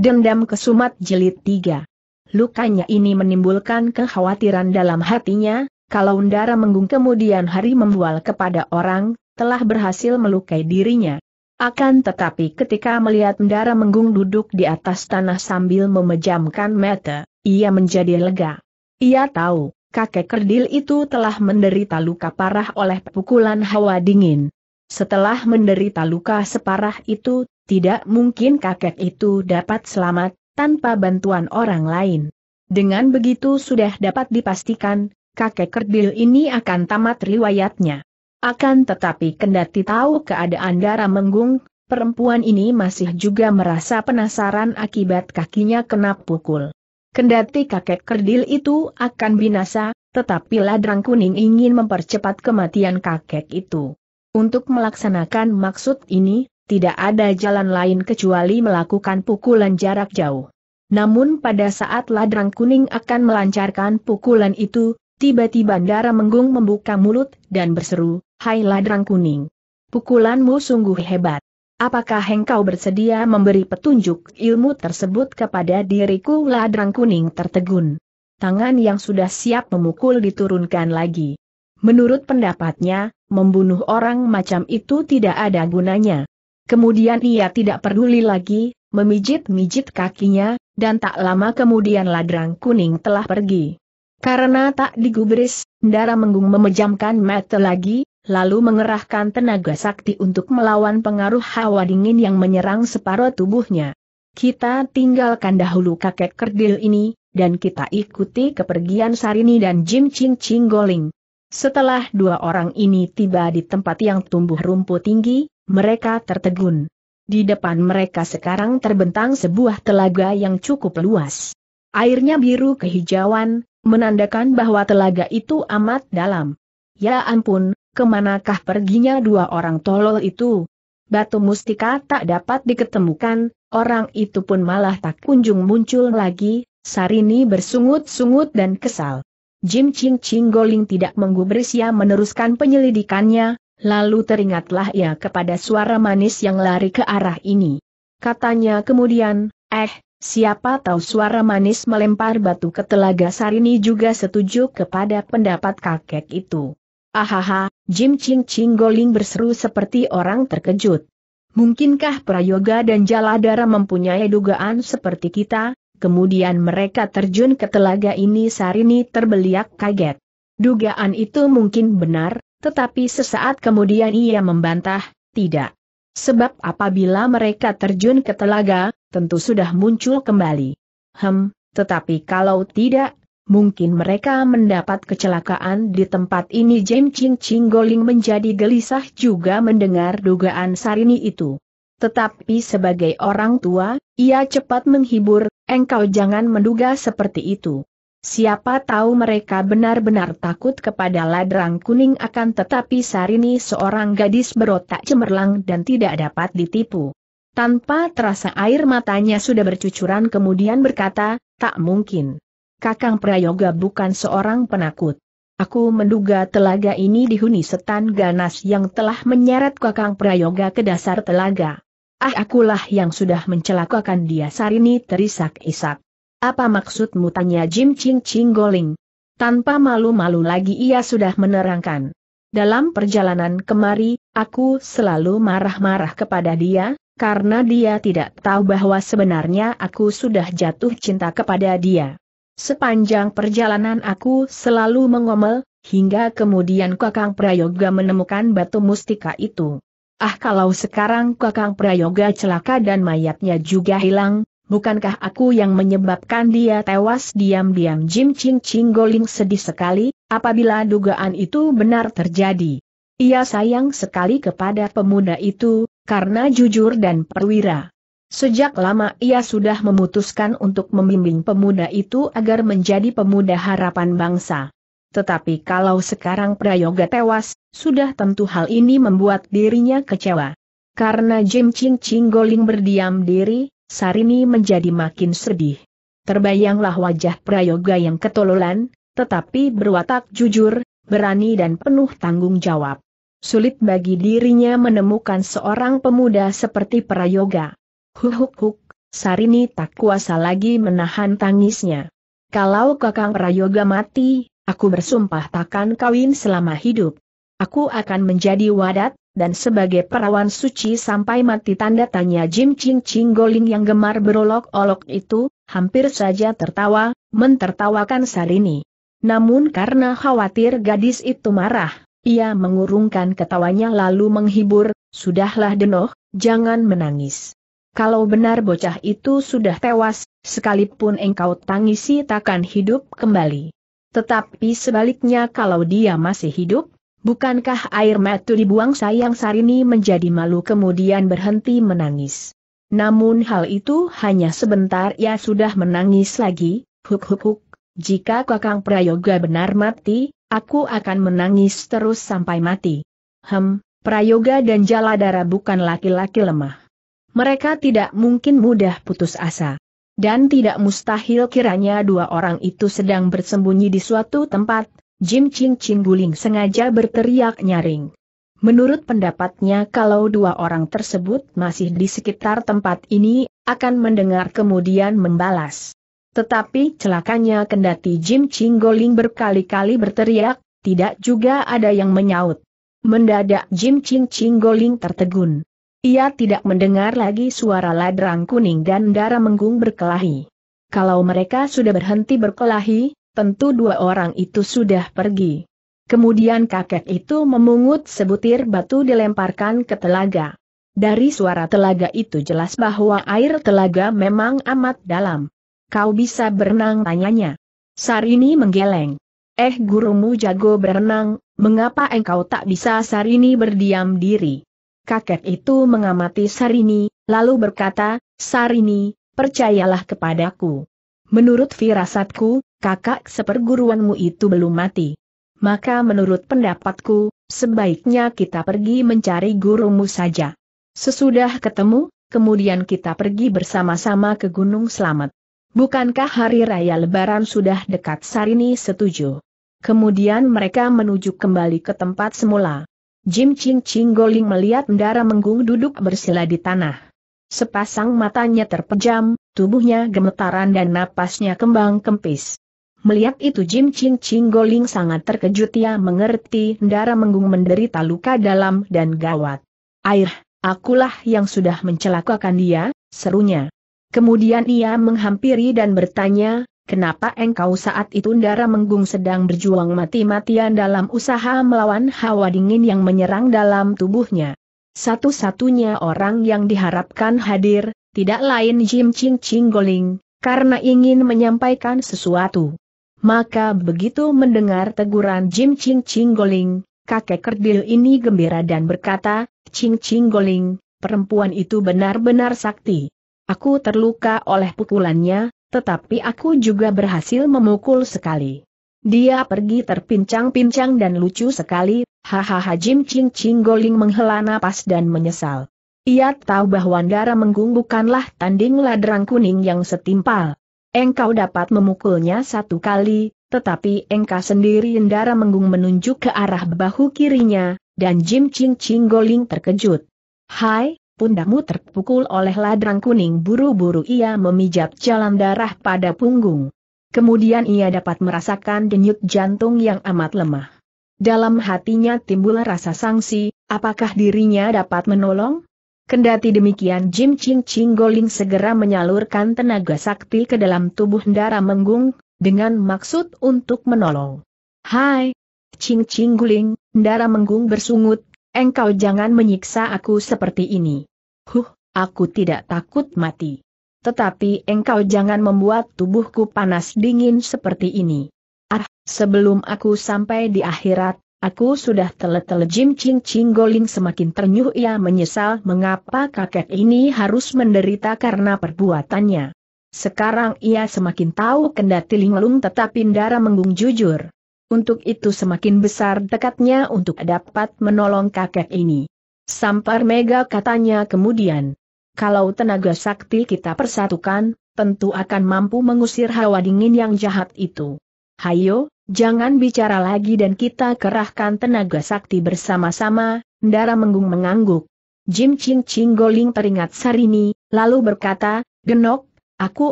Dendam Kesumat jelit 3 Lukanya ini menimbulkan kekhawatiran dalam hatinya, kalau Undara Menggung kemudian hari membual kepada orang, telah berhasil melukai dirinya. Akan tetapi ketika melihat Undara Menggung duduk di atas tanah sambil memejamkan mata, ia menjadi lega. Ia tahu, kakek kerdil itu telah menderita luka parah oleh pukulan hawa dingin. Setelah menderita luka separah itu, tidak mungkin kakek itu dapat selamat tanpa bantuan orang lain. Dengan begitu sudah dapat dipastikan, kakek kerdil ini akan tamat riwayatnya. Akan tetapi kendati tahu keadaan darah menggung, perempuan ini masih juga merasa penasaran akibat kakinya kena pukul. Kendati kakek kerdil itu akan binasa, tetapi ladrang kuning ingin mempercepat kematian kakek itu. Untuk melaksanakan maksud ini, tidak ada jalan lain kecuali melakukan pukulan jarak jauh. Namun pada saat ladrang kuning akan melancarkan pukulan itu, tiba-tiba Ndara Menggung membuka mulut dan berseru, Hai ladrang kuning! Pukulanmu sungguh hebat. Apakah engkau bersedia memberi petunjuk ilmu tersebut kepada diriku? Ladrang kuning tertegun. Tangan yang sudah siap memukul diturunkan lagi. Menurut pendapatnya, membunuh orang macam itu tidak ada gunanya. Kemudian ia tidak peduli lagi, memijit-mijit kakinya, dan tak lama kemudian ladrang kuning telah pergi. Karena tak digubris, Ndara Menggung memejamkan mata lagi, lalu mengerahkan tenaga sakti untuk melawan pengaruh hawa dingin yang menyerang separuh tubuhnya. Kita tinggalkan dahulu kakek kerdil ini, dan kita ikuti kepergian Sarini dan Jim Ching Ching Goling. Setelah dua orang ini tiba di tempat yang tumbuh rumput tinggi, mereka tertegun. Di depan mereka sekarang terbentang sebuah telaga yang cukup luas. Airnya biru kehijauan, menandakan bahwa telaga itu amat dalam. Ya ampun, kemanakah perginya dua orang tolol itu? Batu mustika tak dapat diketemukan, orang itu pun malah tak kunjung muncul lagi, Sarini bersungut-sungut dan kesal. Jim Ching Ching Goling tidak menggubris ia meneruskan penyelidikannya, lalu teringatlah ia kepada suara manis yang lari ke arah ini. Katanya kemudian, eh, siapa tahu suara manis melempar batu ke telaga Sarini juga setuju kepada pendapat kakek itu. Ahaha, Jim Ching Ching Goling berseru seperti orang terkejut. Mungkinkah Prayoga dan Jaladara mempunyai dugaan seperti kita? Kemudian mereka terjun ke telaga ini Sarini terbeliak kaget. Dugaan itu mungkin benar, tetapi sesaat kemudian ia membantah, tidak. Sebab apabila mereka terjun ke telaga, tentu sudah muncul kembali. Hem, tetapi kalau tidak, mungkin mereka mendapat kecelakaan di tempat ini Jem Ching Ching Goling menjadi gelisah juga mendengar dugaan Sarini itu. Tetapi sebagai orang tua, ia cepat menghibur, engkau jangan menduga seperti itu. Siapa tahu mereka benar-benar takut kepada ladrang kuning akan tetapi Sarini seorang gadis berotak cemerlang dan tidak dapat ditipu. Tanpa terasa air matanya sudah bercucuran kemudian berkata, tak mungkin. Kakang Prayoga bukan seorang penakut. Aku menduga telaga ini dihuni setan ganas yang telah menyeret Kakang Prayoga ke dasar telaga. Ah akulah yang sudah mencelakakan dia Sarini terisak-isak. Apa maksudmu tanya Jim Ching Ching Goling? Tanpa malu-malu lagi ia sudah menerangkan. Dalam perjalanan kemari, aku selalu marah-marah kepada dia, karena dia tidak tahu bahwa sebenarnya aku sudah jatuh cinta kepada dia. Sepanjang perjalanan aku selalu mengomel, hingga kemudian Kakang Prayoga menemukan batu mustika itu. Ah kalau sekarang kakang Prayoga celaka dan mayatnya juga hilang, bukankah aku yang menyebabkan dia tewas diam-diam Jim Ching Ching Goling sedih sekali, apabila dugaan itu benar terjadi. Ia sayang sekali kepada pemuda itu, karena jujur dan perwira. Sejak lama ia sudah memutuskan untuk membimbing pemuda itu agar menjadi pemuda harapan bangsa. Tetapi kalau sekarang Prayoga tewas, sudah tentu hal ini membuat dirinya kecewa. Karena Jim Ching Ching Goling berdiam diri, Sarini menjadi makin sedih. Terbayanglah wajah Prayoga yang ketololan, tetapi berwatak jujur, berani dan penuh tanggung jawab. Sulit bagi dirinya menemukan seorang pemuda seperti Prayoga. Huk huk huk, Sarini tak kuasa lagi menahan tangisnya. Kalau kakang Prayoga mati, Aku bersumpah takkan kawin selama hidup. Aku akan menjadi wadat, dan sebagai perawan suci sampai mati tanda tanya Jim Ching Ching Goling yang gemar berolok-olok itu, hampir saja tertawa, mentertawakan Sarini. Namun karena khawatir gadis itu marah, ia mengurungkan ketawanya lalu menghibur, sudahlah Denoh, jangan menangis. Kalau benar bocah itu sudah tewas, sekalipun engkau tangisi takkan hidup kembali. Tetapi sebaliknya kalau dia masih hidup, bukankah air mata dibuang sayang Sarini menjadi malu kemudian berhenti menangis. Namun hal itu hanya sebentar ia sudah menangis lagi, huk huk huk, jika kakang Prayoga benar mati, aku akan menangis terus sampai mati. Hem, Prayoga dan Jaladara bukan laki-laki lemah. Mereka tidak mungkin mudah putus asa dan tidak mustahil kiranya dua orang itu sedang bersembunyi di suatu tempat, Jim Ching Ching Guling sengaja berteriak nyaring. Menurut pendapatnya kalau dua orang tersebut masih di sekitar tempat ini, akan mendengar kemudian membalas. Tetapi celakanya kendati Jim Ching Guling berkali-kali berteriak, tidak juga ada yang menyaut. Mendadak Jim Ching Ching Guling tertegun. Ia tidak mendengar lagi suara ladrang kuning dan darah menggung berkelahi. Kalau mereka sudah berhenti berkelahi, tentu dua orang itu sudah pergi. Kemudian kakek itu memungut sebutir batu dilemparkan ke telaga. Dari suara telaga itu jelas bahwa air telaga memang amat dalam. Kau bisa berenang tanyanya. Sarini menggeleng. Eh gurumu jago berenang, mengapa engkau tak bisa Sarini berdiam diri? kakek itu mengamati Sarini, lalu berkata, Sarini, percayalah kepadaku. Menurut firasatku, kakak seperguruanmu itu belum mati. Maka menurut pendapatku, sebaiknya kita pergi mencari gurumu saja. Sesudah ketemu, kemudian kita pergi bersama-sama ke Gunung Selamat. Bukankah hari raya lebaran sudah dekat Sarini setuju? Kemudian mereka menuju kembali ke tempat semula. Jim Ching Ching Goling melihat Ndara Menggung duduk bersila di tanah. Sepasang matanya terpejam, tubuhnya gemetaran dan napasnya kembang kempis. Melihat itu Jim Ching Ching Goling sangat terkejut ia mengerti Ndara Menggung menderita luka dalam dan gawat. Air, akulah yang sudah mencelakakan dia, serunya. Kemudian ia menghampiri dan bertanya, Kenapa engkau saat itu Ndara Menggung sedang berjuang mati-matian dalam usaha melawan hawa dingin yang menyerang dalam tubuhnya? Satu-satunya orang yang diharapkan hadir, tidak lain Jim Ching Ching Goling, karena ingin menyampaikan sesuatu. Maka begitu mendengar teguran Jim Ching Ching Goling, kakek kerdil ini gembira dan berkata, Ching Ching Goling, perempuan itu benar-benar sakti. Aku terluka oleh pukulannya, tetapi aku juga berhasil memukul sekali. Dia pergi terpincang-pincang dan lucu sekali, hahaha Jim Ching Ching Goling menghela napas dan menyesal. Ia tahu bahwa Ndara menggung bukanlah tanding ladrang kuning yang setimpal. Engkau dapat memukulnya satu kali, tetapi engkau sendiri Ndara menggung menunjuk ke arah bahu kirinya, dan Jim Ching Ching Goling terkejut. Hai, pundamu terpukul oleh ladang kuning buru-buru ia memijat jalan darah pada punggung. Kemudian ia dapat merasakan denyut jantung yang amat lemah. Dalam hatinya timbul rasa sangsi, apakah dirinya dapat menolong? Kendati demikian Jim Ching Ching Goling segera menyalurkan tenaga sakti ke dalam tubuh Dara Menggung, dengan maksud untuk menolong. Hai! Ching Ching Guling, Ndara Menggung bersungut, engkau jangan menyiksa aku seperti ini. Huh, aku tidak takut mati. Tetapi engkau jangan membuat tubuhku panas dingin seperti ini. Ah, sebelum aku sampai di akhirat, aku sudah tele-tele Jim Ching Ching Goling semakin ternyuh ia menyesal mengapa kakek ini harus menderita karena perbuatannya. Sekarang ia semakin tahu kendati linglung tetapi Ndara Menggung jujur. Untuk itu semakin besar dekatnya untuk dapat menolong kakek ini. Sampar Mega katanya kemudian. Kalau tenaga sakti kita persatukan, tentu akan mampu mengusir hawa dingin yang jahat itu. Hayo, jangan bicara lagi dan kita kerahkan tenaga sakti bersama-sama, Ndara Menggung mengangguk. Jim Ching Ching Goling teringat Sarini, lalu berkata, Genok, aku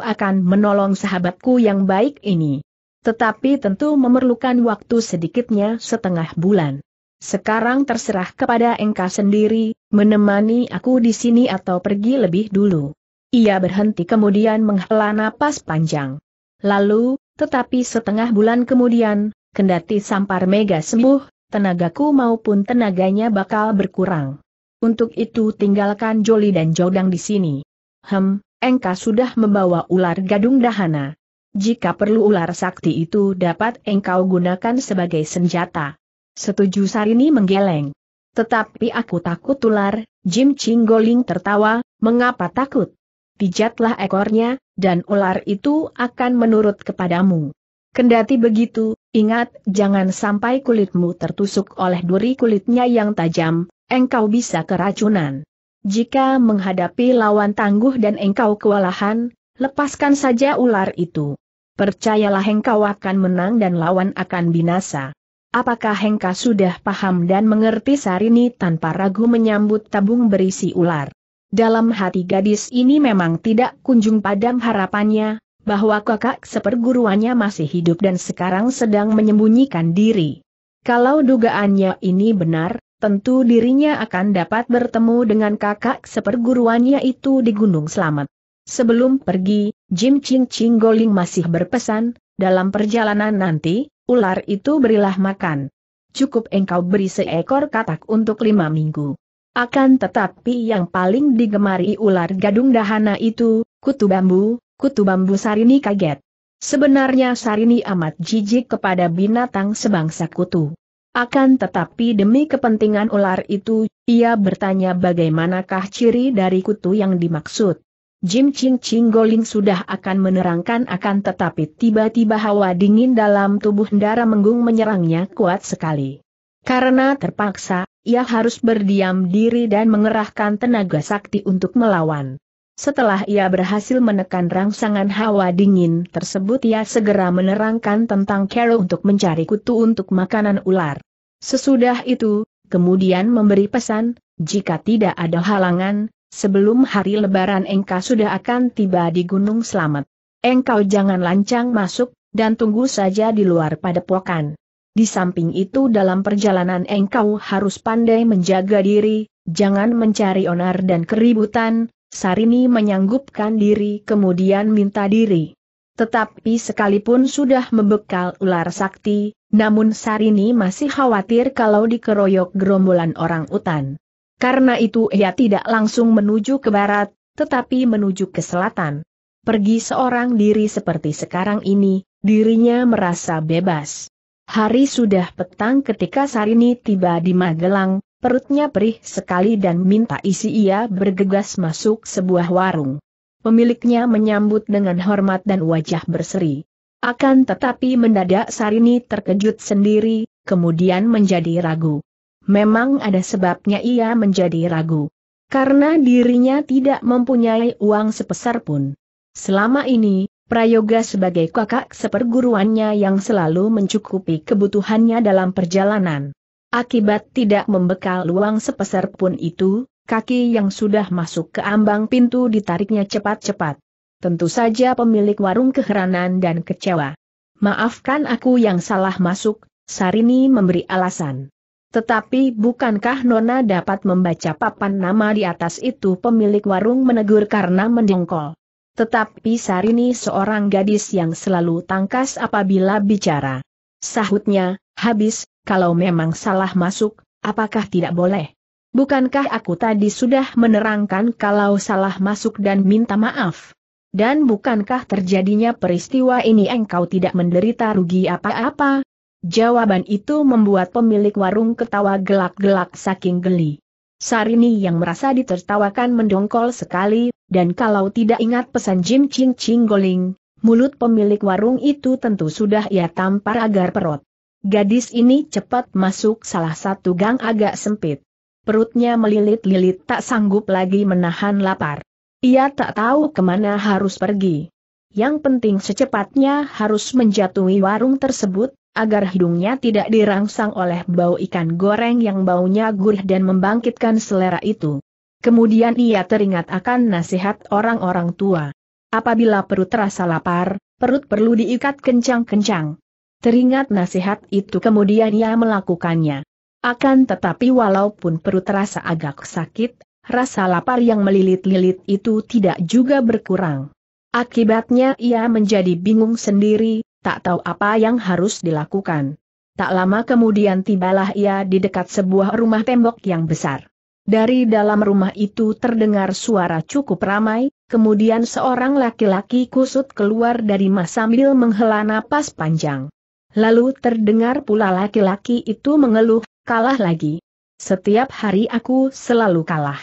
akan menolong sahabatku yang baik ini. Tetapi tentu memerlukan waktu sedikitnya setengah bulan. Sekarang terserah kepada engkau sendiri, menemani aku di sini atau pergi lebih dulu. Ia berhenti kemudian menghela napas panjang. Lalu, tetapi setengah bulan kemudian, kendati sampar mega sembuh, tenagaku maupun tenaganya bakal berkurang. Untuk itu tinggalkan Joli dan Jodang di sini. Hem, engkau sudah membawa ular gadung dahana. Jika perlu ular sakti itu dapat engkau gunakan sebagai senjata. Setuju Sarini menggeleng. Tetapi aku takut ular, Jim Chinggoling tertawa, mengapa takut? Pijatlah ekornya, dan ular itu akan menurut kepadamu. Kendati begitu, ingat, jangan sampai kulitmu tertusuk oleh duri kulitnya yang tajam, engkau bisa keracunan. Jika menghadapi lawan tangguh dan engkau kewalahan, lepaskan saja ular itu. Percayalah engkau akan menang dan lawan akan binasa. Apakah Hengka sudah paham dan mengerti Sarini tanpa ragu menyambut tabung berisi ular? Dalam hati gadis ini memang tidak kunjung padam harapannya, bahwa kakak seperguruannya masih hidup dan sekarang sedang menyembunyikan diri. Kalau dugaannya ini benar, tentu dirinya akan dapat bertemu dengan kakak seperguruannya itu di Gunung Selamat. Sebelum pergi, Jim Ching Ching Goling masih berpesan, dalam perjalanan nanti, ular itu berilah makan. Cukup engkau beri seekor katak untuk lima minggu. Akan tetapi yang paling digemari ular gadung dahana itu, kutu bambu, kutu bambu Sarini kaget. Sebenarnya Sarini amat jijik kepada binatang sebangsa kutu. Akan tetapi demi kepentingan ular itu, ia bertanya bagaimanakah ciri dari kutu yang dimaksud. Jim Ching Ching Goling sudah akan menerangkan akan tetapi tiba-tiba hawa dingin dalam tubuh Ndara Menggung menyerangnya kuat sekali. Karena terpaksa, ia harus berdiam diri dan mengerahkan tenaga sakti untuk melawan. Setelah ia berhasil menekan rangsangan hawa dingin tersebut ia segera menerangkan tentang Carol untuk mencari kutu untuk makanan ular. Sesudah itu, kemudian memberi pesan, jika tidak ada halangan, Sebelum hari lebaran engkau sudah akan tiba di Gunung Selamat. Engkau jangan lancang masuk, dan tunggu saja di luar pada padepokan. Di samping itu dalam perjalanan engkau harus pandai menjaga diri, jangan mencari onar dan keributan, Sarini menyanggupkan diri kemudian minta diri. Tetapi sekalipun sudah membekal ular sakti, namun Sarini masih khawatir kalau dikeroyok gerombolan orang utan. Karena itu ia tidak langsung menuju ke barat, tetapi menuju ke selatan. Pergi seorang diri seperti sekarang ini, dirinya merasa bebas. Hari sudah petang ketika Sarini tiba di Magelang, perutnya perih sekali dan minta isi ia bergegas masuk sebuah warung. Pemiliknya menyambut dengan hormat dan wajah berseri. Akan tetapi mendadak Sarini terkejut sendiri, kemudian menjadi ragu memang ada sebabnya ia menjadi ragu. Karena dirinya tidak mempunyai uang sebesar pun. Selama ini, Prayoga sebagai kakak seperguruannya yang selalu mencukupi kebutuhannya dalam perjalanan. Akibat tidak membekal uang sebesar pun itu, kaki yang sudah masuk ke ambang pintu ditariknya cepat-cepat. Tentu saja pemilik warung keheranan dan kecewa. Maafkan aku yang salah masuk, Sarini memberi alasan. Tetapi bukankah Nona dapat membaca papan nama di atas itu pemilik warung menegur karena mendengkol. Tetapi Sarini seorang gadis yang selalu tangkas apabila bicara. Sahutnya, habis, kalau memang salah masuk, apakah tidak boleh? Bukankah aku tadi sudah menerangkan kalau salah masuk dan minta maaf? Dan bukankah terjadinya peristiwa ini engkau tidak menderita rugi apa-apa? Jawaban itu membuat pemilik warung ketawa gelak-gelak saking geli. Sarini yang merasa ditertawakan mendongkol sekali, dan kalau tidak ingat pesan Jim Ching Ching Goling, mulut pemilik warung itu tentu sudah ia tampar agar perut. Gadis ini cepat masuk salah satu gang agak sempit. Perutnya melilit-lilit tak sanggup lagi menahan lapar. Ia tak tahu kemana harus pergi. Yang penting secepatnya harus menjatuhi warung tersebut, agar hidungnya tidak dirangsang oleh bau ikan goreng yang baunya gurih dan membangkitkan selera itu. Kemudian ia teringat akan nasihat orang-orang tua. Apabila perut terasa lapar, perut perlu diikat kencang-kencang. Teringat nasihat itu kemudian ia melakukannya. Akan tetapi walaupun perut terasa agak sakit, rasa lapar yang melilit-lilit itu tidak juga berkurang. Akibatnya ia menjadi bingung sendiri, tak tahu apa yang harus dilakukan. Tak lama kemudian tibalah ia di dekat sebuah rumah tembok yang besar. Dari dalam rumah itu terdengar suara cukup ramai, kemudian seorang laki-laki kusut keluar dari mas sambil menghela napas panjang. Lalu terdengar pula laki-laki itu mengeluh, kalah lagi. Setiap hari aku selalu kalah.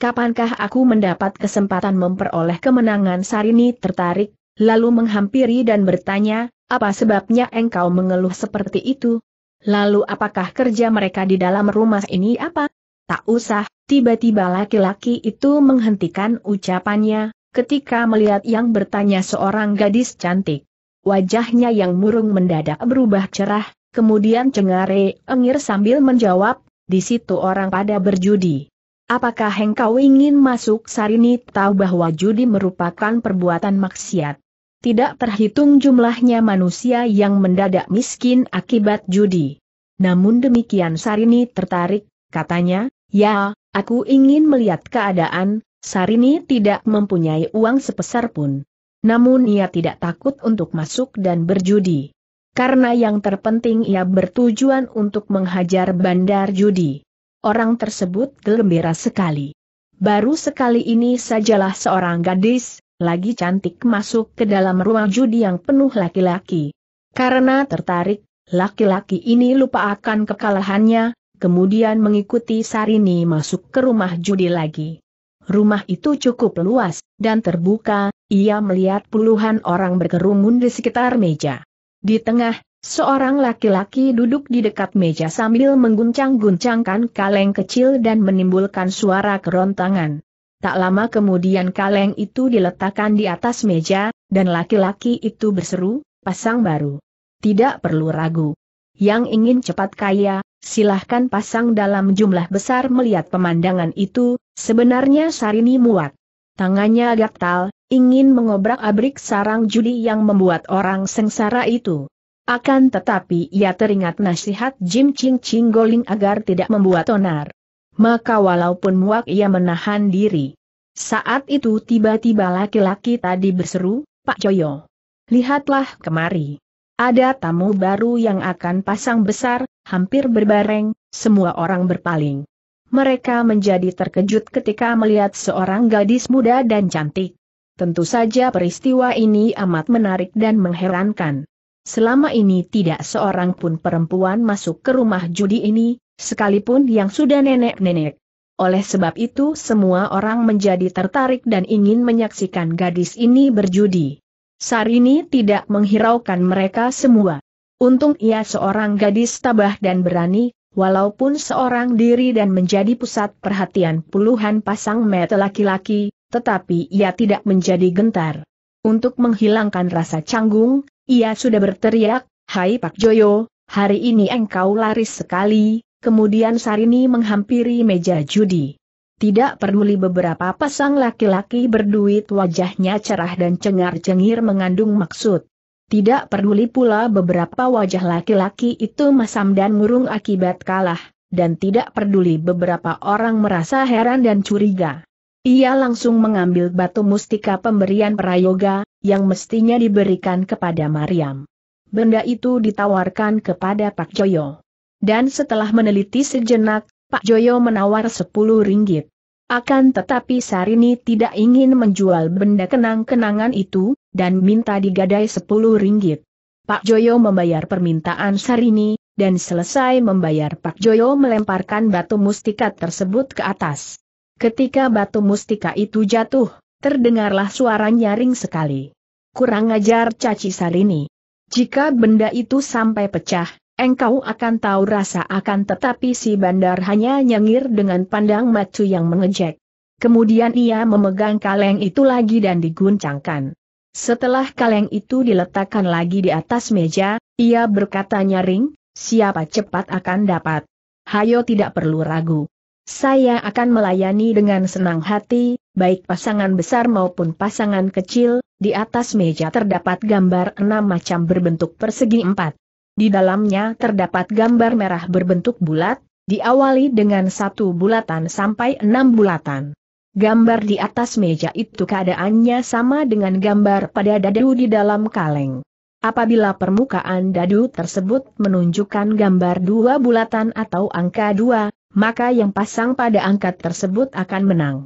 Kapankah aku mendapat kesempatan memperoleh kemenangan Sarini tertarik lalu menghampiri dan bertanya, apa sebabnya engkau mengeluh seperti itu? Lalu apakah kerja mereka di dalam rumah ini apa? Tak usah, tiba-tiba laki-laki itu menghentikan ucapannya, ketika melihat yang bertanya seorang gadis cantik. Wajahnya yang murung mendadak berubah cerah, kemudian cengare engir sambil menjawab, di situ orang pada berjudi. Apakah engkau ingin masuk Sarini tahu bahwa judi merupakan perbuatan maksiat? Tidak terhitung jumlahnya manusia yang mendadak miskin akibat judi. Namun demikian Sarini tertarik, katanya, ya, aku ingin melihat keadaan, Sarini tidak mempunyai uang sepeser pun. Namun ia tidak takut untuk masuk dan berjudi. Karena yang terpenting ia bertujuan untuk menghajar bandar judi. Orang tersebut gembira sekali. Baru sekali ini sajalah seorang gadis, lagi cantik masuk ke dalam ruang judi yang penuh laki-laki. Karena tertarik, laki-laki ini lupa akan kekalahannya, kemudian mengikuti Sarini masuk ke rumah judi lagi. Rumah itu cukup luas, dan terbuka, ia melihat puluhan orang berkerumun di sekitar meja. Di tengah, seorang laki-laki duduk di dekat meja sambil mengguncang-guncangkan kaleng kecil dan menimbulkan suara kerontangan. Tak lama kemudian kaleng itu diletakkan di atas meja, dan laki-laki itu berseru, pasang baru. Tidak perlu ragu. Yang ingin cepat kaya, silahkan pasang dalam jumlah besar melihat pemandangan itu, sebenarnya Sarini muat. Tangannya agak gatal, ingin mengobrak-abrik sarang judi yang membuat orang sengsara itu. Akan tetapi ia teringat nasihat Jim Ching Ching Goling agar tidak membuat onar maka walaupun muak ia menahan diri. Saat itu tiba-tiba laki-laki tadi berseru, Pak Joyo. Lihatlah kemari. Ada tamu baru yang akan pasang besar, hampir berbareng, semua orang berpaling. Mereka menjadi terkejut ketika melihat seorang gadis muda dan cantik. Tentu saja peristiwa ini amat menarik dan mengherankan. Selama ini tidak seorang pun perempuan masuk ke rumah judi ini, sekalipun yang sudah nenek-nenek. Oleh sebab itu semua orang menjadi tertarik dan ingin menyaksikan gadis ini berjudi. Sarini tidak menghiraukan mereka semua. Untung ia seorang gadis tabah dan berani, walaupun seorang diri dan menjadi pusat perhatian puluhan pasang mata laki-laki, tetapi ia tidak menjadi gentar. Untuk menghilangkan rasa canggung, ia sudah berteriak, Hai Pak Joyo, hari ini engkau laris sekali, Kemudian Sarini menghampiri meja judi. Tidak peduli beberapa pasang laki-laki berduit wajahnya cerah dan cengar-cengir mengandung maksud. Tidak peduli pula beberapa wajah laki-laki itu masam dan murung akibat kalah, dan tidak peduli beberapa orang merasa heran dan curiga. Ia langsung mengambil batu mustika pemberian prayoga, yang mestinya diberikan kepada Mariam. Benda itu ditawarkan kepada Pak Joyo. Dan setelah meneliti sejenak, Pak Joyo menawar 10 ringgit. Akan tetapi Sarini tidak ingin menjual benda kenang-kenangan itu, dan minta digadai 10 ringgit. Pak Joyo membayar permintaan Sarini, dan selesai membayar Pak Joyo melemparkan batu mustika tersebut ke atas. Ketika batu mustika itu jatuh, terdengarlah suara nyaring sekali. Kurang ajar caci Sarini. Jika benda itu sampai pecah, engkau akan tahu rasa akan tetapi si bandar hanya nyengir dengan pandang macu yang mengejek. Kemudian ia memegang kaleng itu lagi dan diguncangkan. Setelah kaleng itu diletakkan lagi di atas meja, ia berkata nyaring, siapa cepat akan dapat. Hayo tidak perlu ragu. Saya akan melayani dengan senang hati, baik pasangan besar maupun pasangan kecil, di atas meja terdapat gambar enam macam berbentuk persegi empat. Di dalamnya terdapat gambar merah berbentuk bulat, diawali dengan satu bulatan sampai enam bulatan. Gambar di atas meja itu keadaannya sama dengan gambar pada dadu di dalam kaleng. Apabila permukaan dadu tersebut menunjukkan gambar dua bulatan atau angka dua, maka yang pasang pada angka tersebut akan menang.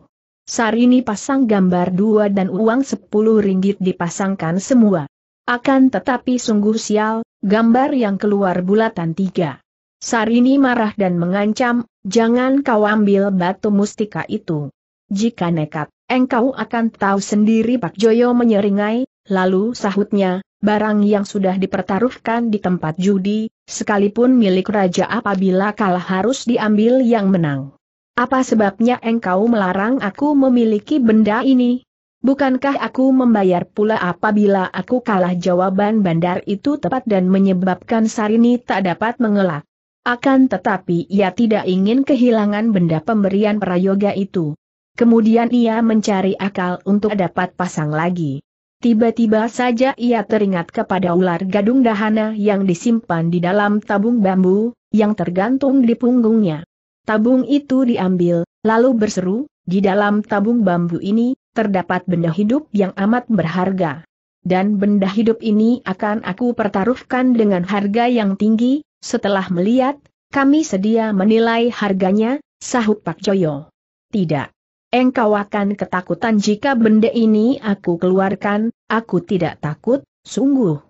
Sarini pasang gambar dua dan uang sepuluh ringgit dipasangkan semua. Akan tetapi sungguh sial, Gambar yang keluar bulatan tiga. Sarini marah dan mengancam, jangan kau ambil batu mustika itu. Jika nekat, engkau akan tahu sendiri Pak Joyo menyeringai, lalu sahutnya, barang yang sudah dipertaruhkan di tempat judi, sekalipun milik raja apabila kalah harus diambil yang menang. Apa sebabnya engkau melarang aku memiliki benda ini? Bukankah aku membayar pula apabila aku kalah jawaban bandar itu tepat dan menyebabkan Sarini tak dapat mengelak. Akan tetapi ia tidak ingin kehilangan benda pemberian prayoga itu. Kemudian ia mencari akal untuk dapat pasang lagi. Tiba-tiba saja ia teringat kepada ular gadung dahana yang disimpan di dalam tabung bambu, yang tergantung di punggungnya. Tabung itu diambil, lalu berseru, di dalam tabung bambu ini, terdapat benda hidup yang amat berharga. Dan benda hidup ini akan aku pertaruhkan dengan harga yang tinggi, setelah melihat, kami sedia menilai harganya, sahut Pak Joyo. Tidak. Engkau akan ketakutan jika benda ini aku keluarkan, aku tidak takut, sungguh.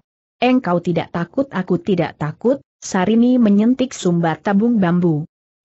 Engkau tidak takut aku tidak takut, Sarini menyentik sumbat tabung bambu.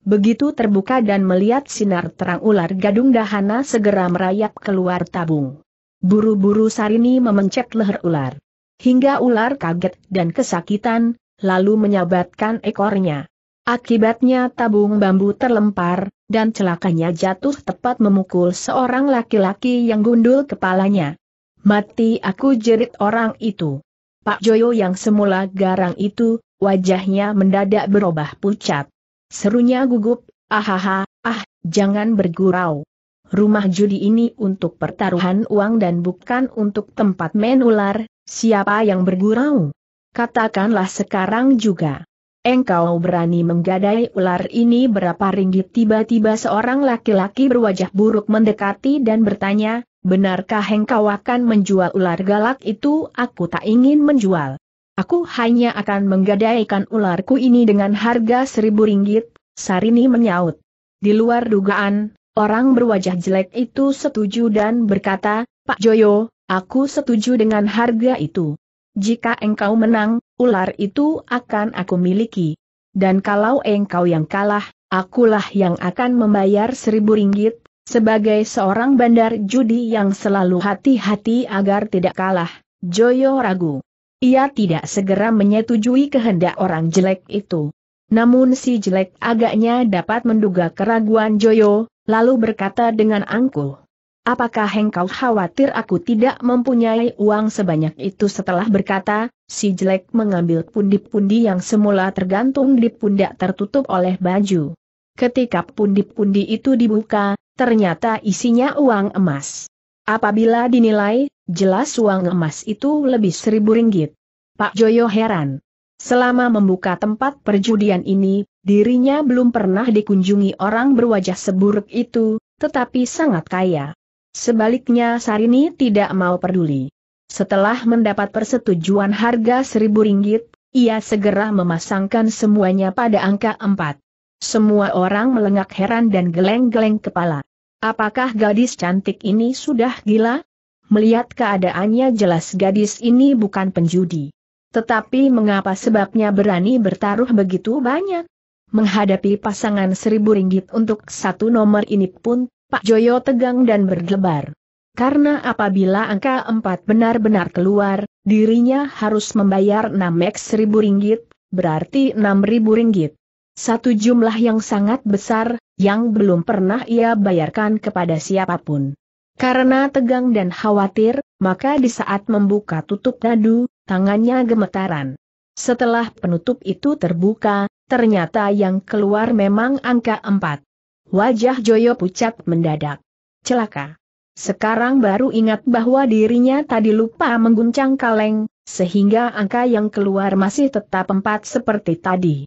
Begitu terbuka dan melihat sinar terang ular gadung dahana segera merayap keluar tabung. Buru-buru Sarini memencet leher ular. Hingga ular kaget dan kesakitan, lalu menyabatkan ekornya. Akibatnya tabung bambu terlempar, dan celakanya jatuh tepat memukul seorang laki-laki yang gundul kepalanya. Mati aku jerit orang itu. Pak Joyo yang semula garang itu, wajahnya mendadak berubah pucat. Serunya gugup, ahaha, ah, jangan bergurau. Rumah judi ini untuk pertaruhan uang dan bukan untuk tempat main ular, siapa yang bergurau? Katakanlah sekarang juga. Engkau berani menggadai ular ini berapa ringgit tiba-tiba seorang laki-laki berwajah buruk mendekati dan bertanya, benarkah engkau akan menjual ular galak itu aku tak ingin menjual. Aku hanya akan menggadaikan ularku ini dengan harga seribu ringgit, Sarini menyaut. Di luar dugaan, orang berwajah jelek itu setuju dan berkata, Pak Joyo, aku setuju dengan harga itu. Jika engkau menang, ular itu akan aku miliki. Dan kalau engkau yang kalah, akulah yang akan membayar seribu ringgit, sebagai seorang bandar judi yang selalu hati-hati agar tidak kalah, Joyo ragu. Ia tidak segera menyetujui kehendak orang jelek itu. Namun si jelek agaknya dapat menduga keraguan Joyo, lalu berkata dengan angkuh. Apakah engkau khawatir aku tidak mempunyai uang sebanyak itu setelah berkata, si jelek mengambil pundi-pundi yang semula tergantung di pundak tertutup oleh baju. Ketika pundi-pundi itu dibuka, ternyata isinya uang emas. Apabila dinilai, jelas uang emas itu lebih seribu ringgit. Pak Joyo heran. Selama membuka tempat perjudian ini, dirinya belum pernah dikunjungi orang berwajah seburuk itu, tetapi sangat kaya. Sebaliknya Sarini tidak mau peduli. Setelah mendapat persetujuan harga seribu ringgit, ia segera memasangkan semuanya pada angka empat. Semua orang melengak heran dan geleng-geleng kepala. Apakah gadis cantik ini sudah gila? Melihat keadaannya jelas gadis ini bukan penjudi. Tetapi mengapa sebabnya berani bertaruh begitu banyak? Menghadapi pasangan seribu ringgit untuk satu nomor ini pun, Pak Joyo tegang dan berdebar. Karena apabila angka empat benar-benar keluar, dirinya harus membayar 6 x seribu ringgit, berarti enam ribu ringgit. Satu jumlah yang sangat besar, yang belum pernah ia bayarkan kepada siapapun. Karena tegang dan khawatir, maka di saat membuka tutup dadu, tangannya gemetaran. Setelah penutup itu terbuka, ternyata yang keluar memang angka empat. Wajah Joyo pucat mendadak. Celaka. Sekarang baru ingat bahwa dirinya tadi lupa mengguncang kaleng, sehingga angka yang keluar masih tetap empat seperti tadi.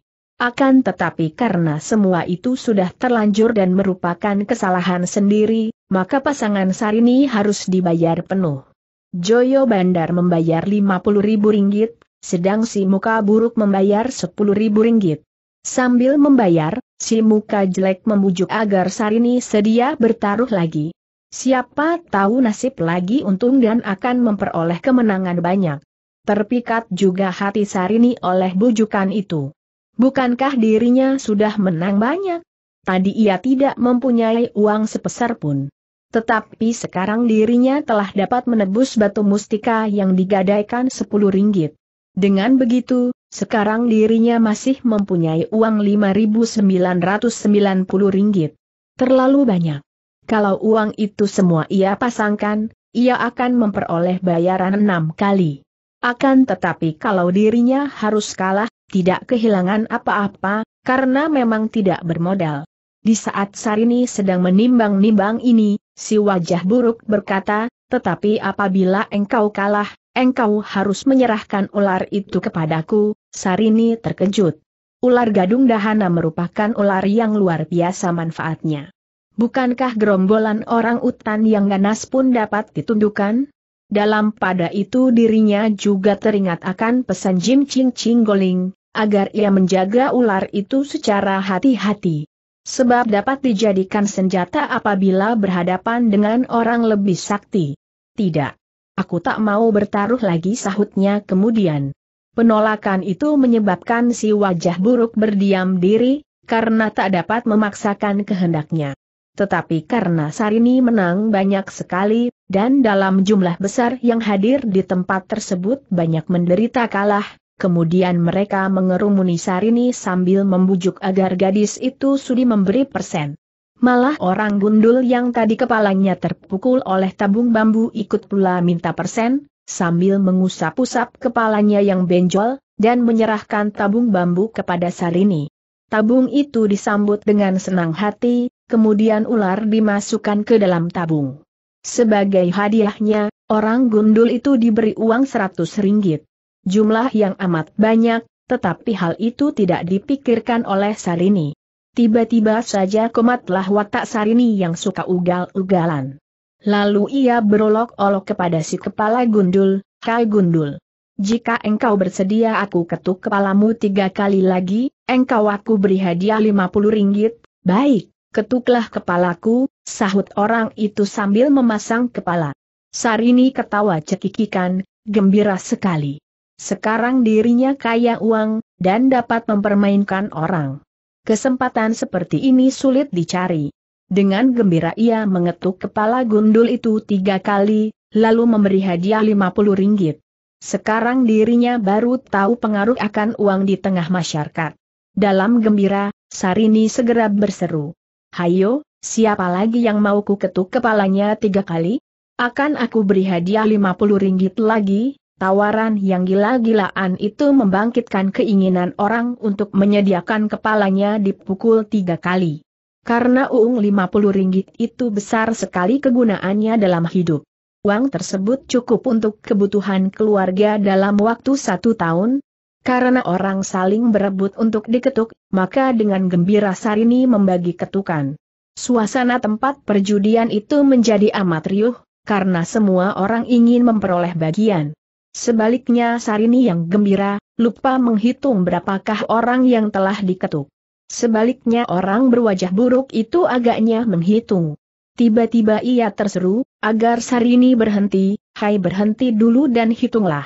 Akan tetapi karena semua itu sudah terlanjur dan merupakan kesalahan sendiri, maka pasangan Sarini harus dibayar penuh. Joyo Bandar membayar ribu ringgit, sedang si muka buruk membayar ribu ringgit. Sambil membayar, si muka jelek membujuk agar Sarini sedia bertaruh lagi. Siapa tahu nasib lagi untung dan akan memperoleh kemenangan banyak. Terpikat juga hati Sarini oleh bujukan itu. Bukankah dirinya sudah menang banyak? Tadi ia tidak mempunyai uang sepeser pun. Tetapi sekarang dirinya telah dapat menebus batu mustika yang digadaikan 10 ringgit. Dengan begitu, sekarang dirinya masih mempunyai uang 5.990 ringgit. Terlalu banyak. Kalau uang itu semua ia pasangkan, ia akan memperoleh bayaran enam kali. Akan tetapi kalau dirinya harus kalah, tidak kehilangan apa-apa, karena memang tidak bermodal. Di saat Sarini sedang menimbang-nimbang ini, si wajah buruk berkata, tetapi apabila engkau kalah, engkau harus menyerahkan ular itu kepadaku, Sarini terkejut. Ular gadung dahana merupakan ular yang luar biasa manfaatnya. Bukankah gerombolan orang utan yang ganas pun dapat ditundukkan? Dalam pada itu dirinya juga teringat akan pesan Jim Ching Ching Goling, agar ia menjaga ular itu secara hati-hati. Sebab dapat dijadikan senjata apabila berhadapan dengan orang lebih sakti. Tidak. Aku tak mau bertaruh lagi sahutnya kemudian. Penolakan itu menyebabkan si wajah buruk berdiam diri, karena tak dapat memaksakan kehendaknya. Tetapi karena Sarini menang banyak sekali, dan dalam jumlah besar yang hadir di tempat tersebut banyak menderita kalah, Kemudian mereka mengerumuni Sarini sambil membujuk agar gadis itu sudi memberi persen. Malah orang gundul yang tadi kepalanya terpukul oleh tabung bambu ikut pula minta persen, sambil mengusap-usap kepalanya yang benjol, dan menyerahkan tabung bambu kepada Sarini. Tabung itu disambut dengan senang hati, kemudian ular dimasukkan ke dalam tabung. Sebagai hadiahnya, orang gundul itu diberi uang seratus ringgit jumlah yang amat banyak, tetapi hal itu tidak dipikirkan oleh Sarini. Tiba-tiba saja komatlah watak Sarini yang suka ugal-ugalan. Lalu ia berolok-olok kepada si kepala gundul, Kai Gundul. Jika engkau bersedia aku ketuk kepalamu tiga kali lagi, engkau aku beri hadiah lima puluh ringgit, baik, ketuklah kepalaku, sahut orang itu sambil memasang kepala. Sarini ketawa cekikikan, gembira sekali. Sekarang dirinya kaya uang, dan dapat mempermainkan orang. Kesempatan seperti ini sulit dicari. Dengan gembira ia mengetuk kepala gundul itu tiga kali, lalu memberi hadiah 50 ringgit. Sekarang dirinya baru tahu pengaruh akan uang di tengah masyarakat. Dalam gembira, Sarini segera berseru. Hayo, siapa lagi yang mau ku ketuk kepalanya tiga kali? Akan aku beri hadiah 50 ringgit lagi, Tawaran yang gila-gilaan itu membangkitkan keinginan orang untuk menyediakan kepalanya dipukul tiga kali. Karena uang 50 ringgit itu besar sekali kegunaannya dalam hidup. Uang tersebut cukup untuk kebutuhan keluarga dalam waktu satu tahun. Karena orang saling berebut untuk diketuk, maka dengan gembira Sarini membagi ketukan. Suasana tempat perjudian itu menjadi amat riuh, karena semua orang ingin memperoleh bagian. Sebaliknya Sarini yang gembira, lupa menghitung berapakah orang yang telah diketuk. Sebaliknya orang berwajah buruk itu agaknya menghitung. Tiba-tiba ia terseru, agar Sarini berhenti, hai berhenti dulu dan hitunglah.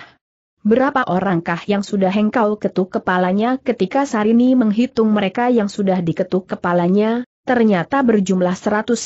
Berapa orangkah yang sudah hengkau ketuk kepalanya ketika Sarini menghitung mereka yang sudah diketuk kepalanya, ternyata berjumlah 121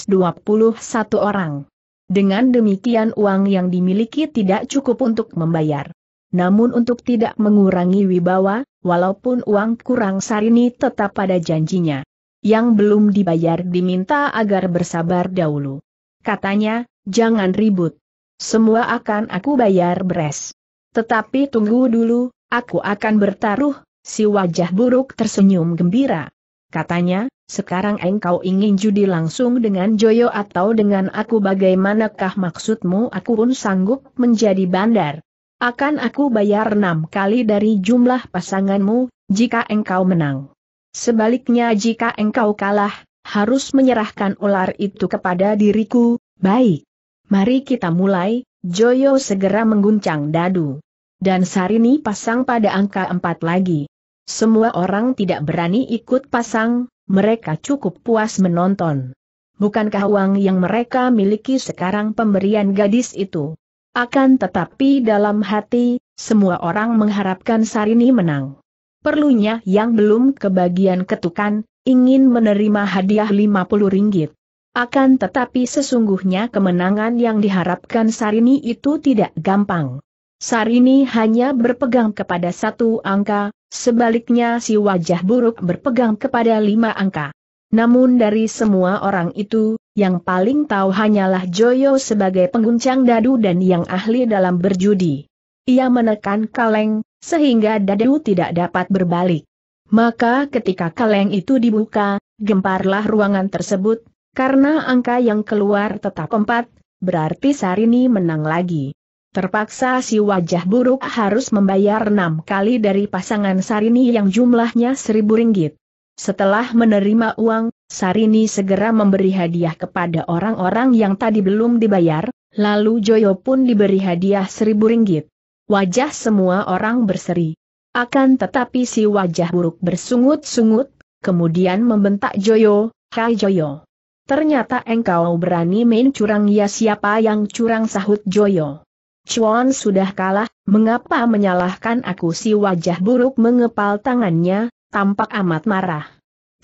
orang. Dengan demikian uang yang dimiliki tidak cukup untuk membayar. Namun untuk tidak mengurangi wibawa, walaupun uang kurang Sarini tetap pada janjinya. Yang belum dibayar diminta agar bersabar dahulu. Katanya, jangan ribut. Semua akan aku bayar beres. Tetapi tunggu dulu, aku akan bertaruh, si wajah buruk tersenyum gembira. Katanya, sekarang engkau ingin judi langsung dengan Joyo atau dengan aku bagaimanakah maksudmu aku pun sanggup menjadi bandar. Akan aku bayar enam kali dari jumlah pasanganmu, jika engkau menang. Sebaliknya jika engkau kalah, harus menyerahkan ular itu kepada diriku, baik. Mari kita mulai, Joyo segera mengguncang dadu. Dan Sarini pasang pada angka empat lagi. Semua orang tidak berani ikut pasang, mereka cukup puas menonton. Bukankah uang yang mereka miliki sekarang pemberian gadis itu? Akan tetapi dalam hati, semua orang mengharapkan Sarini menang. Perlunya yang belum kebagian ketukan, ingin menerima hadiah 50 ringgit. Akan tetapi sesungguhnya kemenangan yang diharapkan Sarini itu tidak gampang. Sarini hanya berpegang kepada satu angka, Sebaliknya si wajah buruk berpegang kepada lima angka. Namun dari semua orang itu, yang paling tahu hanyalah Joyo sebagai pengguncang dadu dan yang ahli dalam berjudi. Ia menekan kaleng, sehingga dadu tidak dapat berbalik. Maka ketika kaleng itu dibuka, gemparlah ruangan tersebut, karena angka yang keluar tetap empat, berarti Sarini menang lagi. Terpaksa si wajah buruk harus membayar enam kali dari pasangan Sarini yang jumlahnya seribu ringgit. Setelah menerima uang, Sarini segera memberi hadiah kepada orang-orang yang tadi belum dibayar, lalu Joyo pun diberi hadiah seribu ringgit. Wajah semua orang berseri. Akan tetapi si wajah buruk bersungut-sungut, kemudian membentak Joyo, Hai Joyo. Ternyata engkau berani main curang ya siapa yang curang sahut Joyo. Chuan sudah kalah, mengapa menyalahkan aku si wajah buruk mengepal tangannya, tampak amat marah.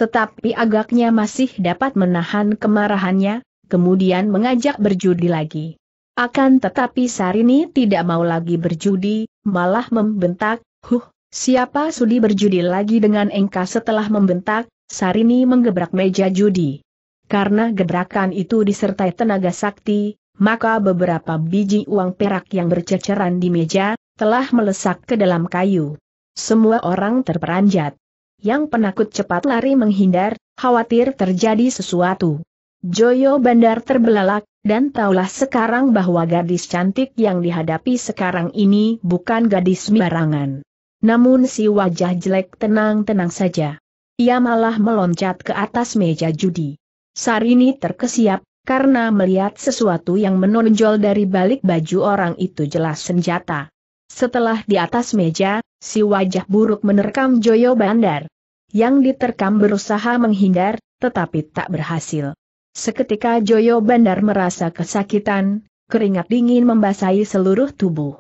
Tetapi agaknya masih dapat menahan kemarahannya, kemudian mengajak berjudi lagi. Akan tetapi Sarini tidak mau lagi berjudi, malah membentak, huh, siapa sudi berjudi lagi dengan engka setelah membentak, Sarini menggebrak meja judi. Karena gebrakan itu disertai tenaga sakti, maka beberapa biji uang perak yang berceceran di meja, telah melesak ke dalam kayu. Semua orang terperanjat. Yang penakut cepat lari menghindar, khawatir terjadi sesuatu. Joyo Bandar terbelalak, dan taulah sekarang bahwa gadis cantik yang dihadapi sekarang ini bukan gadis barangan. Namun si wajah jelek tenang-tenang saja. Ia malah meloncat ke atas meja judi. Sarini terkesiap, karena melihat sesuatu yang menonjol dari balik baju orang itu jelas senjata. Setelah di atas meja, si wajah buruk menerkam Joyo Bandar. Yang diterkam berusaha menghindar, tetapi tak berhasil. Seketika Joyo Bandar merasa kesakitan, keringat dingin membasahi seluruh tubuh.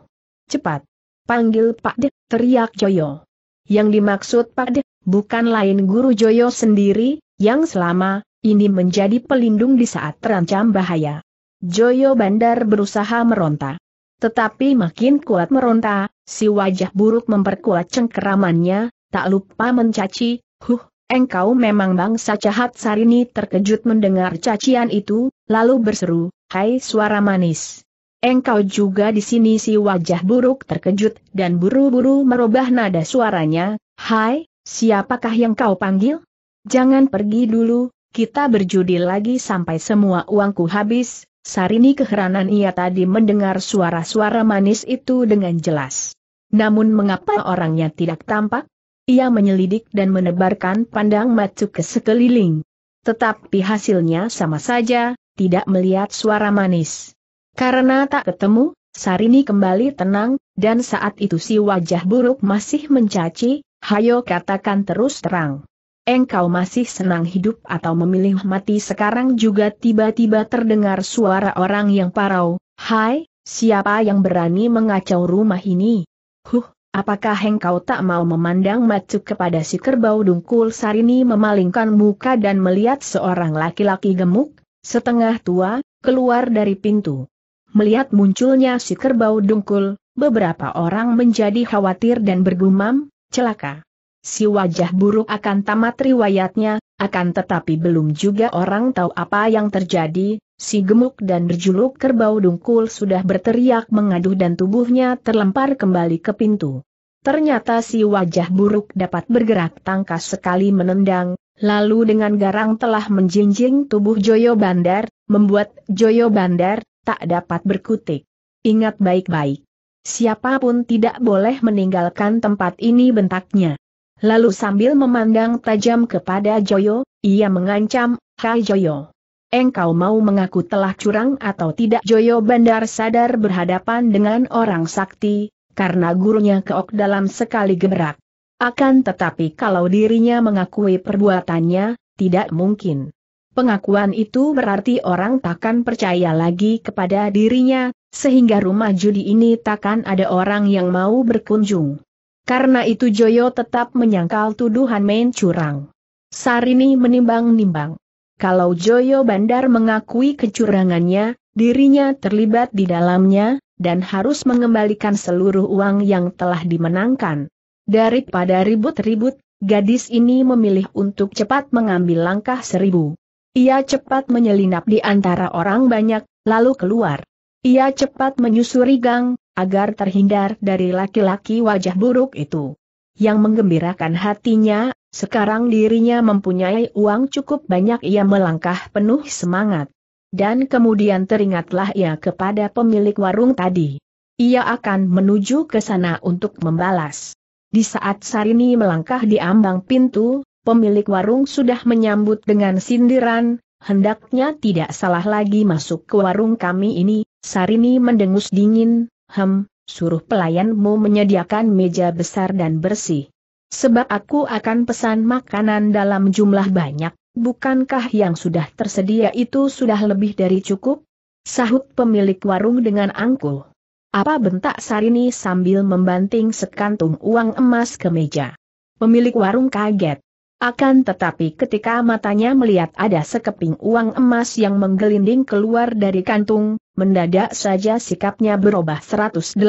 Cepat! Panggil Pak Dek, teriak Joyo. Yang dimaksud Pak Dek, bukan lain guru Joyo sendiri, yang selama ini menjadi pelindung di saat terancam bahaya. Joyo Bandar berusaha meronta. Tetapi makin kuat meronta, si wajah buruk memperkuat cengkeramannya, tak lupa mencaci, huh, engkau memang bangsa jahat Sarini terkejut mendengar cacian itu, lalu berseru, hai suara manis. Engkau juga di sini si wajah buruk terkejut dan buru-buru merubah nada suaranya, hai, siapakah yang kau panggil? Jangan pergi dulu, kita berjudi lagi sampai semua uangku habis, Sarini keheranan ia tadi mendengar suara-suara manis itu dengan jelas. Namun mengapa orangnya tidak tampak? Ia menyelidik dan menebarkan pandang matuk ke sekeliling. Tetapi hasilnya sama saja, tidak melihat suara manis. Karena tak ketemu, Sarini kembali tenang, dan saat itu si wajah buruk masih mencaci, hayo katakan terus terang engkau masih senang hidup atau memilih mati sekarang juga tiba-tiba terdengar suara orang yang parau, Hai, siapa yang berani mengacau rumah ini? Huh, apakah engkau tak mau memandang macu kepada si kerbau dungkul Sarini memalingkan muka dan melihat seorang laki-laki gemuk, setengah tua, keluar dari pintu. Melihat munculnya si kerbau dungkul, beberapa orang menjadi khawatir dan bergumam, celaka si wajah buruk akan tamat riwayatnya, akan tetapi belum juga orang tahu apa yang terjadi, si gemuk dan berjuluk kerbau dungkul sudah berteriak mengaduh dan tubuhnya terlempar kembali ke pintu. Ternyata si wajah buruk dapat bergerak tangkas sekali menendang, lalu dengan garang telah menjinjing tubuh Joyo Bandar, membuat Joyo Bandar tak dapat berkutik. Ingat baik-baik. Siapapun tidak boleh meninggalkan tempat ini bentaknya. Lalu sambil memandang tajam kepada Joyo, ia mengancam, Hai Joyo. Engkau mau mengaku telah curang atau tidak Joyo Bandar sadar berhadapan dengan orang sakti, karena gurunya keok dalam sekali gebrak. Akan tetapi kalau dirinya mengakui perbuatannya, tidak mungkin. Pengakuan itu berarti orang takkan percaya lagi kepada dirinya, sehingga rumah judi ini takkan ada orang yang mau berkunjung. Karena itu Joyo tetap menyangkal tuduhan main curang. Sarini menimbang-nimbang. Kalau Joyo Bandar mengakui kecurangannya, dirinya terlibat di dalamnya, dan harus mengembalikan seluruh uang yang telah dimenangkan. Daripada ribut-ribut, gadis ini memilih untuk cepat mengambil langkah seribu. Ia cepat menyelinap di antara orang banyak, lalu keluar. Ia cepat menyusuri gang, agar terhindar dari laki-laki wajah buruk itu. Yang menggembirakan hatinya, sekarang dirinya mempunyai uang cukup banyak ia melangkah penuh semangat. Dan kemudian teringatlah ia kepada pemilik warung tadi. Ia akan menuju ke sana untuk membalas. Di saat Sarini melangkah di ambang pintu, pemilik warung sudah menyambut dengan sindiran, hendaknya tidak salah lagi masuk ke warung kami ini, Sarini mendengus dingin, Hem, suruh pelayanmu menyediakan meja besar dan bersih. Sebab aku akan pesan makanan dalam jumlah banyak, bukankah yang sudah tersedia itu sudah lebih dari cukup? Sahut pemilik warung dengan angkuh. Apa bentak Sarini sambil membanting sekantung uang emas ke meja. Pemilik warung kaget. Akan tetapi ketika matanya melihat ada sekeping uang emas yang menggelinding keluar dari kantung, mendadak saja sikapnya berubah 180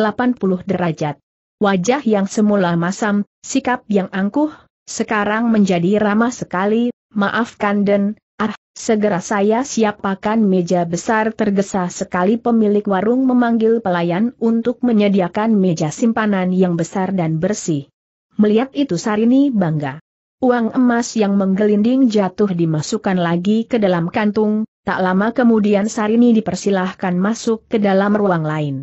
derajat. Wajah yang semula masam, sikap yang angkuh, sekarang menjadi ramah sekali, maafkan dan, ah, segera saya siapakan meja besar tergesa sekali pemilik warung memanggil pelayan untuk menyediakan meja simpanan yang besar dan bersih. Melihat itu Sarini bangga. Uang emas yang menggelinding jatuh dimasukkan lagi ke dalam kantung, Tak lama kemudian Sarini dipersilahkan masuk ke dalam ruang lain.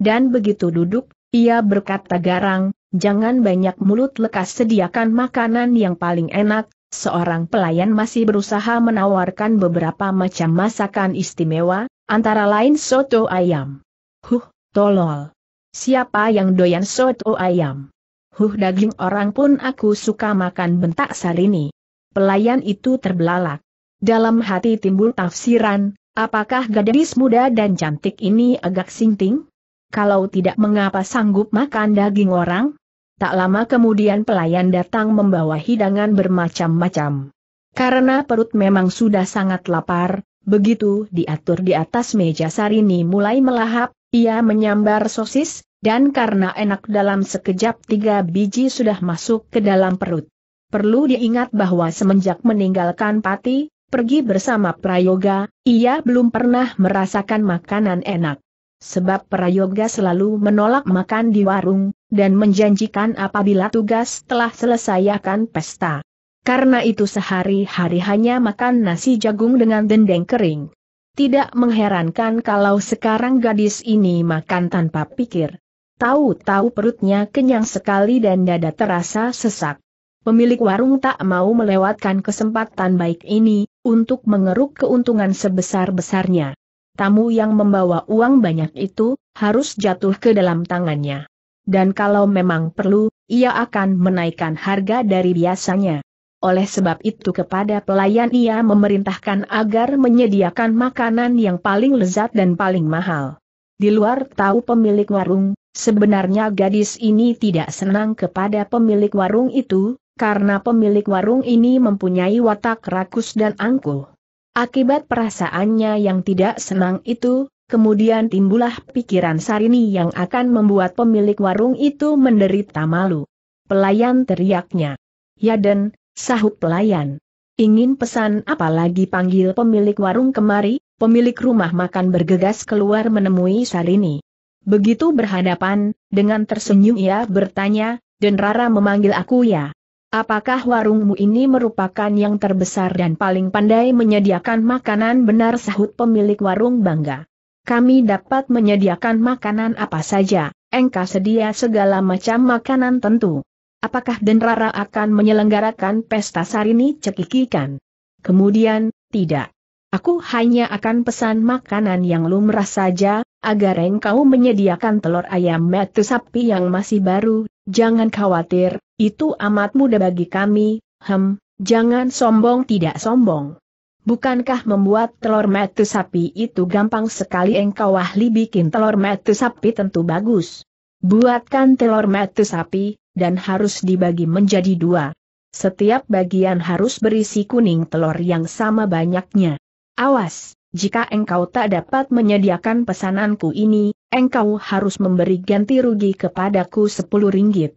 Dan begitu duduk, ia berkata garang, jangan banyak mulut lekas sediakan makanan yang paling enak, seorang pelayan masih berusaha menawarkan beberapa macam masakan istimewa, antara lain soto ayam. Huh, tolol. Siapa yang doyan soto ayam? Huh daging orang pun aku suka makan bentak Sarini. Pelayan itu terbelalak. Dalam hati timbul tafsiran, apakah gadis muda dan cantik ini agak sinting? Kalau tidak mengapa sanggup makan daging orang? Tak lama kemudian pelayan datang membawa hidangan bermacam-macam. Karena perut memang sudah sangat lapar, begitu diatur di atas meja Sarini mulai melahap, ia menyambar sosis, dan karena enak dalam sekejap tiga biji sudah masuk ke dalam perut. Perlu diingat bahwa semenjak meninggalkan Pati, pergi bersama Prayoga, ia belum pernah merasakan makanan enak. Sebab Prayoga selalu menolak makan di warung, dan menjanjikan apabila tugas telah selesai akan pesta. Karena itu sehari-hari hanya makan nasi jagung dengan dendeng kering. Tidak mengherankan kalau sekarang gadis ini makan tanpa pikir. Tahu-tahu perutnya kenyang sekali dan dada terasa sesak pemilik warung tak mau melewatkan kesempatan baik ini, untuk mengeruk keuntungan sebesar-besarnya. Tamu yang membawa uang banyak itu, harus jatuh ke dalam tangannya. Dan kalau memang perlu, ia akan menaikkan harga dari biasanya. Oleh sebab itu kepada pelayan ia memerintahkan agar menyediakan makanan yang paling lezat dan paling mahal. Di luar tahu pemilik warung, sebenarnya gadis ini tidak senang kepada pemilik warung itu, karena pemilik warung ini mempunyai watak rakus dan angkuh. Akibat perasaannya yang tidak senang itu, kemudian timbullah pikiran Sarini yang akan membuat pemilik warung itu menderita malu. Pelayan teriaknya. Ya dan, sahut pelayan. Ingin pesan apalagi panggil pemilik warung kemari, pemilik rumah makan bergegas keluar menemui Sarini. Begitu berhadapan, dengan tersenyum ia bertanya, dan Rara memanggil aku ya. Apakah warungmu ini merupakan yang terbesar dan paling pandai menyediakan makanan benar sahut pemilik warung bangga. Kami dapat menyediakan makanan apa saja, engkau sedia segala macam makanan tentu. Apakah Denrara akan menyelenggarakan pesta sarini cekikikan? Kemudian, tidak. Aku hanya akan pesan makanan yang lumrah saja, agar engkau menyediakan telur ayam metu sapi yang masih baru, Jangan khawatir, itu amat mudah bagi kami, hem, jangan sombong tidak sombong. Bukankah membuat telur metu sapi itu gampang sekali engkau ahli bikin telur metu sapi tentu bagus. Buatkan telur metu sapi, dan harus dibagi menjadi dua. Setiap bagian harus berisi kuning telur yang sama banyaknya. Awas! jika engkau tak dapat menyediakan pesananku ini, engkau harus memberi ganti rugi kepadaku 10 ringgit.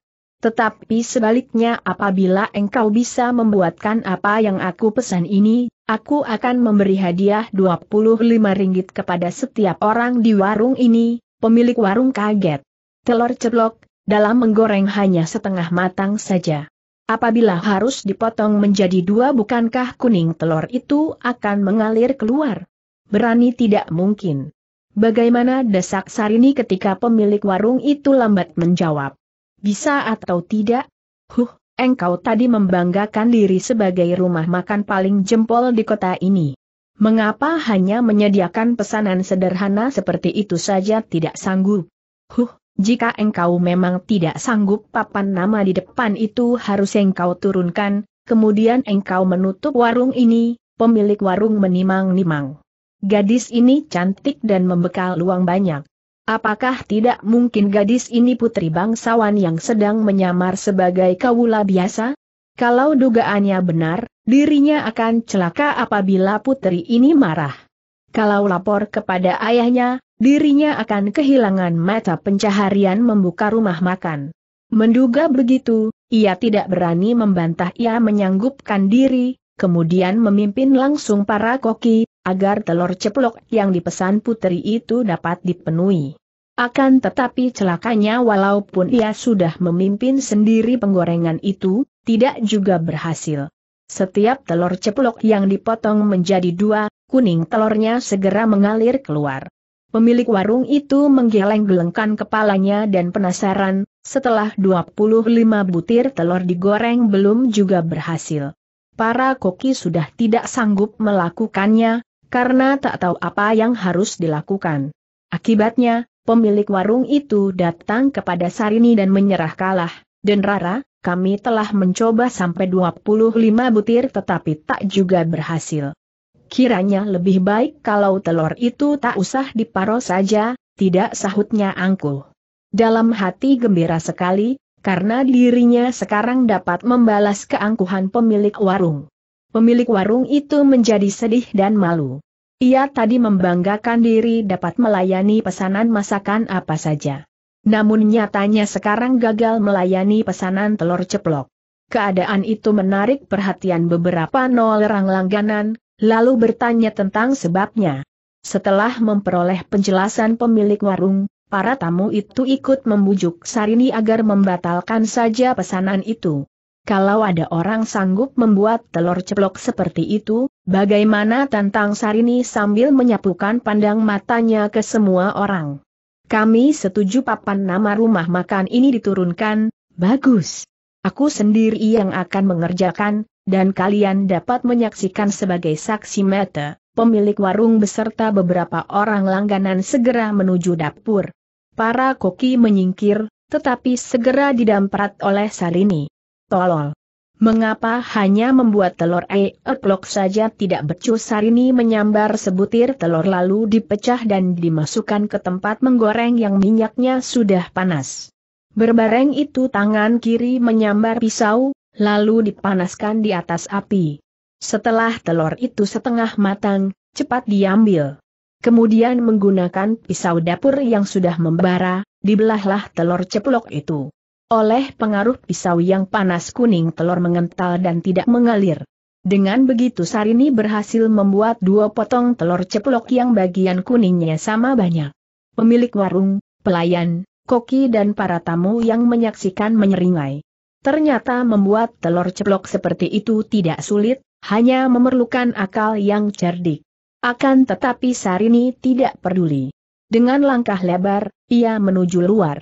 Tetapi sebaliknya apabila engkau bisa membuatkan apa yang aku pesan ini, aku akan memberi hadiah 25 ringgit kepada setiap orang di warung ini, pemilik warung kaget. Telur ceplok, dalam menggoreng hanya setengah matang saja. Apabila harus dipotong menjadi dua bukankah kuning telur itu akan mengalir keluar? Berani tidak mungkin. Bagaimana desak Sarini ketika pemilik warung itu lambat menjawab? Bisa atau tidak? Huh, engkau tadi membanggakan diri sebagai rumah makan paling jempol di kota ini. Mengapa hanya menyediakan pesanan sederhana seperti itu saja tidak sanggup? Huh, jika engkau memang tidak sanggup papan nama di depan itu harus engkau turunkan, kemudian engkau menutup warung ini, pemilik warung menimang-nimang. Gadis ini cantik dan membekal luang banyak. Apakah tidak mungkin gadis ini putri bangsawan yang sedang menyamar sebagai kawula biasa? Kalau dugaannya benar, dirinya akan celaka apabila putri ini marah. Kalau lapor kepada ayahnya, dirinya akan kehilangan mata pencaharian membuka rumah makan. Menduga begitu, ia tidak berani membantah ia menyanggupkan diri, kemudian memimpin langsung para koki, agar telur ceplok yang dipesan putri itu dapat dipenuhi. Akan tetapi celakanya walaupun ia sudah memimpin sendiri penggorengan itu, tidak juga berhasil. Setiap telur ceplok yang dipotong menjadi dua, kuning telurnya segera mengalir keluar. Pemilik warung itu menggeleng-gelengkan kepalanya dan penasaran, setelah 25 butir telur digoreng belum juga berhasil. Para koki sudah tidak sanggup melakukannya, karena tak tahu apa yang harus dilakukan. Akibatnya, pemilik warung itu datang kepada Sarini dan menyerah kalah. Dan Rara, kami telah mencoba sampai 25 butir tetapi tak juga berhasil. Kiranya lebih baik kalau telur itu tak usah diparo saja, tidak sahutnya angkuh. Dalam hati gembira sekali, karena dirinya sekarang dapat membalas keangkuhan pemilik warung pemilik warung itu menjadi sedih dan malu. Ia tadi membanggakan diri dapat melayani pesanan masakan apa saja. Namun nyatanya sekarang gagal melayani pesanan telur ceplok. Keadaan itu menarik perhatian beberapa nolerang langganan, lalu bertanya tentang sebabnya. Setelah memperoleh penjelasan pemilik warung, para tamu itu ikut membujuk Sarini agar membatalkan saja pesanan itu. Kalau ada orang sanggup membuat telur ceplok seperti itu, bagaimana tentang Sarini sambil menyapukan pandang matanya ke semua orang. Kami setuju papan nama rumah makan ini diturunkan, bagus. Aku sendiri yang akan mengerjakan, dan kalian dapat menyaksikan sebagai saksi mata, pemilik warung beserta beberapa orang langganan segera menuju dapur. Para koki menyingkir, tetapi segera didamprat oleh Sarini. Tolol. Mengapa hanya membuat telur eeklok saja tidak becus Sarini menyambar sebutir telur lalu dipecah dan dimasukkan ke tempat menggoreng yang minyaknya sudah panas. Berbareng itu tangan kiri menyambar pisau, lalu dipanaskan di atas api. Setelah telur itu setengah matang, cepat diambil. Kemudian menggunakan pisau dapur yang sudah membara, dibelahlah telur ceplok itu. Oleh pengaruh pisau yang panas kuning telur mengental dan tidak mengalir. Dengan begitu Sarini berhasil membuat dua potong telur ceplok yang bagian kuningnya sama banyak. Pemilik warung, pelayan, koki dan para tamu yang menyaksikan menyeringai. Ternyata membuat telur ceplok seperti itu tidak sulit, hanya memerlukan akal yang cerdik. Akan tetapi Sarini tidak peduli. Dengan langkah lebar, ia menuju luar.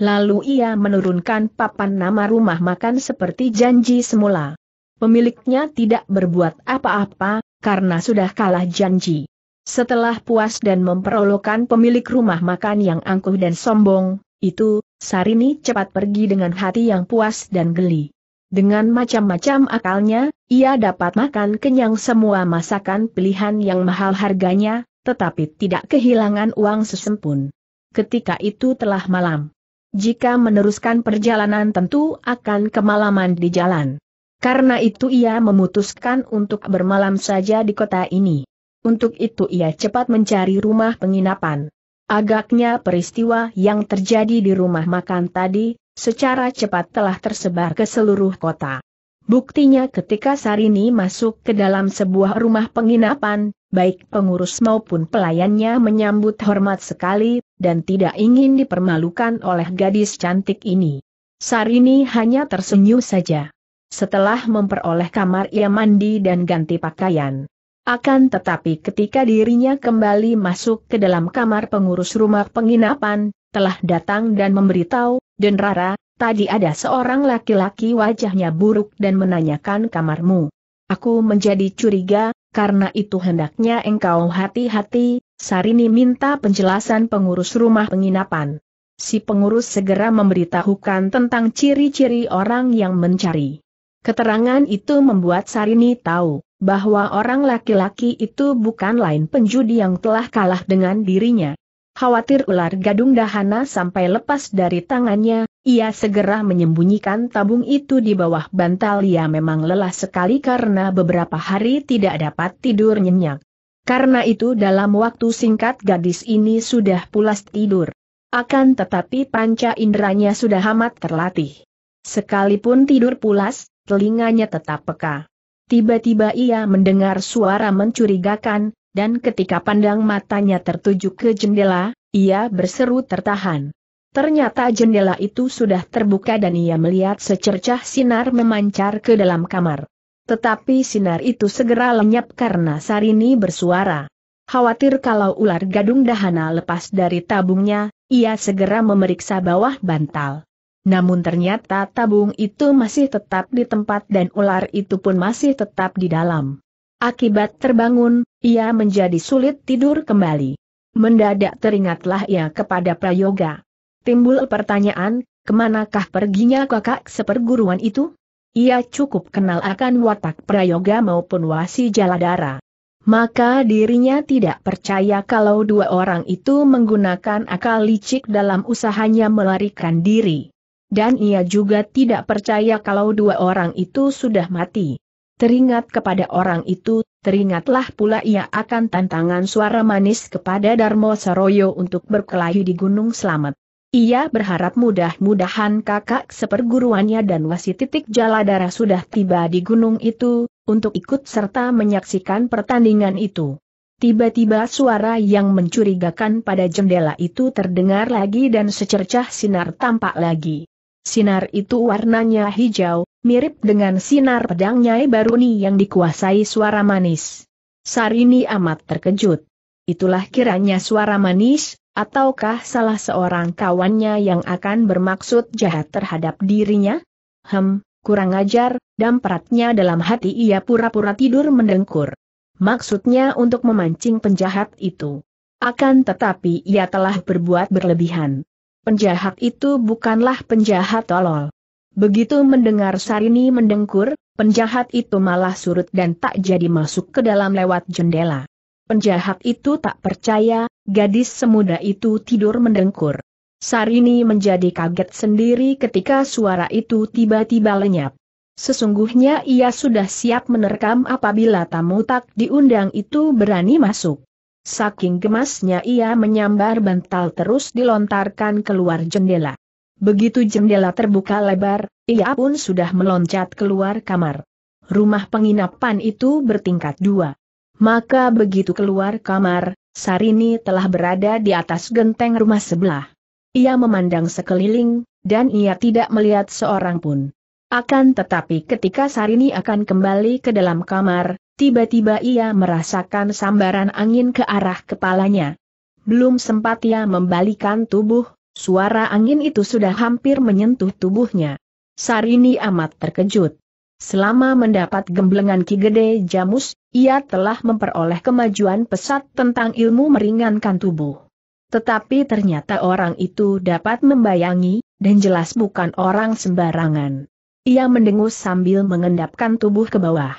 Lalu ia menurunkan papan nama rumah makan seperti janji semula. Pemiliknya tidak berbuat apa-apa, karena sudah kalah janji. Setelah puas dan memperolokan pemilik rumah makan yang angkuh dan sombong, itu, Sarini cepat pergi dengan hati yang puas dan geli. Dengan macam-macam akalnya, ia dapat makan kenyang semua masakan pilihan yang mahal harganya, tetapi tidak kehilangan uang sesempun. Ketika itu telah malam. Jika meneruskan perjalanan tentu akan kemalaman di jalan. Karena itu ia memutuskan untuk bermalam saja di kota ini. Untuk itu ia cepat mencari rumah penginapan. Agaknya peristiwa yang terjadi di rumah makan tadi, secara cepat telah tersebar ke seluruh kota. Buktinya ketika Sarini masuk ke dalam sebuah rumah penginapan, baik pengurus maupun pelayannya menyambut hormat sekali, dan tidak ingin dipermalukan oleh gadis cantik ini. Sarini hanya tersenyum saja. Setelah memperoleh kamar ia mandi dan ganti pakaian. Akan tetapi ketika dirinya kembali masuk ke dalam kamar pengurus rumah penginapan, telah datang dan memberitahu, Den Rara, tadi ada seorang laki-laki wajahnya buruk dan menanyakan kamarmu. Aku menjadi curiga, karena itu hendaknya engkau hati-hati, Sarini minta penjelasan pengurus rumah penginapan. Si pengurus segera memberitahukan tentang ciri-ciri orang yang mencari. Keterangan itu membuat Sarini tahu bahwa orang laki-laki itu bukan lain penjudi yang telah kalah dengan dirinya. Khawatir ular gadung dahana sampai lepas dari tangannya, ia segera menyembunyikan tabung itu di bawah bantal ia memang lelah sekali karena beberapa hari tidak dapat tidur nyenyak. Karena itu dalam waktu singkat gadis ini sudah pulas tidur. Akan tetapi panca inderanya sudah amat terlatih. Sekalipun tidur pulas, telinganya tetap peka. Tiba-tiba ia mendengar suara mencurigakan, dan ketika pandang matanya tertuju ke jendela, ia berseru tertahan. Ternyata jendela itu sudah terbuka dan ia melihat secercah sinar memancar ke dalam kamar. Tetapi sinar itu segera lenyap karena Sarini bersuara. Khawatir kalau ular gadung dahana lepas dari tabungnya, ia segera memeriksa bawah bantal. Namun ternyata tabung itu masih tetap di tempat dan ular itu pun masih tetap di dalam. Akibat terbangun, ia menjadi sulit tidur kembali. Mendadak teringatlah ia kepada Prayoga. Timbul pertanyaan, kemanakah perginya kakak seperguruan itu? Ia cukup kenal akan watak Prayoga maupun Wasi Jaladara. Maka dirinya tidak percaya kalau dua orang itu menggunakan akal licik dalam usahanya melarikan diri. Dan ia juga tidak percaya kalau dua orang itu sudah mati. Teringat kepada orang itu, teringatlah pula ia akan tantangan suara manis kepada Darmo Saroyo untuk berkelahi di Gunung Selamat. Ia berharap mudah-mudahan kakak seperguruannya dan wasit titik Jaladara sudah tiba di gunung itu, untuk ikut serta menyaksikan pertandingan itu. Tiba-tiba suara yang mencurigakan pada jendela itu terdengar lagi dan secercah sinar tampak lagi. Sinar itu warnanya hijau, mirip dengan sinar pedang Nyai Baruni yang dikuasai suara manis. Sarini amat terkejut. Itulah kiranya suara manis, Ataukah salah seorang kawannya yang akan bermaksud jahat terhadap dirinya? Hem, kurang ajar, dampratnya dalam hati ia pura-pura tidur mendengkur. Maksudnya untuk memancing penjahat itu. Akan tetapi ia telah berbuat berlebihan. Penjahat itu bukanlah penjahat tolol. Begitu mendengar Sarini mendengkur, penjahat itu malah surut dan tak jadi masuk ke dalam lewat jendela. Penjahat itu tak percaya, gadis semuda itu tidur mendengkur. Sarini menjadi kaget sendiri ketika suara itu tiba-tiba lenyap. Sesungguhnya ia sudah siap menerkam apabila tamu tak diundang itu berani masuk. Saking gemasnya ia menyambar bantal terus dilontarkan keluar jendela. Begitu jendela terbuka lebar, ia pun sudah meloncat keluar kamar. Rumah penginapan itu bertingkat dua. Maka begitu keluar kamar, Sarini telah berada di atas genteng rumah sebelah. Ia memandang sekeliling, dan ia tidak melihat seorang pun. Akan tetapi ketika Sarini akan kembali ke dalam kamar, tiba-tiba ia merasakan sambaran angin ke arah kepalanya. Belum sempat ia membalikan tubuh, suara angin itu sudah hampir menyentuh tubuhnya. Sarini amat terkejut. Selama mendapat gemblengan Ki Gede Jamus, ia telah memperoleh kemajuan pesat tentang ilmu meringankan tubuh. Tetapi ternyata orang itu dapat membayangi, dan jelas bukan orang sembarangan. Ia mendengus sambil mengendapkan tubuh ke bawah.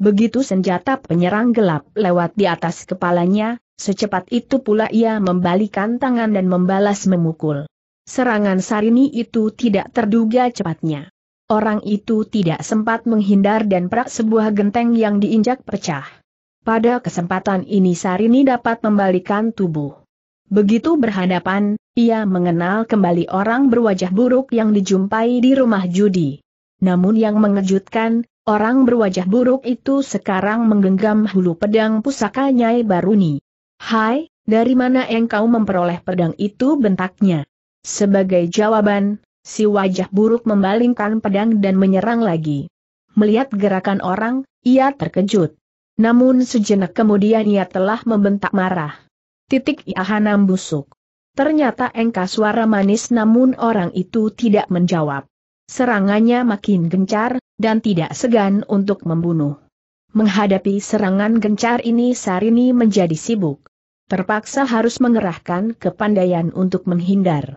Begitu senjata penyerang gelap lewat di atas kepalanya, secepat itu pula ia membalikan tangan dan membalas memukul. Serangan Sarini itu tidak terduga cepatnya. Orang itu tidak sempat menghindar dan prak sebuah genteng yang diinjak pecah. Pada kesempatan ini Sarini dapat membalikan tubuh. Begitu berhadapan, ia mengenal kembali orang berwajah buruk yang dijumpai di rumah judi. Namun yang mengejutkan, orang berwajah buruk itu sekarang menggenggam hulu pedang pusaka Nyai Baruni. Hai, dari mana engkau memperoleh pedang itu bentaknya? Sebagai jawaban, si wajah buruk membalingkan pedang dan menyerang lagi. Melihat gerakan orang, ia terkejut. Namun sejenak kemudian ia telah membentak marah. Titik ia busuk. Ternyata engkau suara manis namun orang itu tidak menjawab. Serangannya makin gencar, dan tidak segan untuk membunuh. Menghadapi serangan gencar ini Sarini menjadi sibuk. Terpaksa harus mengerahkan kepandaian untuk menghindar.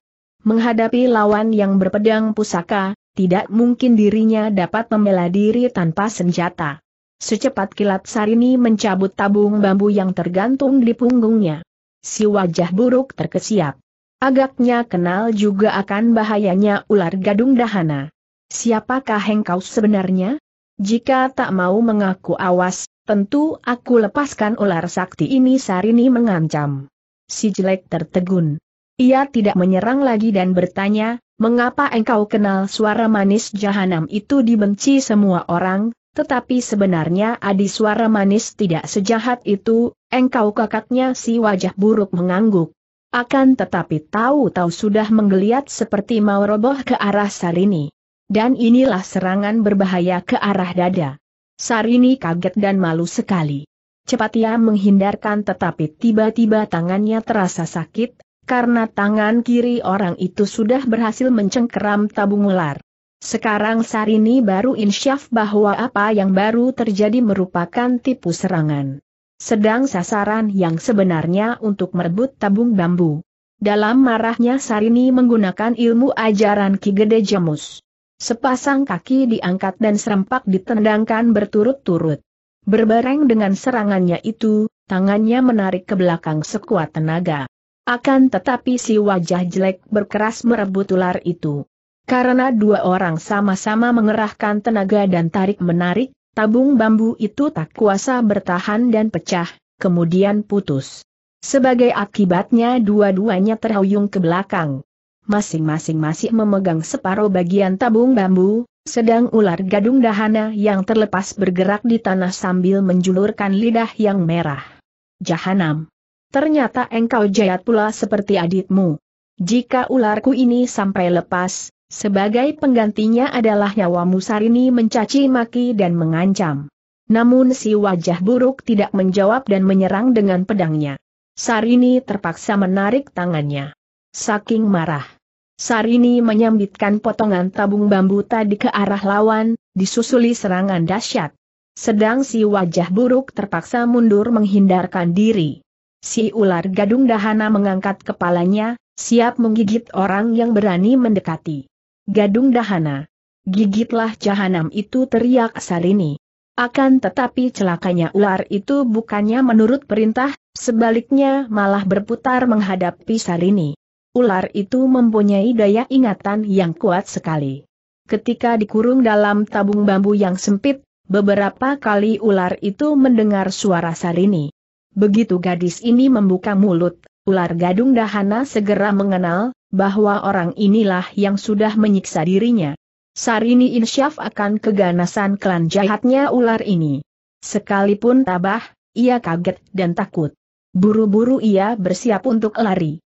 Menghadapi lawan yang berpedang pusaka, tidak mungkin dirinya dapat membela diri tanpa senjata. Secepat kilat Sarini mencabut tabung bambu yang tergantung di punggungnya. Si wajah buruk terkesiap. Agaknya kenal juga akan bahayanya ular gadung dahana. Siapakah hengkau sebenarnya? Jika tak mau mengaku awas, tentu aku lepaskan ular sakti ini Sarini mengancam. Si jelek tertegun. Ia tidak menyerang lagi dan bertanya, mengapa engkau kenal suara manis jahanam itu dibenci semua orang, tetapi sebenarnya adi suara manis tidak sejahat itu, engkau kakaknya si wajah buruk mengangguk. Akan tetapi tahu-tahu sudah menggeliat seperti mau roboh ke arah Sarini. Dan inilah serangan berbahaya ke arah dada. Sarini kaget dan malu sekali. Cepat ia menghindarkan tetapi tiba-tiba tangannya terasa sakit, karena tangan kiri orang itu sudah berhasil mencengkeram tabung ular. Sekarang Sarini baru insyaf bahwa apa yang baru terjadi merupakan tipu serangan. Sedang sasaran yang sebenarnya untuk merebut tabung bambu. Dalam marahnya Sarini menggunakan ilmu ajaran Ki Gede Jemus. Sepasang kaki diangkat dan serempak ditendangkan berturut-turut. Berbareng dengan serangannya itu, tangannya menarik ke belakang sekuat tenaga. Akan tetapi si wajah jelek berkeras merebut ular itu. Karena dua orang sama-sama mengerahkan tenaga dan tarik-menarik, tabung bambu itu tak kuasa bertahan dan pecah, kemudian putus. Sebagai akibatnya dua-duanya terhuyung ke belakang. Masing-masing masih memegang separuh bagian tabung bambu, sedang ular gadung dahana yang terlepas bergerak di tanah sambil menjulurkan lidah yang merah. Jahanam. Ternyata engkau jayat pula seperti adikmu. Jika ularku ini sampai lepas, sebagai penggantinya adalah nyawamu Sarini mencaci maki dan mengancam. Namun si wajah buruk tidak menjawab dan menyerang dengan pedangnya. Sarini terpaksa menarik tangannya. Saking marah. Sarini menyambitkan potongan tabung bambu tadi ke arah lawan, disusuli serangan dahsyat. Sedang si wajah buruk terpaksa mundur menghindarkan diri. Si ular gadung dahana mengangkat kepalanya, siap menggigit orang yang berani mendekati. Gadung dahana. Gigitlah jahanam itu teriak Sarini. Akan tetapi celakanya ular itu bukannya menurut perintah, sebaliknya malah berputar menghadapi Sarini. Ular itu mempunyai daya ingatan yang kuat sekali. Ketika dikurung dalam tabung bambu yang sempit, beberapa kali ular itu mendengar suara Sarini. Begitu gadis ini membuka mulut, ular gadung dahana segera mengenal, bahwa orang inilah yang sudah menyiksa dirinya. Sarini insyaf akan keganasan klan jahatnya ular ini. Sekalipun tabah, ia kaget dan takut. Buru-buru ia bersiap untuk lari.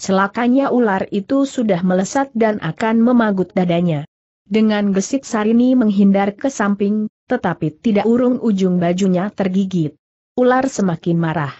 Celakanya ular itu sudah melesat dan akan memagut dadanya. Dengan gesit Sarini menghindar ke samping, tetapi tidak urung ujung bajunya tergigit. Ular semakin marah.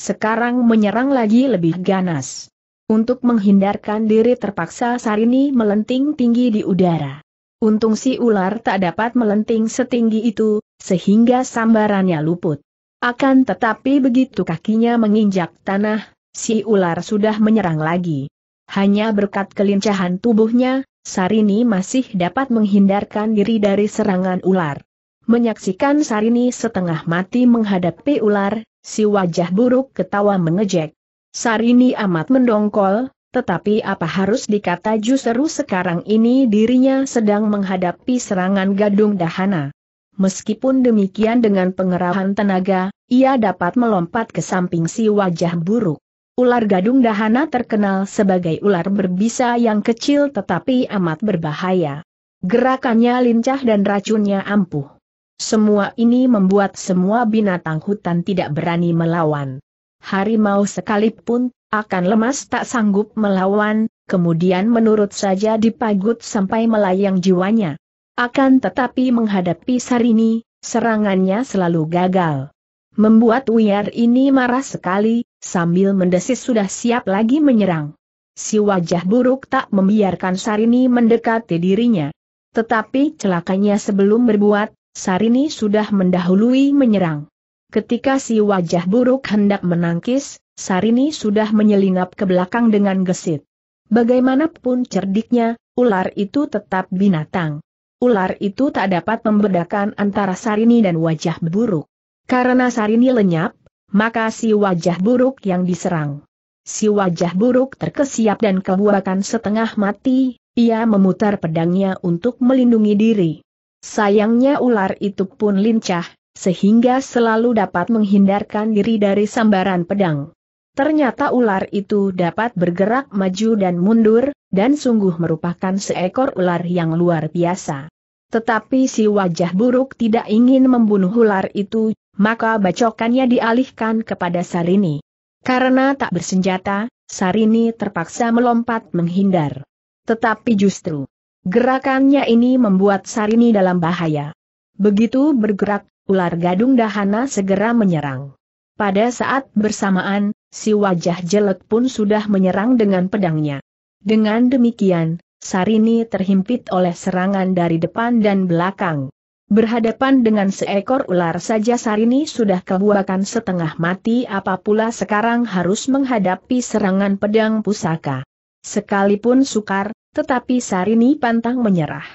Sekarang menyerang lagi lebih ganas. Untuk menghindarkan diri terpaksa Sarini melenting tinggi di udara. Untung si ular tak dapat melenting setinggi itu, sehingga sambarannya luput. Akan tetapi begitu kakinya menginjak tanah, si ular sudah menyerang lagi. Hanya berkat kelincahan tubuhnya, Sarini masih dapat menghindarkan diri dari serangan ular. Menyaksikan Sarini setengah mati menghadapi ular, si wajah buruk ketawa mengejek. Sarini amat mendongkol, tetapi apa harus dikata justru sekarang ini dirinya sedang menghadapi serangan gadung dahana. Meskipun demikian dengan pengerahan tenaga, ia dapat melompat ke samping si wajah buruk. Ular gadung dahana terkenal sebagai ular berbisa yang kecil tetapi amat berbahaya. Gerakannya lincah dan racunnya ampuh. Semua ini membuat semua binatang hutan tidak berani melawan. Harimau sekalipun, akan lemas tak sanggup melawan, kemudian menurut saja dipagut sampai melayang jiwanya. Akan tetapi menghadapi Sarini, serangannya selalu gagal. Membuat Wiyar ini marah sekali, sambil mendesis sudah siap lagi menyerang. Si wajah buruk tak membiarkan Sarini mendekati dirinya. Tetapi celakanya sebelum berbuat, Sarini sudah mendahului menyerang. Ketika si wajah buruk hendak menangkis, Sarini sudah menyelinap ke belakang dengan gesit. Bagaimanapun cerdiknya, ular itu tetap binatang. Ular itu tak dapat membedakan antara Sarini dan wajah buruk. Karena Sarini lenyap, maka si wajah buruk yang diserang. Si wajah buruk terkesiap dan kebuakan setengah mati, ia memutar pedangnya untuk melindungi diri. Sayangnya ular itu pun lincah, sehingga selalu dapat menghindarkan diri dari sambaran pedang. Ternyata ular itu dapat bergerak maju dan mundur, dan sungguh merupakan seekor ular yang luar biasa. Tetapi si wajah buruk tidak ingin membunuh ular itu, maka bacokannya dialihkan kepada Sarini. Karena tak bersenjata, Sarini terpaksa melompat menghindar. Tetapi justru Gerakannya ini membuat Sarini dalam bahaya. Begitu bergerak, ular gadung dahana segera menyerang. Pada saat bersamaan, si wajah jelek pun sudah menyerang dengan pedangnya. Dengan demikian, Sarini terhimpit oleh serangan dari depan dan belakang. Berhadapan dengan seekor ular saja Sarini sudah kebuakan setengah mati apa sekarang harus menghadapi serangan pedang pusaka. Sekalipun sukar, tetapi Sarini pantang menyerah.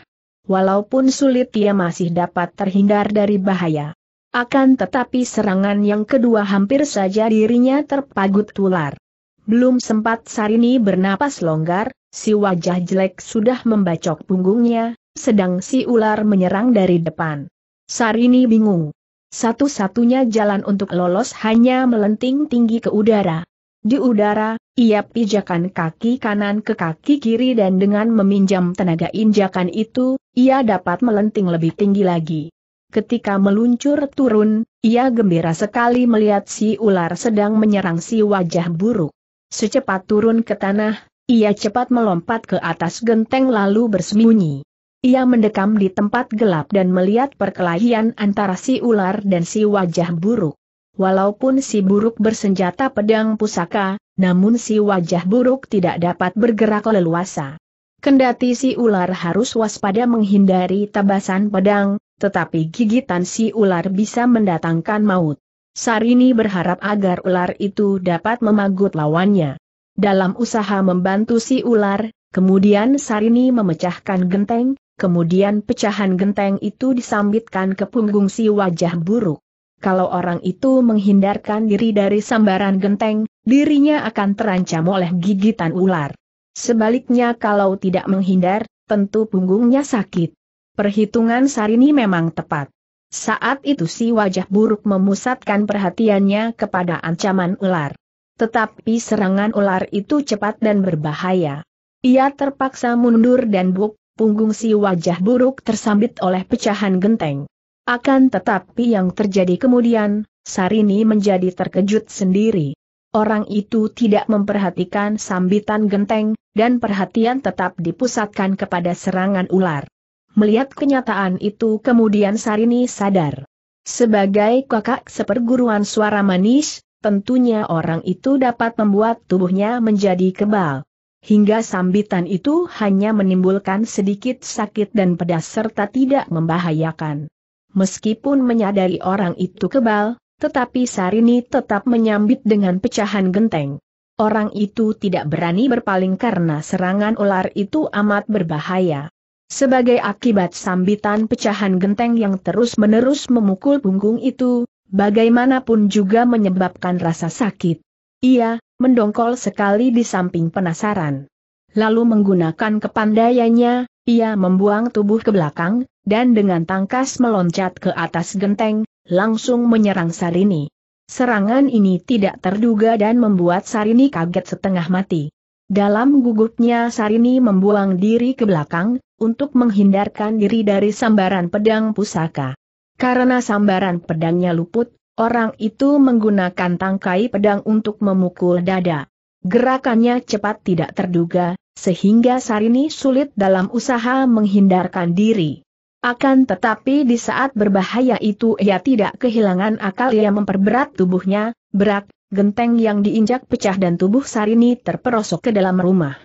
Walaupun sulit ia masih dapat terhindar dari bahaya. Akan tetapi serangan yang kedua hampir saja dirinya terpagut tular. Belum sempat Sarini bernapas longgar, si wajah jelek sudah membacok punggungnya, sedang si ular menyerang dari depan. Sarini bingung. Satu-satunya jalan untuk lolos hanya melenting tinggi ke udara. Di udara, ia pijakan kaki kanan ke kaki kiri dan dengan meminjam tenaga injakan itu, ia dapat melenting lebih tinggi lagi. Ketika meluncur turun, ia gembira sekali melihat si ular sedang menyerang si wajah buruk. Secepat turun ke tanah, ia cepat melompat ke atas genteng lalu bersembunyi. Ia mendekam di tempat gelap dan melihat perkelahian antara si ular dan si wajah buruk. Walaupun si buruk bersenjata pedang pusaka, namun si wajah buruk tidak dapat bergerak leluasa. Kendati si ular harus waspada menghindari tabasan pedang, tetapi gigitan si ular bisa mendatangkan maut. Sarini berharap agar ular itu dapat memagut lawannya. Dalam usaha membantu si ular, kemudian Sarini memecahkan genteng, kemudian pecahan genteng itu disambitkan ke punggung si wajah buruk kalau orang itu menghindarkan diri dari sambaran genteng, dirinya akan terancam oleh gigitan ular. Sebaliknya kalau tidak menghindar, tentu punggungnya sakit. Perhitungan Sarini memang tepat. Saat itu si wajah buruk memusatkan perhatiannya kepada ancaman ular. Tetapi serangan ular itu cepat dan berbahaya. Ia terpaksa mundur dan buk, punggung si wajah buruk tersambit oleh pecahan genteng. Akan tetapi yang terjadi kemudian, Sarini menjadi terkejut sendiri. Orang itu tidak memperhatikan sambitan genteng, dan perhatian tetap dipusatkan kepada serangan ular. Melihat kenyataan itu kemudian Sarini sadar. Sebagai kakak seperguruan suara manis, tentunya orang itu dapat membuat tubuhnya menjadi kebal. Hingga sambitan itu hanya menimbulkan sedikit sakit dan pedas serta tidak membahayakan meskipun menyadari orang itu kebal, tetapi Sarini tetap menyambit dengan pecahan genteng. Orang itu tidak berani berpaling karena serangan ular itu amat berbahaya. Sebagai akibat sambitan pecahan genteng yang terus-menerus memukul punggung itu, bagaimanapun juga menyebabkan rasa sakit. Ia, mendongkol sekali di samping penasaran. Lalu menggunakan kepandaiannya, ia membuang tubuh ke belakang, dan dengan tangkas meloncat ke atas genteng, langsung menyerang Sarini. Serangan ini tidak terduga dan membuat Sarini kaget setengah mati. Dalam gugupnya Sarini membuang diri ke belakang, untuk menghindarkan diri dari sambaran pedang pusaka. Karena sambaran pedangnya luput, orang itu menggunakan tangkai pedang untuk memukul dada. Gerakannya cepat tidak terduga, sehingga Sarini sulit dalam usaha menghindarkan diri. Akan tetapi di saat berbahaya itu ia tidak kehilangan akal ia memperberat tubuhnya, berat, genteng yang diinjak pecah dan tubuh Sarini terperosok ke dalam rumah.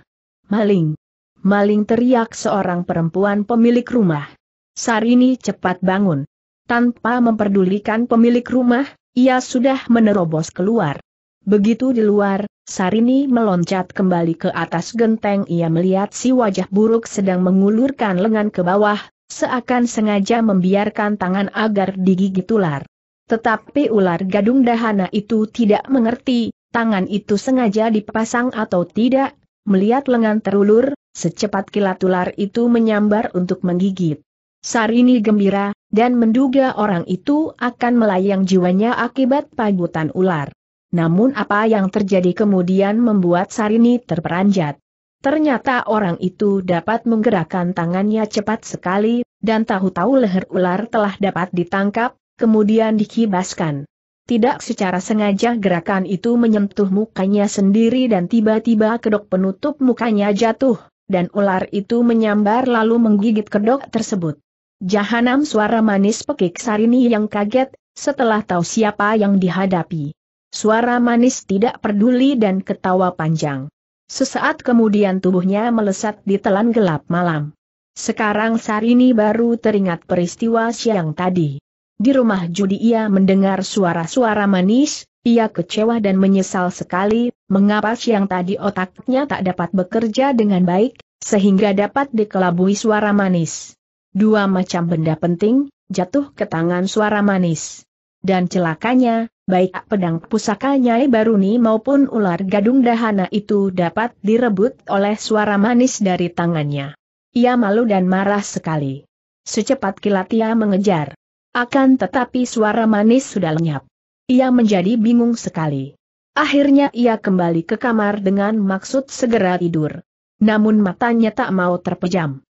Maling! Maling teriak seorang perempuan pemilik rumah. Sarini cepat bangun. Tanpa memperdulikan pemilik rumah, ia sudah menerobos keluar. Begitu di luar, Sarini meloncat kembali ke atas genteng ia melihat si wajah buruk sedang mengulurkan lengan ke bawah, seakan sengaja membiarkan tangan agar digigit ular. Tetapi ular gadung dahana itu tidak mengerti, tangan itu sengaja dipasang atau tidak, melihat lengan terulur, secepat kilat ular itu menyambar untuk menggigit. Sarini gembira, dan menduga orang itu akan melayang jiwanya akibat pagutan ular. Namun apa yang terjadi kemudian membuat Sarini terperanjat. Ternyata orang itu dapat menggerakkan tangannya cepat sekali, dan tahu-tahu leher ular telah dapat ditangkap, kemudian dikibaskan. Tidak secara sengaja gerakan itu menyentuh mukanya sendiri dan tiba-tiba kedok penutup mukanya jatuh, dan ular itu menyambar lalu menggigit kedok tersebut. Jahanam suara manis pekik Sarini yang kaget, setelah tahu siapa yang dihadapi. Suara manis tidak peduli dan ketawa panjang. Sesaat kemudian tubuhnya melesat di telan gelap malam. Sekarang Sarini baru teringat peristiwa siang tadi. Di rumah judi ia mendengar suara-suara manis, ia kecewa dan menyesal sekali, mengapa siang tadi otaknya tak dapat bekerja dengan baik, sehingga dapat dikelabui suara manis. Dua macam benda penting, jatuh ke tangan suara manis. Dan celakanya, baik pedang pusaka Nyai Baruni maupun ular gadung dahana itu dapat direbut oleh suara manis dari tangannya. Ia malu dan marah sekali. Secepat kilat ia mengejar. Akan tetapi suara manis sudah lenyap. Ia menjadi bingung sekali. Akhirnya ia kembali ke kamar dengan maksud segera tidur. Namun matanya tak mau terpejam.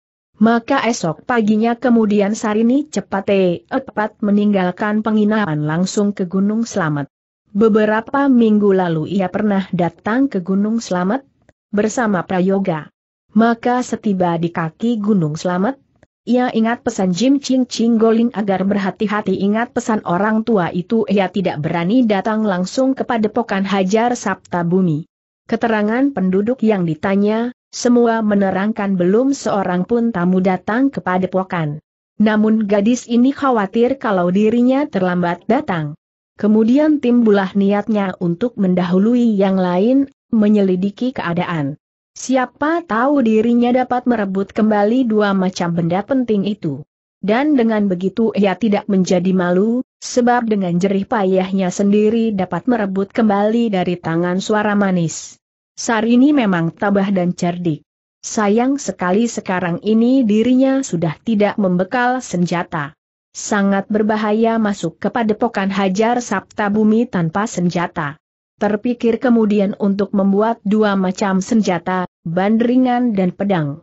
Maka esok paginya kemudian Sarini cepat tepat meninggalkan penginapan langsung ke Gunung Selamat. Beberapa minggu lalu ia pernah datang ke Gunung Selamat bersama Prayoga. Maka setiba di kaki Gunung Selamat, ia ingat pesan Jim Ching Ching Goling agar berhati-hati ingat pesan orang tua itu ia tidak berani datang langsung kepada Pokan Hajar Sabta Bumi. Keterangan penduduk yang ditanya, semua menerangkan belum seorang pun tamu datang kepada pokan. Namun gadis ini khawatir kalau dirinya terlambat datang. Kemudian timbulah niatnya untuk mendahului yang lain, menyelidiki keadaan. Siapa tahu dirinya dapat merebut kembali dua macam benda penting itu. Dan dengan begitu ia tidak menjadi malu, sebab dengan jerih payahnya sendiri dapat merebut kembali dari tangan suara manis. Sarini memang tabah dan cerdik. Sayang sekali sekarang ini dirinya sudah tidak membekal senjata. Sangat berbahaya masuk ke padepokan hajar Sabta Bumi tanpa senjata. Terpikir kemudian untuk membuat dua macam senjata, bandringan dan pedang.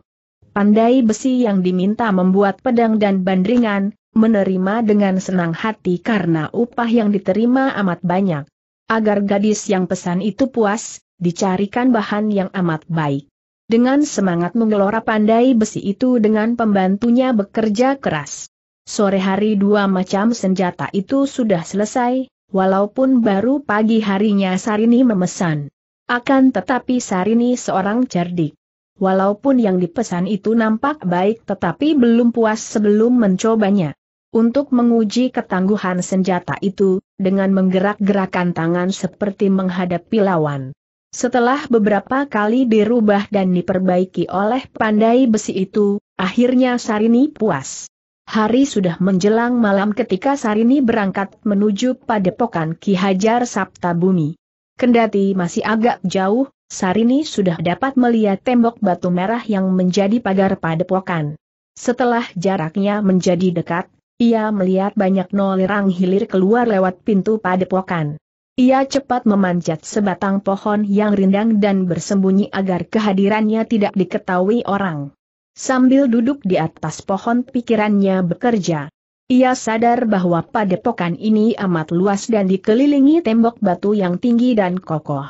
Pandai besi yang diminta membuat pedang dan bandringan, menerima dengan senang hati karena upah yang diterima amat banyak. Agar gadis yang pesan itu puas, dicarikan bahan yang amat baik. Dengan semangat mengelora pandai besi itu dengan pembantunya bekerja keras. Sore hari dua macam senjata itu sudah selesai, walaupun baru pagi harinya Sarini memesan. Akan tetapi Sarini seorang cerdik. Walaupun yang dipesan itu nampak baik tetapi belum puas sebelum mencobanya. Untuk menguji ketangguhan senjata itu, dengan menggerak-gerakan tangan seperti menghadapi lawan. Setelah beberapa kali dirubah dan diperbaiki oleh pandai besi itu, akhirnya Sarini puas. Hari sudah menjelang malam ketika Sarini berangkat menuju padepokan Ki Hajar Sabta Bumi. Kendati masih agak jauh, Sarini sudah dapat melihat tembok batu merah yang menjadi pagar padepokan. Setelah jaraknya menjadi dekat, ia melihat banyak nolirang hilir keluar lewat pintu padepokan. Ia cepat memanjat sebatang pohon yang rindang dan bersembunyi agar kehadirannya tidak diketahui orang. Sambil duduk di atas pohon pikirannya bekerja. Ia sadar bahwa padepokan ini amat luas dan dikelilingi tembok batu yang tinggi dan kokoh.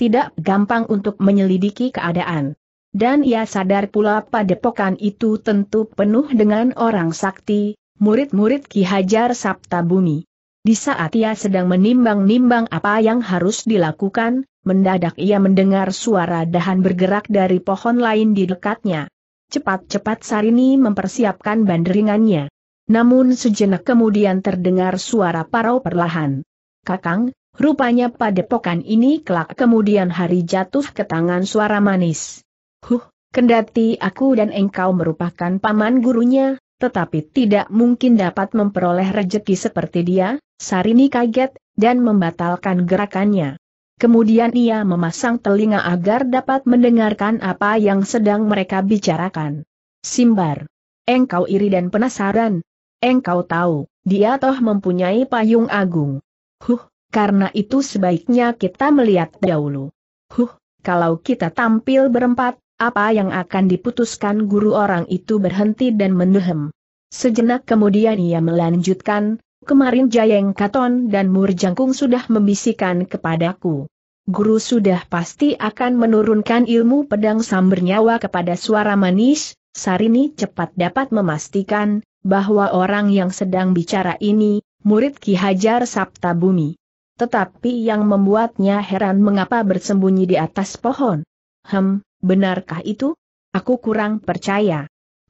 Tidak gampang untuk menyelidiki keadaan. Dan ia sadar pula padepokan itu tentu penuh dengan orang sakti, murid-murid Ki Hajar Sabta Bumi. Di saat ia sedang menimbang-nimbang apa yang harus dilakukan, mendadak ia mendengar suara dahan bergerak dari pohon lain di dekatnya. Cepat-cepat Sarini mempersiapkan banderingannya. Namun sejenak kemudian terdengar suara parau perlahan. Kakang, rupanya pada pokan ini kelak kemudian hari jatuh ke tangan suara manis. Huh, kendati aku dan engkau merupakan paman gurunya, tetapi tidak mungkin dapat memperoleh rejeki seperti dia, Sarini kaget, dan membatalkan gerakannya. Kemudian ia memasang telinga agar dapat mendengarkan apa yang sedang mereka bicarakan. Simbar. Engkau iri dan penasaran. Engkau tahu, dia toh mempunyai payung agung. Huh, karena itu sebaiknya kita melihat dahulu. Huh, kalau kita tampil berempat, apa yang akan diputuskan guru orang itu berhenti dan menuhem. Sejenak kemudian ia melanjutkan, kemarin Jayeng Katon dan Murjangkung sudah membisikkan kepadaku. Guru sudah pasti akan menurunkan ilmu pedang nyawa kepada suara manis, Sarini cepat dapat memastikan, bahwa orang yang sedang bicara ini, murid Ki Hajar Sabta Bumi. Tetapi yang membuatnya heran mengapa bersembunyi di atas pohon. Hem, benarkah itu? Aku kurang percaya.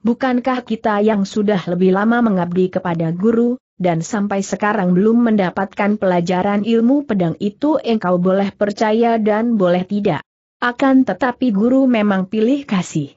Bukankah kita yang sudah lebih lama mengabdi kepada guru, dan sampai sekarang belum mendapatkan pelajaran ilmu pedang itu engkau boleh percaya dan boleh tidak. Akan tetapi guru memang pilih kasih.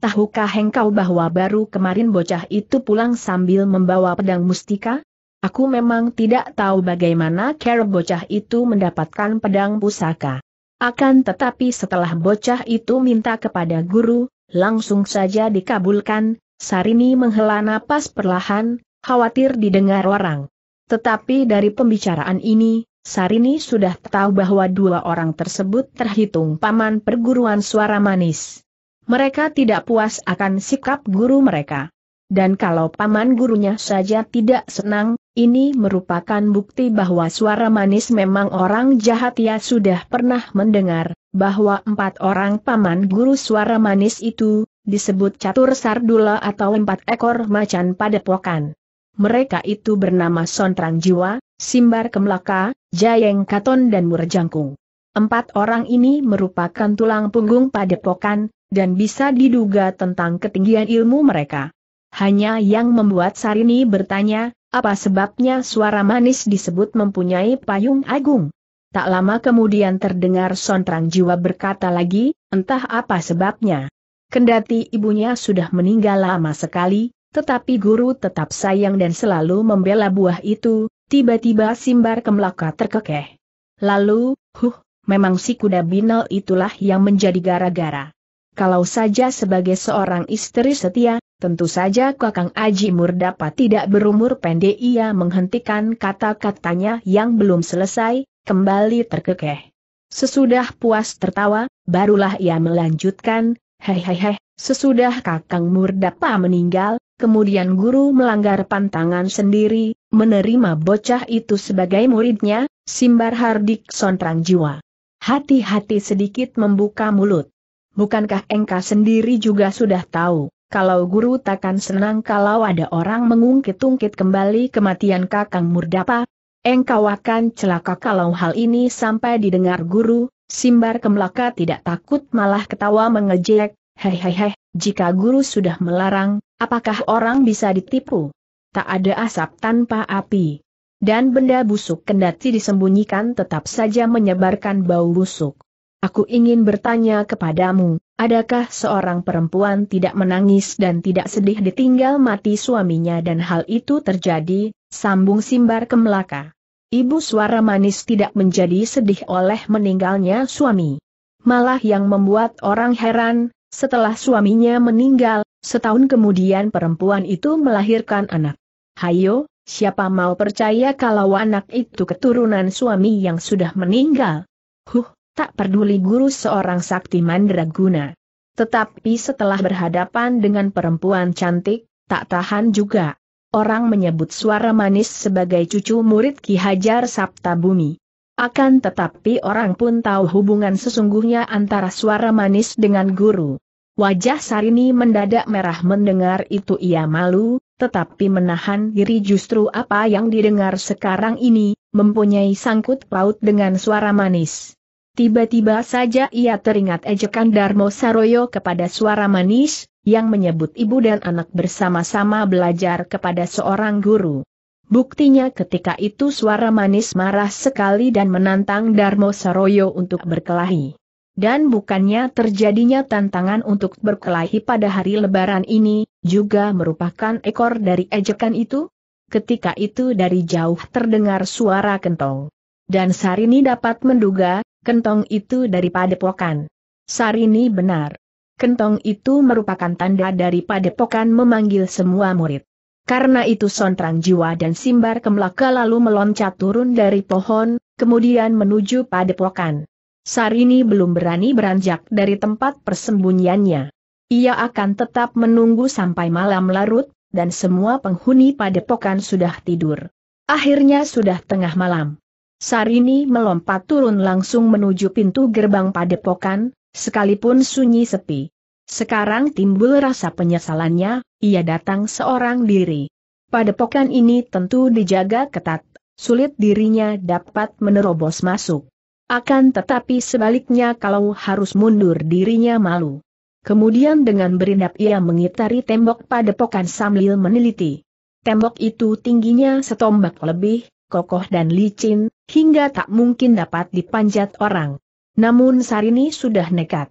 Tahukah engkau bahwa baru kemarin bocah itu pulang sambil membawa pedang mustika? Aku memang tidak tahu bagaimana cara bocah itu mendapatkan pedang pusaka. Akan tetapi setelah bocah itu minta kepada guru, langsung saja dikabulkan, Sarini menghela napas perlahan, khawatir didengar orang. Tetapi dari pembicaraan ini, Sarini sudah tahu bahwa dua orang tersebut terhitung paman perguruan suara manis. Mereka tidak puas akan sikap guru mereka. Dan kalau paman gurunya saja tidak senang, ini merupakan bukti bahwa suara manis memang orang jahat ya sudah pernah mendengar, bahwa empat orang paman guru suara manis itu, disebut catur sardula atau empat ekor macan pada pokan mereka itu bernama Sontrang Jiwa, Simbar Kemlaka, Jayeng Katon dan Murjangkung. Empat orang ini merupakan tulang punggung padepokan, dan bisa diduga tentang ketinggian ilmu mereka. Hanya yang membuat Sarini bertanya, apa sebabnya suara manis disebut mempunyai payung agung? Tak lama kemudian terdengar Sontrang Jiwa berkata lagi, entah apa sebabnya. Kendati ibunya sudah meninggal lama sekali, tetapi guru tetap sayang dan selalu membela buah itu, tiba-tiba Simbar Kemlaka terkekeh. Lalu, huh, memang si kuda binal itulah yang menjadi gara-gara. Kalau saja sebagai seorang istri setia, tentu saja Kakang Aji Murdapa tidak berumur pendek ia menghentikan kata-katanya yang belum selesai, kembali terkekeh. Sesudah puas tertawa, barulah ia melanjutkan, hehehe, sesudah Kakang Murdapa meninggal, Kemudian guru melanggar pantangan sendiri, menerima bocah itu sebagai muridnya, Simbar Hardik Sontrang Jiwa. Hati-hati sedikit membuka mulut. Bukankah engkau sendiri juga sudah tahu, kalau guru takkan senang kalau ada orang mengungkit-ungkit kembali kematian kakang Murdapa? Engkau akan celaka kalau hal ini sampai didengar guru, Simbar Kemlaka tidak takut malah ketawa mengejek, Hei hei hei, jika guru sudah melarang, apakah orang bisa ditipu? Tak ada asap tanpa api. Dan benda busuk kendati disembunyikan tetap saja menyebarkan bau busuk. Aku ingin bertanya kepadamu, adakah seorang perempuan tidak menangis dan tidak sedih ditinggal mati suaminya dan hal itu terjadi, sambung Simbar ke Melaka. Ibu suara manis tidak menjadi sedih oleh meninggalnya suami. Malah yang membuat orang heran, setelah suaminya meninggal, setahun kemudian perempuan itu melahirkan anak. Hayo, siapa mau percaya kalau anak itu keturunan suami yang sudah meninggal? Huh, tak peduli guru seorang sakti mandraguna. Tetapi setelah berhadapan dengan perempuan cantik, tak tahan juga. Orang menyebut suara manis sebagai cucu murid Ki Hajar Sabta Bumi. Akan tetapi orang pun tahu hubungan sesungguhnya antara suara manis dengan guru. Wajah Sarini mendadak merah mendengar itu ia malu, tetapi menahan diri justru apa yang didengar sekarang ini, mempunyai sangkut paut dengan suara manis. Tiba-tiba saja ia teringat ejekan Darmo Saroyo kepada suara manis, yang menyebut ibu dan anak bersama-sama belajar kepada seorang guru. Buktinya ketika itu suara manis marah sekali dan menantang Darmo Saroyo untuk berkelahi. Dan bukannya terjadinya tantangan untuk berkelahi pada hari lebaran ini, juga merupakan ekor dari ejekan itu? Ketika itu dari jauh terdengar suara kentong. Dan Sarini dapat menduga, kentong itu dari padepokan. Sarini benar. Kentong itu merupakan tanda dari padepokan memanggil semua murid. Karena itu Sontrang Jiwa dan Simbar Kemlaka lalu meloncat turun dari pohon, kemudian menuju padepokan. Sarini belum berani beranjak dari tempat persembunyiannya. Ia akan tetap menunggu sampai malam larut, dan semua penghuni padepokan sudah tidur. Akhirnya sudah tengah malam. Sarini melompat turun langsung menuju pintu gerbang padepokan, sekalipun sunyi sepi. Sekarang timbul rasa penyesalannya, ia datang seorang diri. Padepokan ini tentu dijaga ketat, sulit dirinya dapat menerobos masuk. Akan tetapi sebaliknya kalau harus mundur dirinya malu. Kemudian dengan berindap ia mengitari tembok padepokan sambil meneliti. Tembok itu tingginya setombak lebih, kokoh dan licin, hingga tak mungkin dapat dipanjat orang. Namun Sarini sudah nekat.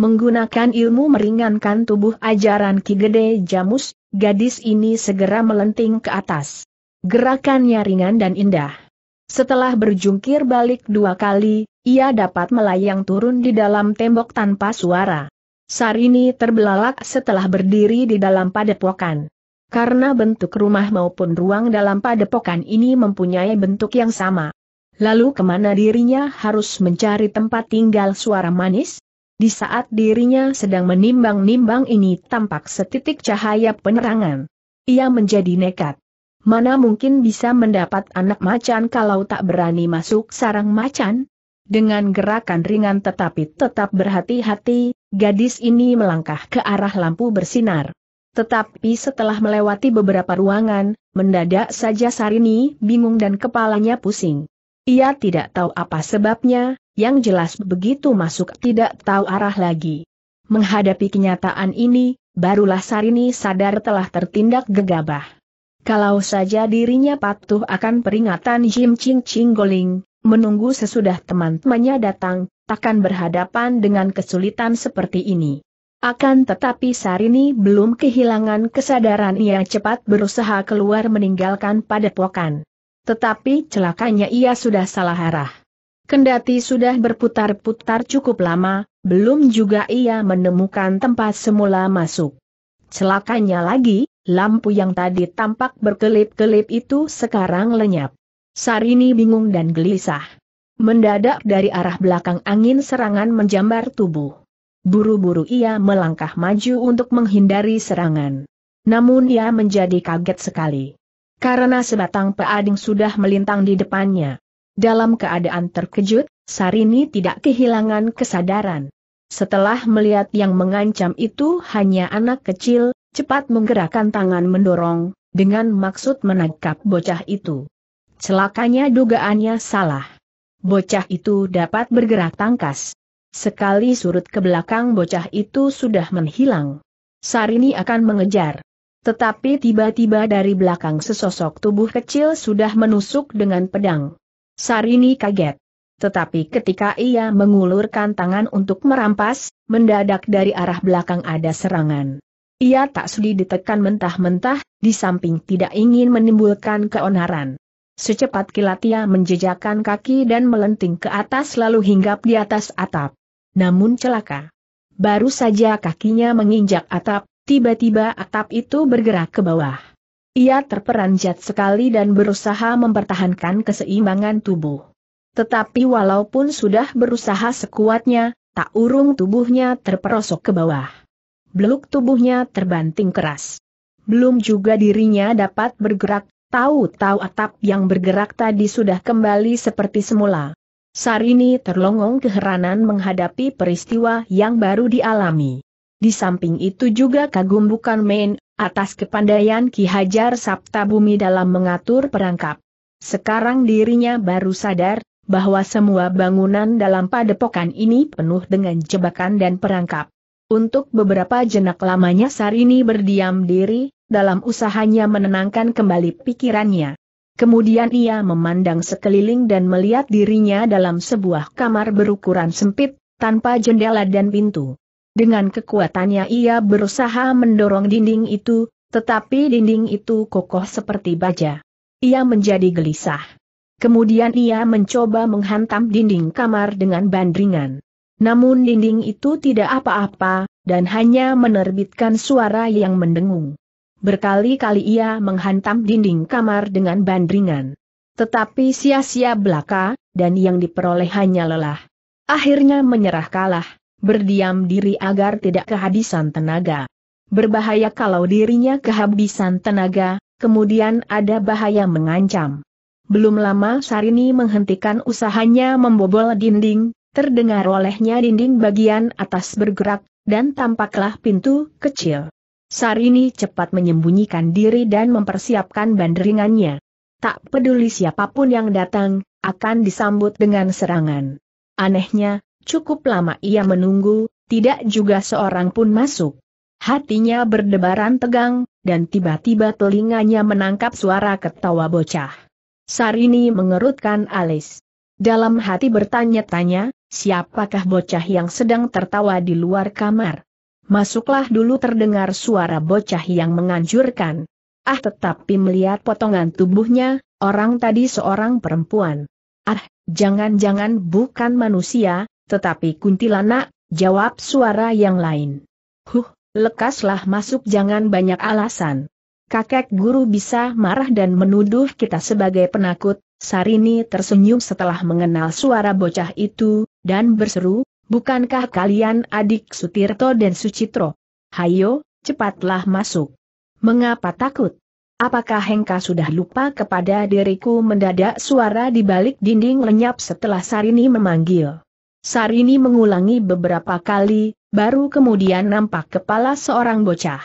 Menggunakan ilmu meringankan tubuh ajaran Ki Gede Jamus, gadis ini segera melenting ke atas. Gerakannya ringan dan indah. Setelah berjungkir balik dua kali, ia dapat melayang turun di dalam tembok tanpa suara. Sarini terbelalak setelah berdiri di dalam padepokan. Karena bentuk rumah maupun ruang dalam padepokan ini mempunyai bentuk yang sama. Lalu kemana dirinya harus mencari tempat tinggal suara manis? Di saat dirinya sedang menimbang-nimbang ini tampak setitik cahaya penerangan. Ia menjadi nekat. Mana mungkin bisa mendapat anak macan kalau tak berani masuk sarang macan? Dengan gerakan ringan tetapi tetap berhati-hati, gadis ini melangkah ke arah lampu bersinar. Tetapi setelah melewati beberapa ruangan, mendadak saja Sarini bingung dan kepalanya pusing. Ia tidak tahu apa sebabnya, yang jelas begitu masuk tidak tahu arah lagi. Menghadapi kenyataan ini, barulah Sarini sadar telah tertindak gegabah. Kalau saja dirinya patuh akan peringatan Jim Ching Ching Goling, menunggu sesudah teman-temannya datang, takkan berhadapan dengan kesulitan seperti ini. Akan tetapi Sarini belum kehilangan kesadaran ia cepat berusaha keluar meninggalkan padepokan. Tetapi celakanya ia sudah salah arah. Kendati sudah berputar-putar cukup lama, belum juga ia menemukan tempat semula masuk. Celakanya lagi, lampu yang tadi tampak berkelip-kelip itu sekarang lenyap. Sarini bingung dan gelisah. Mendadak dari arah belakang angin serangan menjambar tubuh. Buru-buru ia melangkah maju untuk menghindari serangan. Namun ia menjadi kaget sekali. Karena sebatang peading sudah melintang di depannya. Dalam keadaan terkejut, Sarini tidak kehilangan kesadaran. Setelah melihat yang mengancam itu hanya anak kecil, cepat menggerakkan tangan mendorong, dengan maksud menangkap bocah itu. Celakanya dugaannya salah. Bocah itu dapat bergerak tangkas. Sekali surut ke belakang bocah itu sudah menghilang. Sarini akan mengejar. Tetapi tiba-tiba dari belakang sesosok tubuh kecil sudah menusuk dengan pedang. Sarini kaget. Tetapi ketika ia mengulurkan tangan untuk merampas, mendadak dari arah belakang ada serangan. Ia tak sudi ditekan mentah-mentah, di samping tidak ingin menimbulkan keonaran. Secepat kilat ia menjejakkan kaki dan melenting ke atas lalu hinggap di atas atap. Namun celaka. Baru saja kakinya menginjak atap, tiba-tiba atap itu bergerak ke bawah. Ia terperanjat sekali dan berusaha mempertahankan keseimbangan tubuh. Tetapi walaupun sudah berusaha sekuatnya, tak urung tubuhnya terperosok ke bawah. Beluk tubuhnya terbanting keras. Belum juga dirinya dapat bergerak, tahu-tahu atap yang bergerak tadi sudah kembali seperti semula. Sarini terlongong keheranan menghadapi peristiwa yang baru dialami. Di samping itu juga kagum bukan main, atas kepandaian Ki Hajar Sabta Bumi dalam mengatur perangkap. Sekarang dirinya baru sadar, bahwa semua bangunan dalam padepokan ini penuh dengan jebakan dan perangkap. Untuk beberapa jenak lamanya Sarini berdiam diri, dalam usahanya menenangkan kembali pikirannya. Kemudian ia memandang sekeliling dan melihat dirinya dalam sebuah kamar berukuran sempit, tanpa jendela dan pintu. Dengan kekuatannya ia berusaha mendorong dinding itu, tetapi dinding itu kokoh seperti baja. Ia menjadi gelisah. Kemudian ia mencoba menghantam dinding kamar dengan bandringan. Namun dinding itu tidak apa-apa, dan hanya menerbitkan suara yang mendengung. Berkali-kali ia menghantam dinding kamar dengan bandringan. Tetapi sia-sia belaka, dan yang diperoleh hanya lelah. Akhirnya menyerah kalah berdiam diri agar tidak kehabisan tenaga. Berbahaya kalau dirinya kehabisan tenaga, kemudian ada bahaya mengancam. Belum lama Sarini menghentikan usahanya membobol dinding, terdengar olehnya dinding bagian atas bergerak, dan tampaklah pintu kecil. Sarini cepat menyembunyikan diri dan mempersiapkan banderingannya. Tak peduli siapapun yang datang, akan disambut dengan serangan. Anehnya, Cukup lama ia menunggu, tidak juga seorang pun masuk. Hatinya berdebaran tegang, dan tiba-tiba telinganya menangkap suara ketawa bocah. Sarini mengerutkan alis. Dalam hati bertanya-tanya, siapakah bocah yang sedang tertawa di luar kamar? Masuklah dulu terdengar suara bocah yang menganjurkan. Ah tetapi melihat potongan tubuhnya, orang tadi seorang perempuan. Ah, jangan-jangan bukan manusia, tetapi kuntilanak, jawab suara yang lain. Huh, lekaslah masuk jangan banyak alasan. Kakek guru bisa marah dan menuduh kita sebagai penakut, Sarini tersenyum setelah mengenal suara bocah itu, dan berseru, bukankah kalian adik Sutirto dan Sucitro? Hayo, cepatlah masuk. Mengapa takut? Apakah Hengka sudah lupa kepada diriku mendadak suara di balik dinding lenyap setelah Sarini memanggil. Sarini mengulangi beberapa kali, baru kemudian nampak kepala seorang bocah.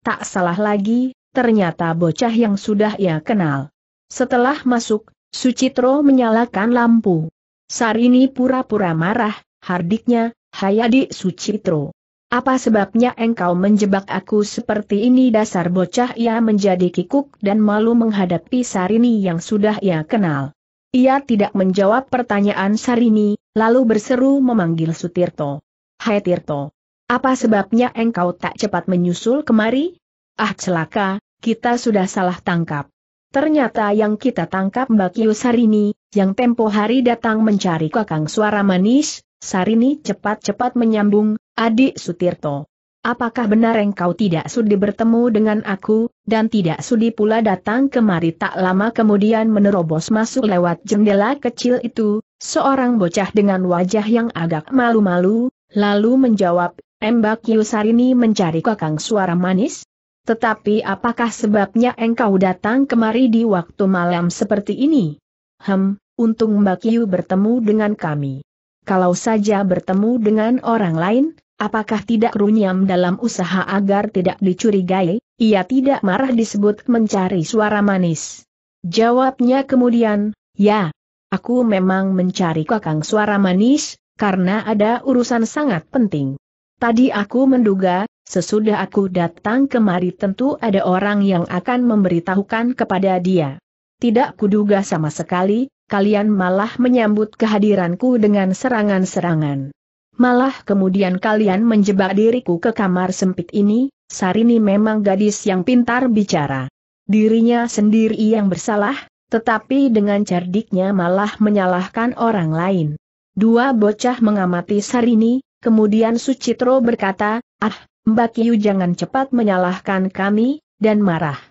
Tak salah lagi, ternyata bocah yang sudah ia kenal. Setelah masuk, Sucitro menyalakan lampu. Sarini pura-pura marah, hardiknya, Hayadi Sucitro. Apa sebabnya engkau menjebak aku seperti ini dasar bocah ia menjadi kikuk dan malu menghadapi Sarini yang sudah ia kenal. Ia tidak menjawab pertanyaan Sarini, lalu berseru memanggil Sutirto. Hai Tirto, apa sebabnya engkau tak cepat menyusul kemari? Ah celaka, kita sudah salah tangkap. Ternyata yang kita tangkap Mbak Sarini, yang tempo hari datang mencari kakang suara manis, Sarini cepat-cepat menyambung, adik Sutirto. Apakah benar engkau tidak sudi bertemu dengan aku, dan tidak sudi pula datang kemari tak lama kemudian menerobos masuk lewat jendela kecil itu, seorang bocah dengan wajah yang agak malu-malu, lalu menjawab, Embak Yusarini mencari kakang suara manis? Tetapi apakah sebabnya engkau datang kemari di waktu malam seperti ini? Hem, untung Mbak Yu bertemu dengan kami. Kalau saja bertemu dengan orang lain, apakah tidak runyam dalam usaha agar tidak dicurigai, ia tidak marah disebut mencari suara manis. Jawabnya kemudian, ya, aku memang mencari kakang suara manis, karena ada urusan sangat penting. Tadi aku menduga, sesudah aku datang kemari tentu ada orang yang akan memberitahukan kepada dia. Tidak kuduga sama sekali, kalian malah menyambut kehadiranku dengan serangan-serangan. Malah kemudian kalian menjebak diriku ke kamar sempit ini, Sarini memang gadis yang pintar bicara. Dirinya sendiri yang bersalah, tetapi dengan cerdiknya malah menyalahkan orang lain. Dua bocah mengamati Sarini, kemudian Sucitro berkata, Ah, Mbak Yu jangan cepat menyalahkan kami, dan marah.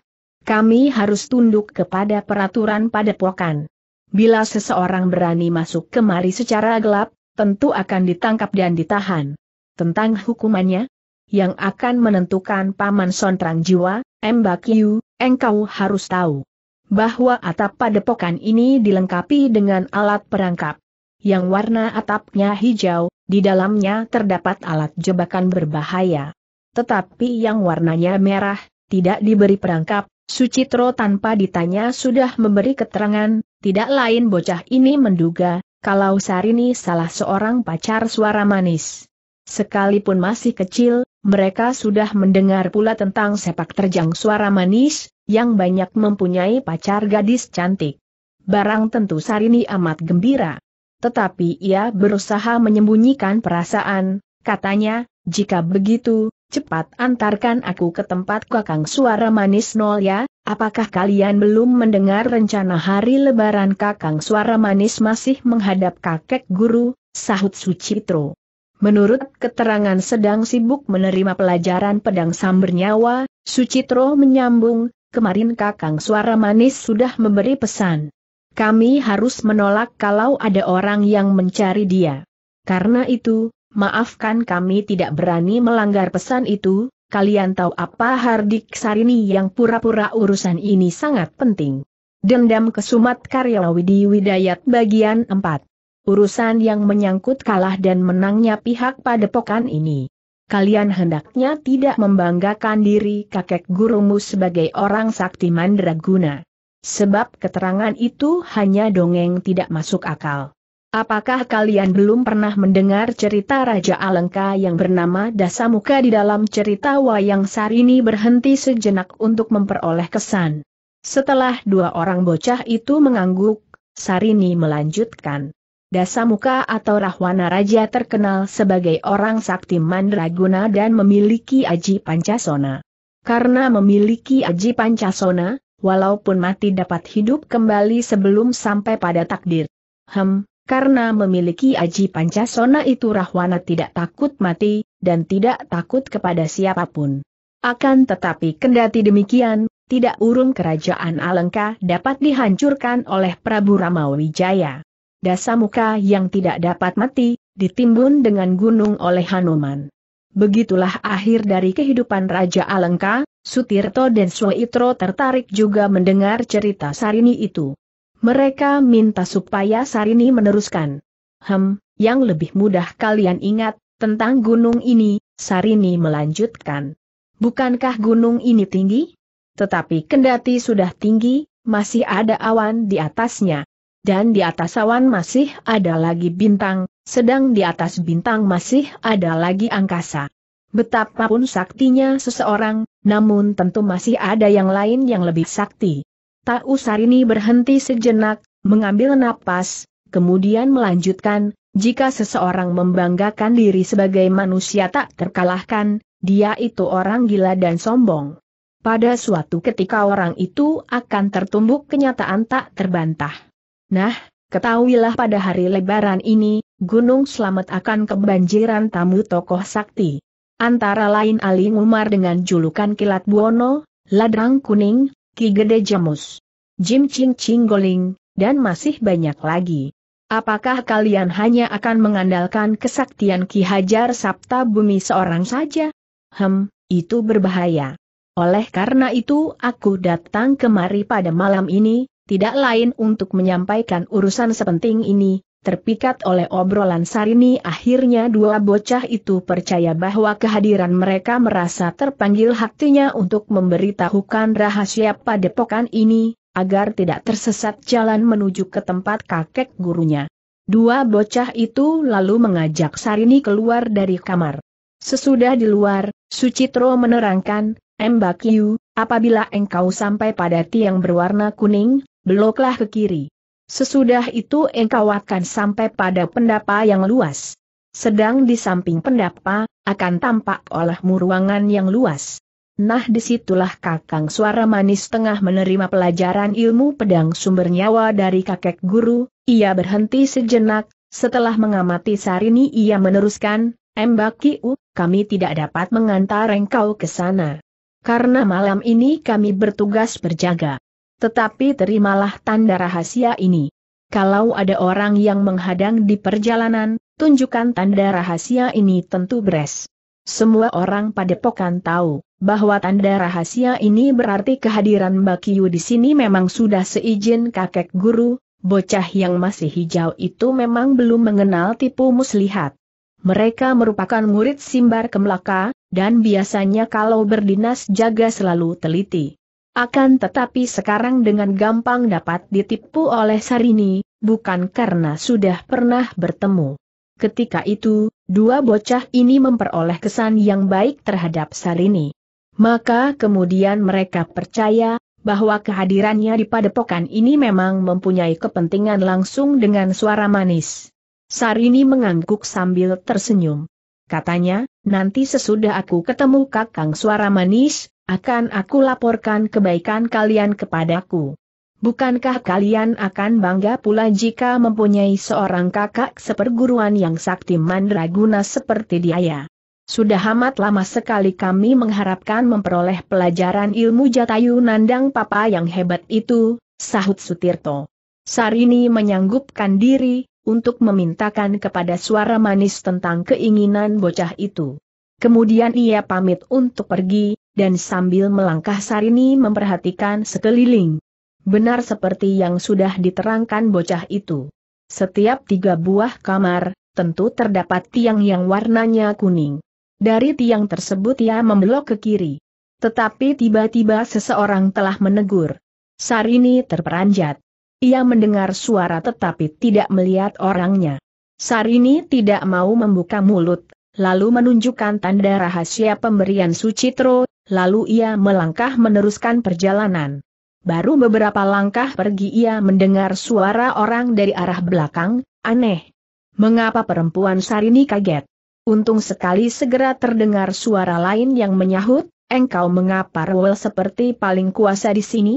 Kami harus tunduk kepada peraturan padepokan. Bila seseorang berani masuk kemari secara gelap, tentu akan ditangkap dan ditahan. Tentang hukumannya, yang akan menentukan Paman Sontrang Jiwa, Mbak Yu, engkau harus tahu bahwa atap padepokan ini dilengkapi dengan alat perangkap. Yang warna atapnya hijau, di dalamnya terdapat alat jebakan berbahaya. Tetapi yang warnanya merah, tidak diberi perangkap, Sucitro tanpa ditanya sudah memberi keterangan, tidak lain bocah ini menduga, kalau Sarini salah seorang pacar suara manis. Sekalipun masih kecil, mereka sudah mendengar pula tentang sepak terjang suara manis, yang banyak mempunyai pacar gadis cantik. Barang tentu Sarini amat gembira. Tetapi ia berusaha menyembunyikan perasaan, katanya, jika begitu, cepat antarkan aku ke tempat kakang suara manis nol ya, Apakah kalian belum mendengar rencana hari lebaran kakang suara manis masih menghadap kakek guru, sahut Sucitro. Menurut keterangan sedang sibuk menerima pelajaran pedang samber nyawa, Sucitro menyambung, kemarin kakang suara manis sudah memberi pesan. Kami harus menolak kalau ada orang yang mencari dia. Karena itu, maafkan kami tidak berani melanggar pesan itu, kalian tahu apa Hardik Sarini yang pura-pura urusan ini sangat penting. Dendam kesumat karya Widi Widayat bagian 4. Urusan yang menyangkut kalah dan menangnya pihak pada padepokan ini. Kalian hendaknya tidak membanggakan diri kakek gurumu sebagai orang sakti mandraguna. Sebab keterangan itu hanya dongeng tidak masuk akal. Apakah kalian belum pernah mendengar cerita Raja Alengka yang bernama Dasamuka di dalam cerita Wayang Sarini berhenti sejenak untuk memperoleh kesan? Setelah dua orang bocah itu mengangguk, Sarini melanjutkan. Dasamuka atau Rahwana Raja terkenal sebagai orang sakti mandraguna dan memiliki aji pancasona. Karena memiliki aji pancasona, walaupun mati dapat hidup kembali sebelum sampai pada takdir. Hem, karena memiliki aji Pancasona itu Rahwana tidak takut mati, dan tidak takut kepada siapapun. Akan tetapi kendati demikian, tidak urung kerajaan Alengka dapat dihancurkan oleh Prabu Ramawijaya. Dasamuka yang tidak dapat mati, ditimbun dengan gunung oleh Hanuman. Begitulah akhir dari kehidupan Raja Alengka, Sutirto dan Suitro tertarik juga mendengar cerita Sarini itu. Mereka minta supaya Sarini meneruskan. Hem, yang lebih mudah kalian ingat, tentang gunung ini, Sarini melanjutkan. Bukankah gunung ini tinggi? Tetapi kendati sudah tinggi, masih ada awan di atasnya. Dan di atas awan masih ada lagi bintang, sedang di atas bintang masih ada lagi angkasa. Betapapun saktinya seseorang, namun tentu masih ada yang lain yang lebih sakti. Tak ini berhenti sejenak, mengambil napas, kemudian melanjutkan, jika seseorang membanggakan diri sebagai manusia tak terkalahkan, dia itu orang gila dan sombong. Pada suatu ketika orang itu akan tertumbuk kenyataan tak terbantah. Nah, ketahuilah pada hari lebaran ini, Gunung Selamat akan kebanjiran tamu tokoh sakti. Antara lain Ali Umar dengan julukan Kilat Buono, Ladrang Kuning, Ki Gede Jamus, Jim Ching Ching Goling, dan masih banyak lagi. Apakah kalian hanya akan mengandalkan kesaktian Ki Hajar Sabta Bumi seorang saja? Hem, itu berbahaya. Oleh karena itu aku datang kemari pada malam ini, tidak lain untuk menyampaikan urusan sepenting ini, Terpikat oleh obrolan Sarini akhirnya dua bocah itu percaya bahwa kehadiran mereka merasa terpanggil hatinya untuk memberitahukan rahasia padepokan ini, agar tidak tersesat jalan menuju ke tempat kakek gurunya. Dua bocah itu lalu mengajak Sarini keluar dari kamar. Sesudah di luar, Sucitro menerangkan, Mbak Yu, apabila engkau sampai pada tiang berwarna kuning, beloklah ke kiri. Sesudah itu engkau akan sampai pada pendapa yang luas. Sedang di samping pendapa, akan tampak olehmu ruangan yang luas. Nah disitulah kakang suara manis tengah menerima pelajaran ilmu pedang sumber nyawa dari kakek guru, ia berhenti sejenak, setelah mengamati Sarini ia meneruskan, Mbak U, kami tidak dapat mengantar engkau ke sana. Karena malam ini kami bertugas berjaga. Tetapi terimalah tanda rahasia ini. Kalau ada orang yang menghadang di perjalanan, tunjukkan tanda rahasia ini tentu beres. Semua orang pada padepokan tahu bahwa tanda rahasia ini berarti kehadiran Bakiyu di sini memang sudah seizin kakek guru, bocah yang masih hijau itu memang belum mengenal tipu muslihat. Mereka merupakan murid Simbar Kemelaka, dan biasanya kalau berdinas jaga selalu teliti. Akan tetapi sekarang dengan gampang dapat ditipu oleh Sarini, bukan karena sudah pernah bertemu. Ketika itu, dua bocah ini memperoleh kesan yang baik terhadap Sarini. Maka kemudian mereka percaya, bahwa kehadirannya di padepokan ini memang mempunyai kepentingan langsung dengan suara manis. Sarini mengangguk sambil tersenyum. Katanya, nanti sesudah aku ketemu kakang suara manis, akan aku laporkan kebaikan kalian kepadaku. Bukankah kalian akan bangga pula jika mempunyai seorang kakak seperguruan yang sakti mandraguna seperti dia Sudah amat lama sekali kami mengharapkan memperoleh pelajaran ilmu jatayu nandang papa yang hebat itu, sahut Sutirto. Sarini menyanggupkan diri, untuk memintakan kepada suara manis tentang keinginan bocah itu. Kemudian ia pamit untuk pergi, dan sambil melangkah Sarini memperhatikan sekeliling. Benar seperti yang sudah diterangkan bocah itu. Setiap tiga buah kamar, tentu terdapat tiang yang warnanya kuning. Dari tiang tersebut ia membelok ke kiri. Tetapi tiba-tiba seseorang telah menegur. Sarini terperanjat. Ia mendengar suara tetapi tidak melihat orangnya. Sarini tidak mau membuka mulut, lalu menunjukkan tanda rahasia pemberian Sucitro, lalu ia melangkah meneruskan perjalanan. Baru beberapa langkah pergi ia mendengar suara orang dari arah belakang, aneh. Mengapa perempuan Sarini kaget? Untung sekali segera terdengar suara lain yang menyahut, engkau mengapa rewel seperti paling kuasa di sini?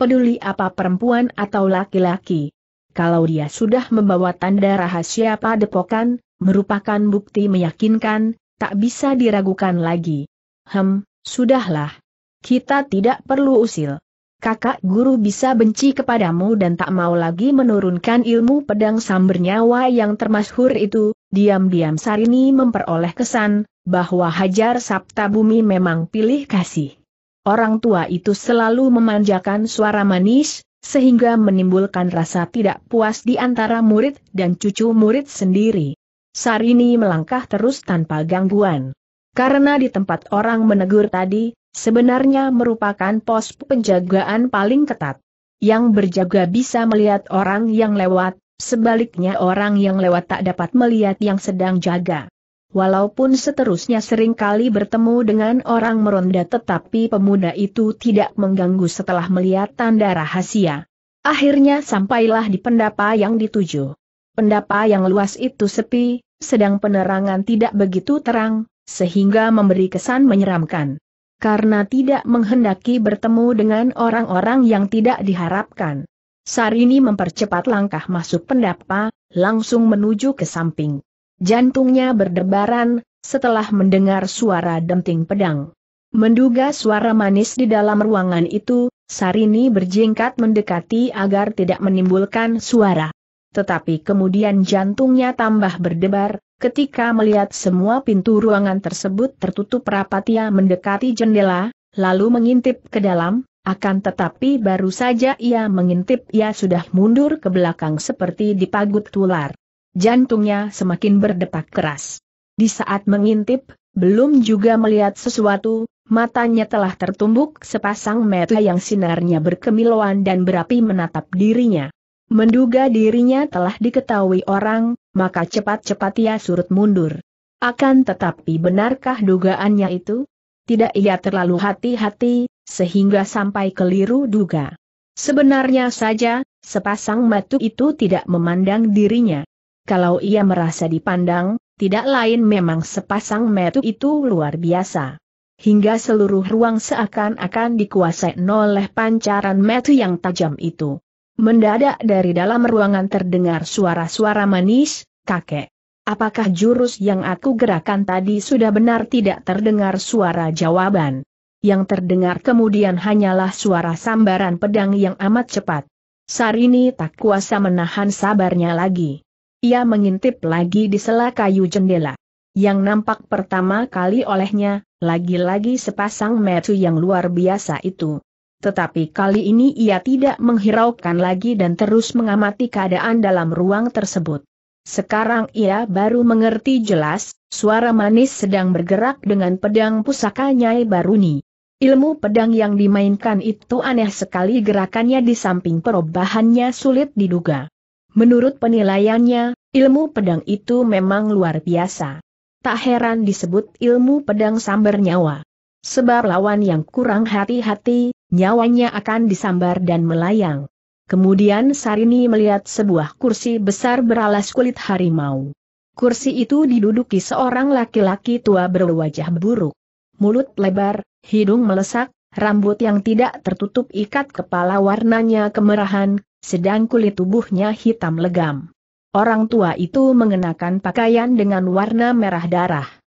Peduli apa perempuan atau laki-laki? Kalau dia sudah membawa tanda rahasia padepokan, merupakan bukti meyakinkan, tak bisa diragukan lagi. Hem, sudahlah. Kita tidak perlu usil. Kakak guru bisa benci kepadamu dan tak mau lagi menurunkan ilmu pedang samber nyawa yang termasyhur itu, diam-diam Sarini memperoleh kesan, bahwa Hajar Sabta Bumi memang pilih kasih. Orang tua itu selalu memanjakan suara manis, sehingga menimbulkan rasa tidak puas di antara murid dan cucu murid sendiri. Sarini melangkah terus tanpa gangguan. Karena di tempat orang menegur tadi, sebenarnya merupakan pos penjagaan paling ketat. Yang berjaga bisa melihat orang yang lewat, sebaliknya orang yang lewat tak dapat melihat yang sedang jaga. Walaupun seterusnya seringkali bertemu dengan orang meronda tetapi pemuda itu tidak mengganggu setelah melihat tanda rahasia. Akhirnya sampailah di pendapa yang dituju. Pendapa yang luas itu sepi, sedang penerangan tidak begitu terang, sehingga memberi kesan menyeramkan. Karena tidak menghendaki bertemu dengan orang-orang yang tidak diharapkan. Sarini mempercepat langkah masuk pendapa, langsung menuju ke samping. Jantungnya berdebaran, setelah mendengar suara denting pedang. Menduga suara manis di dalam ruangan itu, Sarini berjingkat mendekati agar tidak menimbulkan suara tetapi kemudian jantungnya tambah berdebar, ketika melihat semua pintu ruangan tersebut tertutup rapat ia mendekati jendela, lalu mengintip ke dalam, akan tetapi baru saja ia mengintip ia sudah mundur ke belakang seperti dipagut tular. Jantungnya semakin berdetak keras. Di saat mengintip, belum juga melihat sesuatu, matanya telah tertumbuk sepasang mata yang sinarnya berkemilauan dan berapi menatap dirinya. Menduga dirinya telah diketahui orang, maka cepat-cepat ia surut mundur. Akan tetapi benarkah dugaannya itu? Tidak ia terlalu hati-hati, sehingga sampai keliru duga. Sebenarnya saja, sepasang matu itu tidak memandang dirinya. Kalau ia merasa dipandang, tidak lain memang sepasang matu itu luar biasa. Hingga seluruh ruang seakan-akan dikuasai oleh pancaran matu yang tajam itu. Mendadak dari dalam ruangan terdengar suara-suara manis, kakek. Apakah jurus yang aku gerakan tadi sudah benar tidak terdengar suara jawaban? Yang terdengar kemudian hanyalah suara sambaran pedang yang amat cepat. Sarini tak kuasa menahan sabarnya lagi. Ia mengintip lagi di sela kayu jendela. Yang nampak pertama kali olehnya, lagi-lagi sepasang metu yang luar biasa itu tetapi kali ini ia tidak menghiraukan lagi dan terus mengamati keadaan dalam ruang tersebut. Sekarang ia baru mengerti jelas, suara manis sedang bergerak dengan pedang pusaka Nyai Baruni. Ilmu pedang yang dimainkan itu aneh sekali gerakannya di samping perubahannya sulit diduga. Menurut penilaiannya, ilmu pedang itu memang luar biasa. Tak heran disebut ilmu pedang sambar nyawa. Sebab lawan yang kurang hati-hati, nyawanya akan disambar dan melayang. Kemudian Sarini melihat sebuah kursi besar beralas kulit harimau. Kursi itu diduduki seorang laki-laki tua berwajah buruk. Mulut lebar, hidung melesak, rambut yang tidak tertutup ikat kepala warnanya kemerahan, sedang kulit tubuhnya hitam legam. Orang tua itu mengenakan pakaian dengan warna merah darah.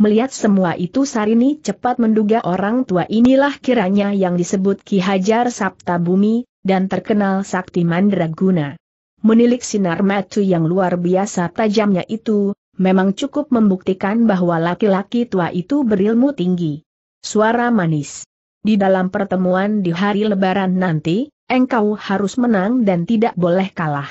Melihat semua itu Sarini cepat menduga orang tua inilah kiranya yang disebut Ki Hajar Sapta Bumi, dan terkenal sakti mandraguna. Menilik sinar matu yang luar biasa tajamnya itu, memang cukup membuktikan bahwa laki-laki tua itu berilmu tinggi. Suara manis. Di dalam pertemuan di hari lebaran nanti, engkau harus menang dan tidak boleh kalah.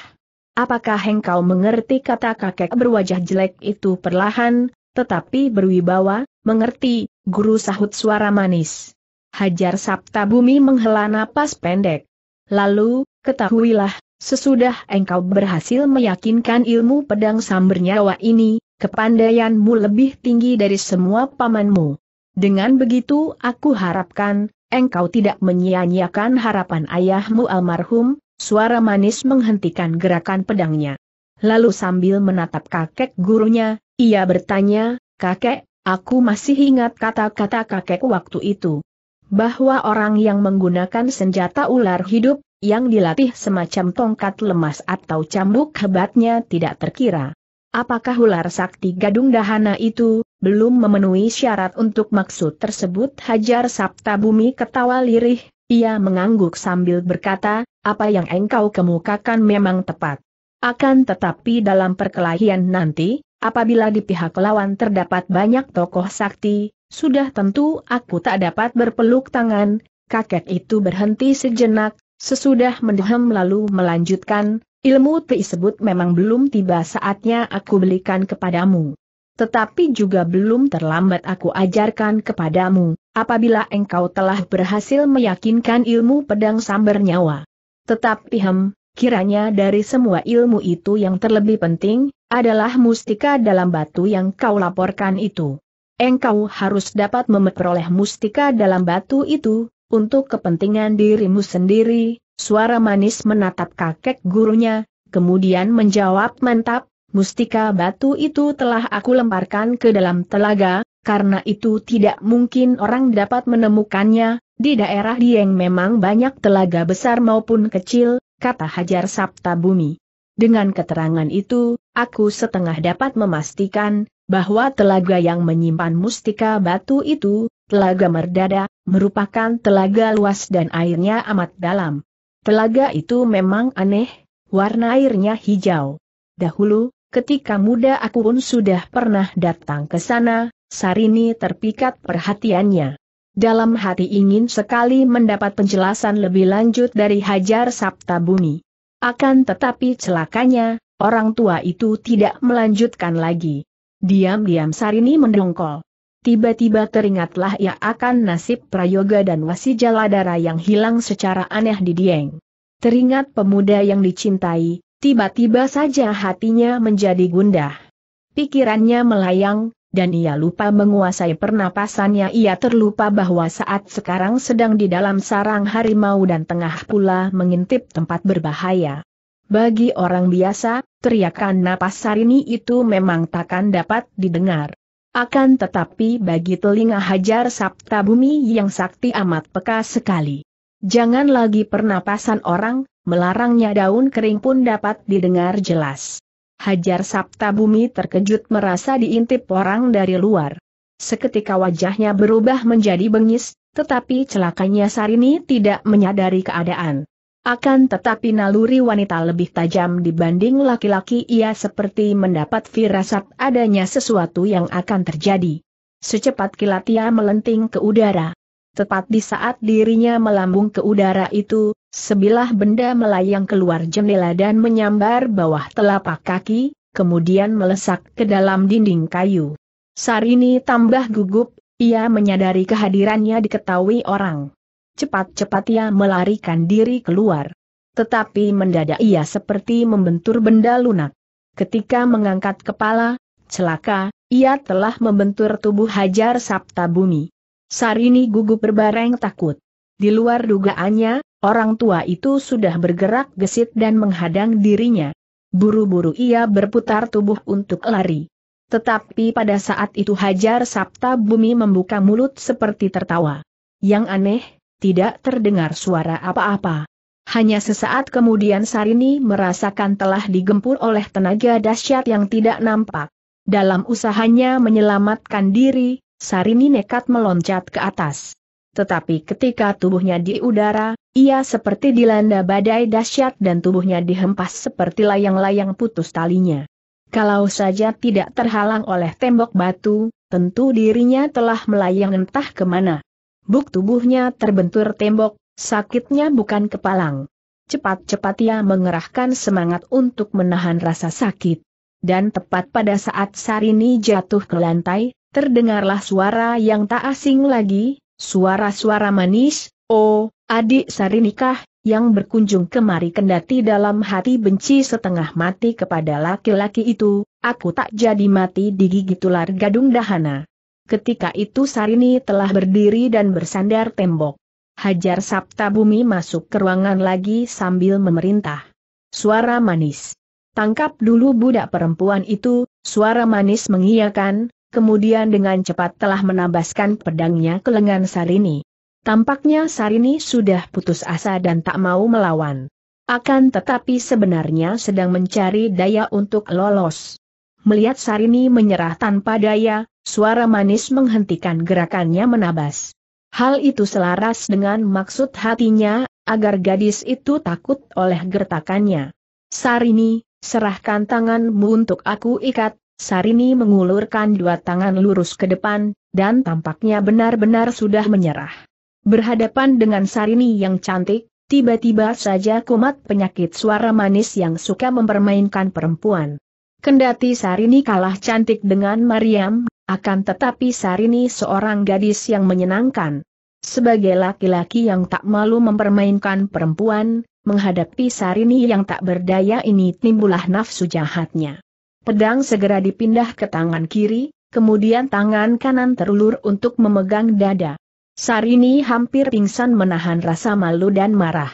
Apakah engkau mengerti kata kakek berwajah jelek itu perlahan, tetapi berwibawa, mengerti, guru sahut suara manis. Hajar Sabta Bumi menghela napas pendek. Lalu, ketahuilah, sesudah engkau berhasil meyakinkan ilmu pedang sambar nyawa ini, kepandaianmu lebih tinggi dari semua pamanmu. Dengan begitu aku harapkan, engkau tidak menyia-nyiakan harapan ayahmu almarhum, suara manis menghentikan gerakan pedangnya. Lalu sambil menatap kakek gurunya, ia bertanya, kakek, aku masih ingat kata-kata kakek waktu itu. Bahwa orang yang menggunakan senjata ular hidup, yang dilatih semacam tongkat lemas atau cambuk hebatnya tidak terkira. Apakah ular sakti gadung dahana itu, belum memenuhi syarat untuk maksud tersebut hajar Sabta Bumi ketawa lirih, ia mengangguk sambil berkata, apa yang engkau kemukakan memang tepat. Akan tetapi dalam perkelahian nanti, Apabila di pihak lawan terdapat banyak tokoh sakti, sudah tentu aku tak dapat berpeluk tangan, kakek itu berhenti sejenak, sesudah mendehem lalu melanjutkan, ilmu tersebut memang belum tiba saatnya aku belikan kepadamu. Tetapi juga belum terlambat aku ajarkan kepadamu, apabila engkau telah berhasil meyakinkan ilmu pedang sambar nyawa. Tetapi hem, kiranya dari semua ilmu itu yang terlebih penting, adalah mustika dalam batu yang kau laporkan itu. Engkau harus dapat memperoleh mustika dalam batu itu, untuk kepentingan dirimu sendiri, suara manis menatap kakek gurunya, kemudian menjawab mantap, mustika batu itu telah aku lemparkan ke dalam telaga, karena itu tidak mungkin orang dapat menemukannya, di daerah Dieng memang banyak telaga besar maupun kecil, kata Hajar Sabta Bumi. Dengan keterangan itu, aku setengah dapat memastikan, bahwa telaga yang menyimpan mustika batu itu, telaga merdada, merupakan telaga luas dan airnya amat dalam. Telaga itu memang aneh, warna airnya hijau. Dahulu, ketika muda aku pun sudah pernah datang ke sana, Sarini terpikat perhatiannya. Dalam hati ingin sekali mendapat penjelasan lebih lanjut dari Hajar Sabta Bumi. Akan tetapi celakanya, orang tua itu tidak melanjutkan lagi. Diam-diam Sarini mendongkol. Tiba-tiba teringatlah ia akan nasib Prayoga dan Wasi Jaladara yang hilang secara aneh di Dieng. Teringat pemuda yang dicintai, tiba-tiba saja hatinya menjadi gundah. Pikirannya melayang, dan ia lupa menguasai pernapasannya ia terlupa bahwa saat sekarang sedang di dalam sarang harimau dan tengah pula mengintip tempat berbahaya. Bagi orang biasa, teriakan napas Sarini itu memang takkan dapat didengar. Akan tetapi bagi telinga hajar Sabta Bumi yang sakti amat peka sekali. Jangan lagi pernapasan orang, melarangnya daun kering pun dapat didengar jelas. Hajar Sabta Bumi terkejut merasa diintip orang dari luar. Seketika wajahnya berubah menjadi bengis, tetapi celakanya Sarini tidak menyadari keadaan. Akan tetapi naluri wanita lebih tajam dibanding laki-laki ia seperti mendapat firasat adanya sesuatu yang akan terjadi. Secepat kilat ia melenting ke udara. Tepat di saat dirinya melambung ke udara itu, Sebilah benda melayang keluar jendela dan menyambar bawah telapak kaki, kemudian melesak ke dalam dinding kayu. Sarini tambah gugup, ia menyadari kehadirannya diketahui orang. Cepat-cepat ia melarikan diri keluar. Tetapi mendadak ia seperti membentur benda lunak. Ketika mengangkat kepala, celaka, ia telah membentur tubuh Hajar Sabta Bumi. Sarini gugup berbareng takut. Di luar dugaannya, orang tua itu sudah bergerak gesit dan menghadang dirinya. Buru-buru ia berputar tubuh untuk lari. Tetapi pada saat itu Hajar Sabta Bumi membuka mulut seperti tertawa. Yang aneh, tidak terdengar suara apa-apa. Hanya sesaat kemudian Sarini merasakan telah digempur oleh tenaga dahsyat yang tidak nampak. Dalam usahanya menyelamatkan diri, Sarini nekat meloncat ke atas tetapi ketika tubuhnya di udara, ia seperti dilanda badai dahsyat dan tubuhnya dihempas seperti layang-layang putus talinya. Kalau saja tidak terhalang oleh tembok batu, tentu dirinya telah melayang entah kemana. Buk tubuhnya terbentur tembok, sakitnya bukan kepalang. Cepat-cepat ia mengerahkan semangat untuk menahan rasa sakit. Dan tepat pada saat Sarini jatuh ke lantai, terdengarlah suara yang tak asing lagi, Suara-suara manis, oh, adik sari nikah, yang berkunjung kemari kendati dalam hati benci setengah mati kepada laki-laki itu, aku tak jadi mati digigit ular gadung dahana. Ketika itu Sarini telah berdiri dan bersandar tembok. Hajar Sabta Bumi masuk ke ruangan lagi sambil memerintah. Suara manis. Tangkap dulu budak perempuan itu, suara manis mengiyakan, kemudian dengan cepat telah menambaskan pedangnya ke lengan Sarini. Tampaknya Sarini sudah putus asa dan tak mau melawan. Akan tetapi sebenarnya sedang mencari daya untuk lolos. Melihat Sarini menyerah tanpa daya, suara manis menghentikan gerakannya menabas. Hal itu selaras dengan maksud hatinya, agar gadis itu takut oleh gertakannya. Sarini, serahkan tanganmu untuk aku ikat, Sarini mengulurkan dua tangan lurus ke depan, dan tampaknya benar-benar sudah menyerah. Berhadapan dengan Sarini yang cantik, tiba-tiba saja kumat penyakit suara manis yang suka mempermainkan perempuan. Kendati Sarini kalah cantik dengan Mariam, akan tetapi Sarini seorang gadis yang menyenangkan. Sebagai laki-laki yang tak malu mempermainkan perempuan, menghadapi Sarini yang tak berdaya ini timbulah nafsu jahatnya. Pedang segera dipindah ke tangan kiri, kemudian tangan kanan terulur untuk memegang dada. Sarini hampir pingsan menahan rasa malu dan marah.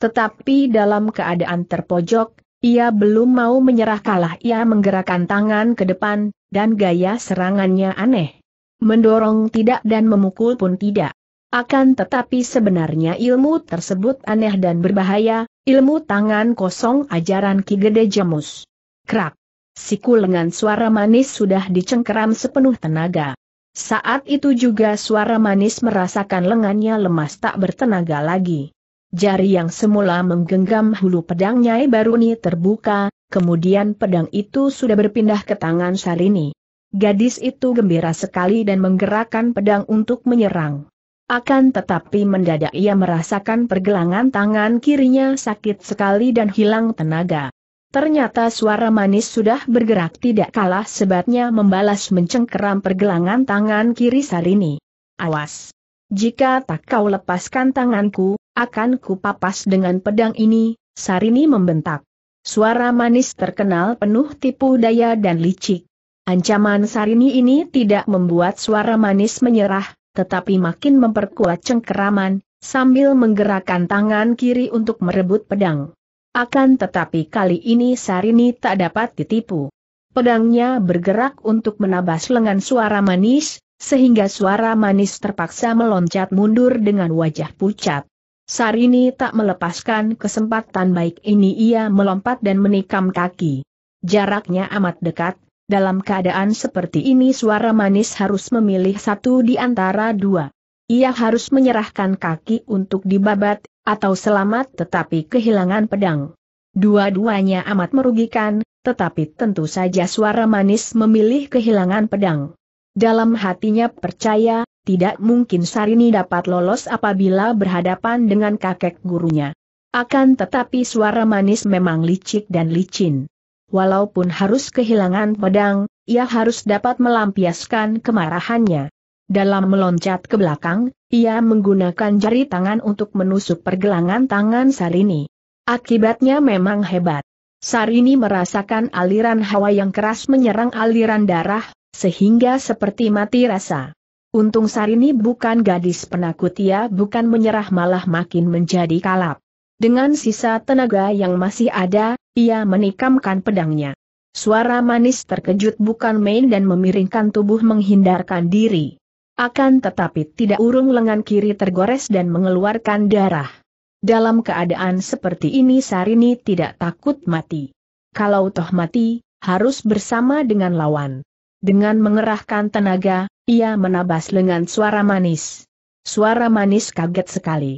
Tetapi dalam keadaan terpojok, ia belum mau menyerah kalah ia menggerakkan tangan ke depan, dan gaya serangannya aneh. Mendorong tidak dan memukul pun tidak. Akan tetapi sebenarnya ilmu tersebut aneh dan berbahaya, ilmu tangan kosong ajaran Ki Gede Jemus. Krak! Siku lengan suara manis sudah dicengkeram sepenuh tenaga. Saat itu juga suara manis merasakan lengannya lemas tak bertenaga lagi. Jari yang semula menggenggam hulu pedang Nyai Baruni terbuka, kemudian pedang itu sudah berpindah ke tangan Sarini. Gadis itu gembira sekali dan menggerakkan pedang untuk menyerang. Akan tetapi mendadak ia merasakan pergelangan tangan kirinya sakit sekali dan hilang tenaga. Ternyata suara manis sudah bergerak tidak kalah sebatnya membalas mencengkeram pergelangan tangan kiri Sarini. Awas! Jika tak kau lepaskan tanganku, akan kupapas dengan pedang ini, Sarini membentak. Suara manis terkenal penuh tipu daya dan licik. Ancaman Sarini ini tidak membuat suara manis menyerah, tetapi makin memperkuat cengkeraman, sambil menggerakkan tangan kiri untuk merebut pedang. Akan tetapi kali ini Sarini tak dapat ditipu. Pedangnya bergerak untuk menabas lengan suara manis, sehingga suara manis terpaksa meloncat mundur dengan wajah pucat. Sarini tak melepaskan kesempatan baik ini ia melompat dan menikam kaki. Jaraknya amat dekat, dalam keadaan seperti ini suara manis harus memilih satu di antara dua. Ia harus menyerahkan kaki untuk dibabat, atau selamat tetapi kehilangan pedang. Dua-duanya amat merugikan, tetapi tentu saja suara manis memilih kehilangan pedang. Dalam hatinya percaya, tidak mungkin Sarini dapat lolos apabila berhadapan dengan kakek gurunya. Akan tetapi suara manis memang licik dan licin. Walaupun harus kehilangan pedang, ia harus dapat melampiaskan kemarahannya. Dalam meloncat ke belakang, ia menggunakan jari tangan untuk menusuk pergelangan tangan Sarini. Akibatnya memang hebat. Sarini merasakan aliran hawa yang keras menyerang aliran darah, sehingga seperti mati rasa. Untung Sarini bukan gadis penakut ia bukan menyerah malah makin menjadi kalap. Dengan sisa tenaga yang masih ada, ia menikamkan pedangnya. Suara manis terkejut bukan main dan memiringkan tubuh menghindarkan diri. Akan tetapi tidak urung lengan kiri tergores dan mengeluarkan darah. Dalam keadaan seperti ini Sarini tidak takut mati. Kalau toh mati, harus bersama dengan lawan. Dengan mengerahkan tenaga, ia menabas lengan suara manis. Suara manis kaget sekali.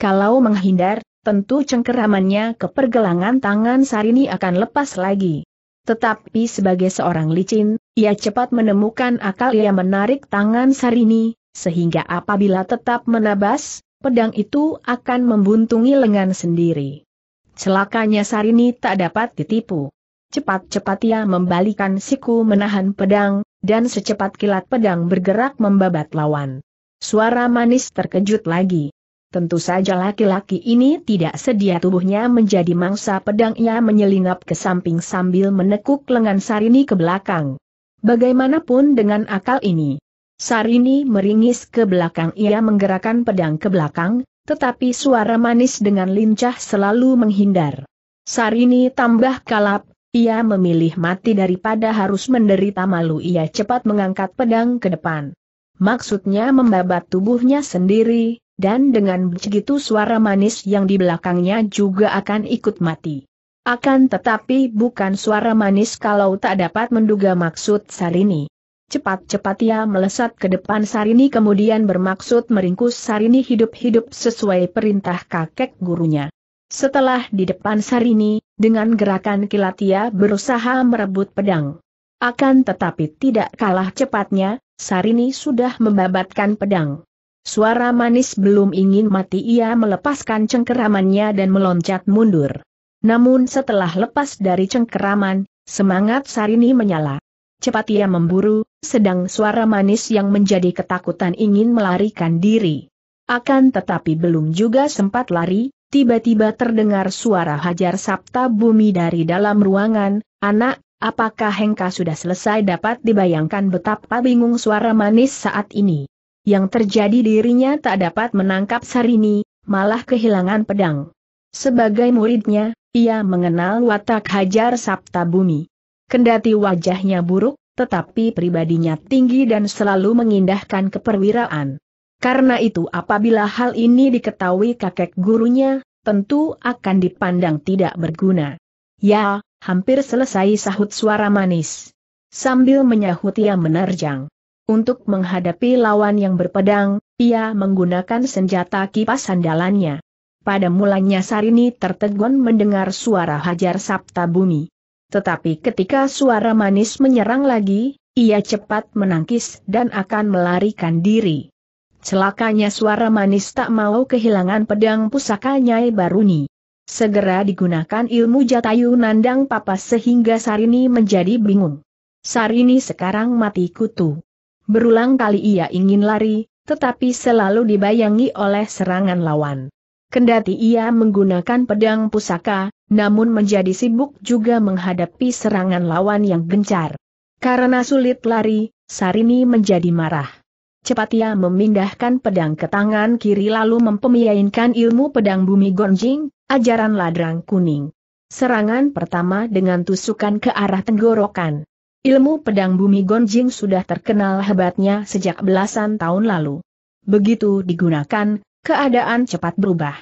Kalau menghindar, tentu cengkeramannya ke pergelangan tangan Sarini akan lepas lagi. Tetapi sebagai seorang licin, ia cepat menemukan akal ia menarik tangan Sarini, sehingga apabila tetap menabas, pedang itu akan membuntungi lengan sendiri. Celakanya Sarini tak dapat ditipu. Cepat-cepat ia membalikan siku menahan pedang, dan secepat kilat pedang bergerak membabat lawan. Suara manis terkejut lagi. Tentu saja laki-laki ini tidak sedia tubuhnya menjadi mangsa pedangnya menyelinap ke samping sambil menekuk lengan Sarini ke belakang. Bagaimanapun dengan akal ini. Sarini meringis ke belakang ia menggerakkan pedang ke belakang, tetapi suara manis dengan lincah selalu menghindar. Sarini tambah kalap, ia memilih mati daripada harus menderita malu ia cepat mengangkat pedang ke depan. Maksudnya membabat tubuhnya sendiri, dan dengan begitu suara manis yang di belakangnya juga akan ikut mati. Akan tetapi bukan suara manis kalau tak dapat menduga maksud Sarini. Cepat-cepat ia melesat ke depan Sarini kemudian bermaksud meringkus Sarini hidup-hidup sesuai perintah kakek gurunya. Setelah di depan Sarini, dengan gerakan kilat ia berusaha merebut pedang. Akan tetapi tidak kalah cepatnya, Sarini sudah membabatkan pedang. Suara manis belum ingin mati ia melepaskan cengkeramannya dan meloncat mundur. Namun setelah lepas dari cengkeraman, semangat Sarini menyala. Cepat ia memburu, sedang suara manis yang menjadi ketakutan ingin melarikan diri. Akan tetapi belum juga sempat lari, tiba-tiba terdengar suara hajar Sabta Bumi dari dalam ruangan, anak, apakah Hengka sudah selesai dapat dibayangkan betapa bingung suara manis saat ini. Yang terjadi dirinya tak dapat menangkap Sarini, malah kehilangan pedang. Sebagai muridnya, ia mengenal watak Hajar Sabta Bumi. Kendati wajahnya buruk, tetapi pribadinya tinggi dan selalu mengindahkan keperwiraan. Karena itu apabila hal ini diketahui kakek gurunya, tentu akan dipandang tidak berguna. Ya, hampir selesai sahut suara manis. Sambil menyahut ia menerjang. Untuk menghadapi lawan yang berpedang, ia menggunakan senjata kipas sandalannya. Pada mulanya Sarini tertegun mendengar suara hajar Sabta Bumi. Tetapi ketika suara manis menyerang lagi, ia cepat menangkis dan akan melarikan diri. Celakanya suara manis tak mau kehilangan pedang pusaka Nyai Baruni. Segera digunakan ilmu jatayu nandang Papa sehingga Sarini menjadi bingung. Sarini sekarang mati kutu. Berulang kali ia ingin lari, tetapi selalu dibayangi oleh serangan lawan. Kendati ia menggunakan pedang pusaka, namun menjadi sibuk juga menghadapi serangan lawan yang gencar. Karena sulit lari, Sarini menjadi marah. Cepat ia memindahkan pedang ke tangan kiri lalu mempemiainkan ilmu pedang bumi gonjing, ajaran ladrang kuning. Serangan pertama dengan tusukan ke arah tenggorokan. Ilmu pedang bumi Gonjing sudah terkenal hebatnya sejak belasan tahun lalu. Begitu digunakan, keadaan cepat berubah.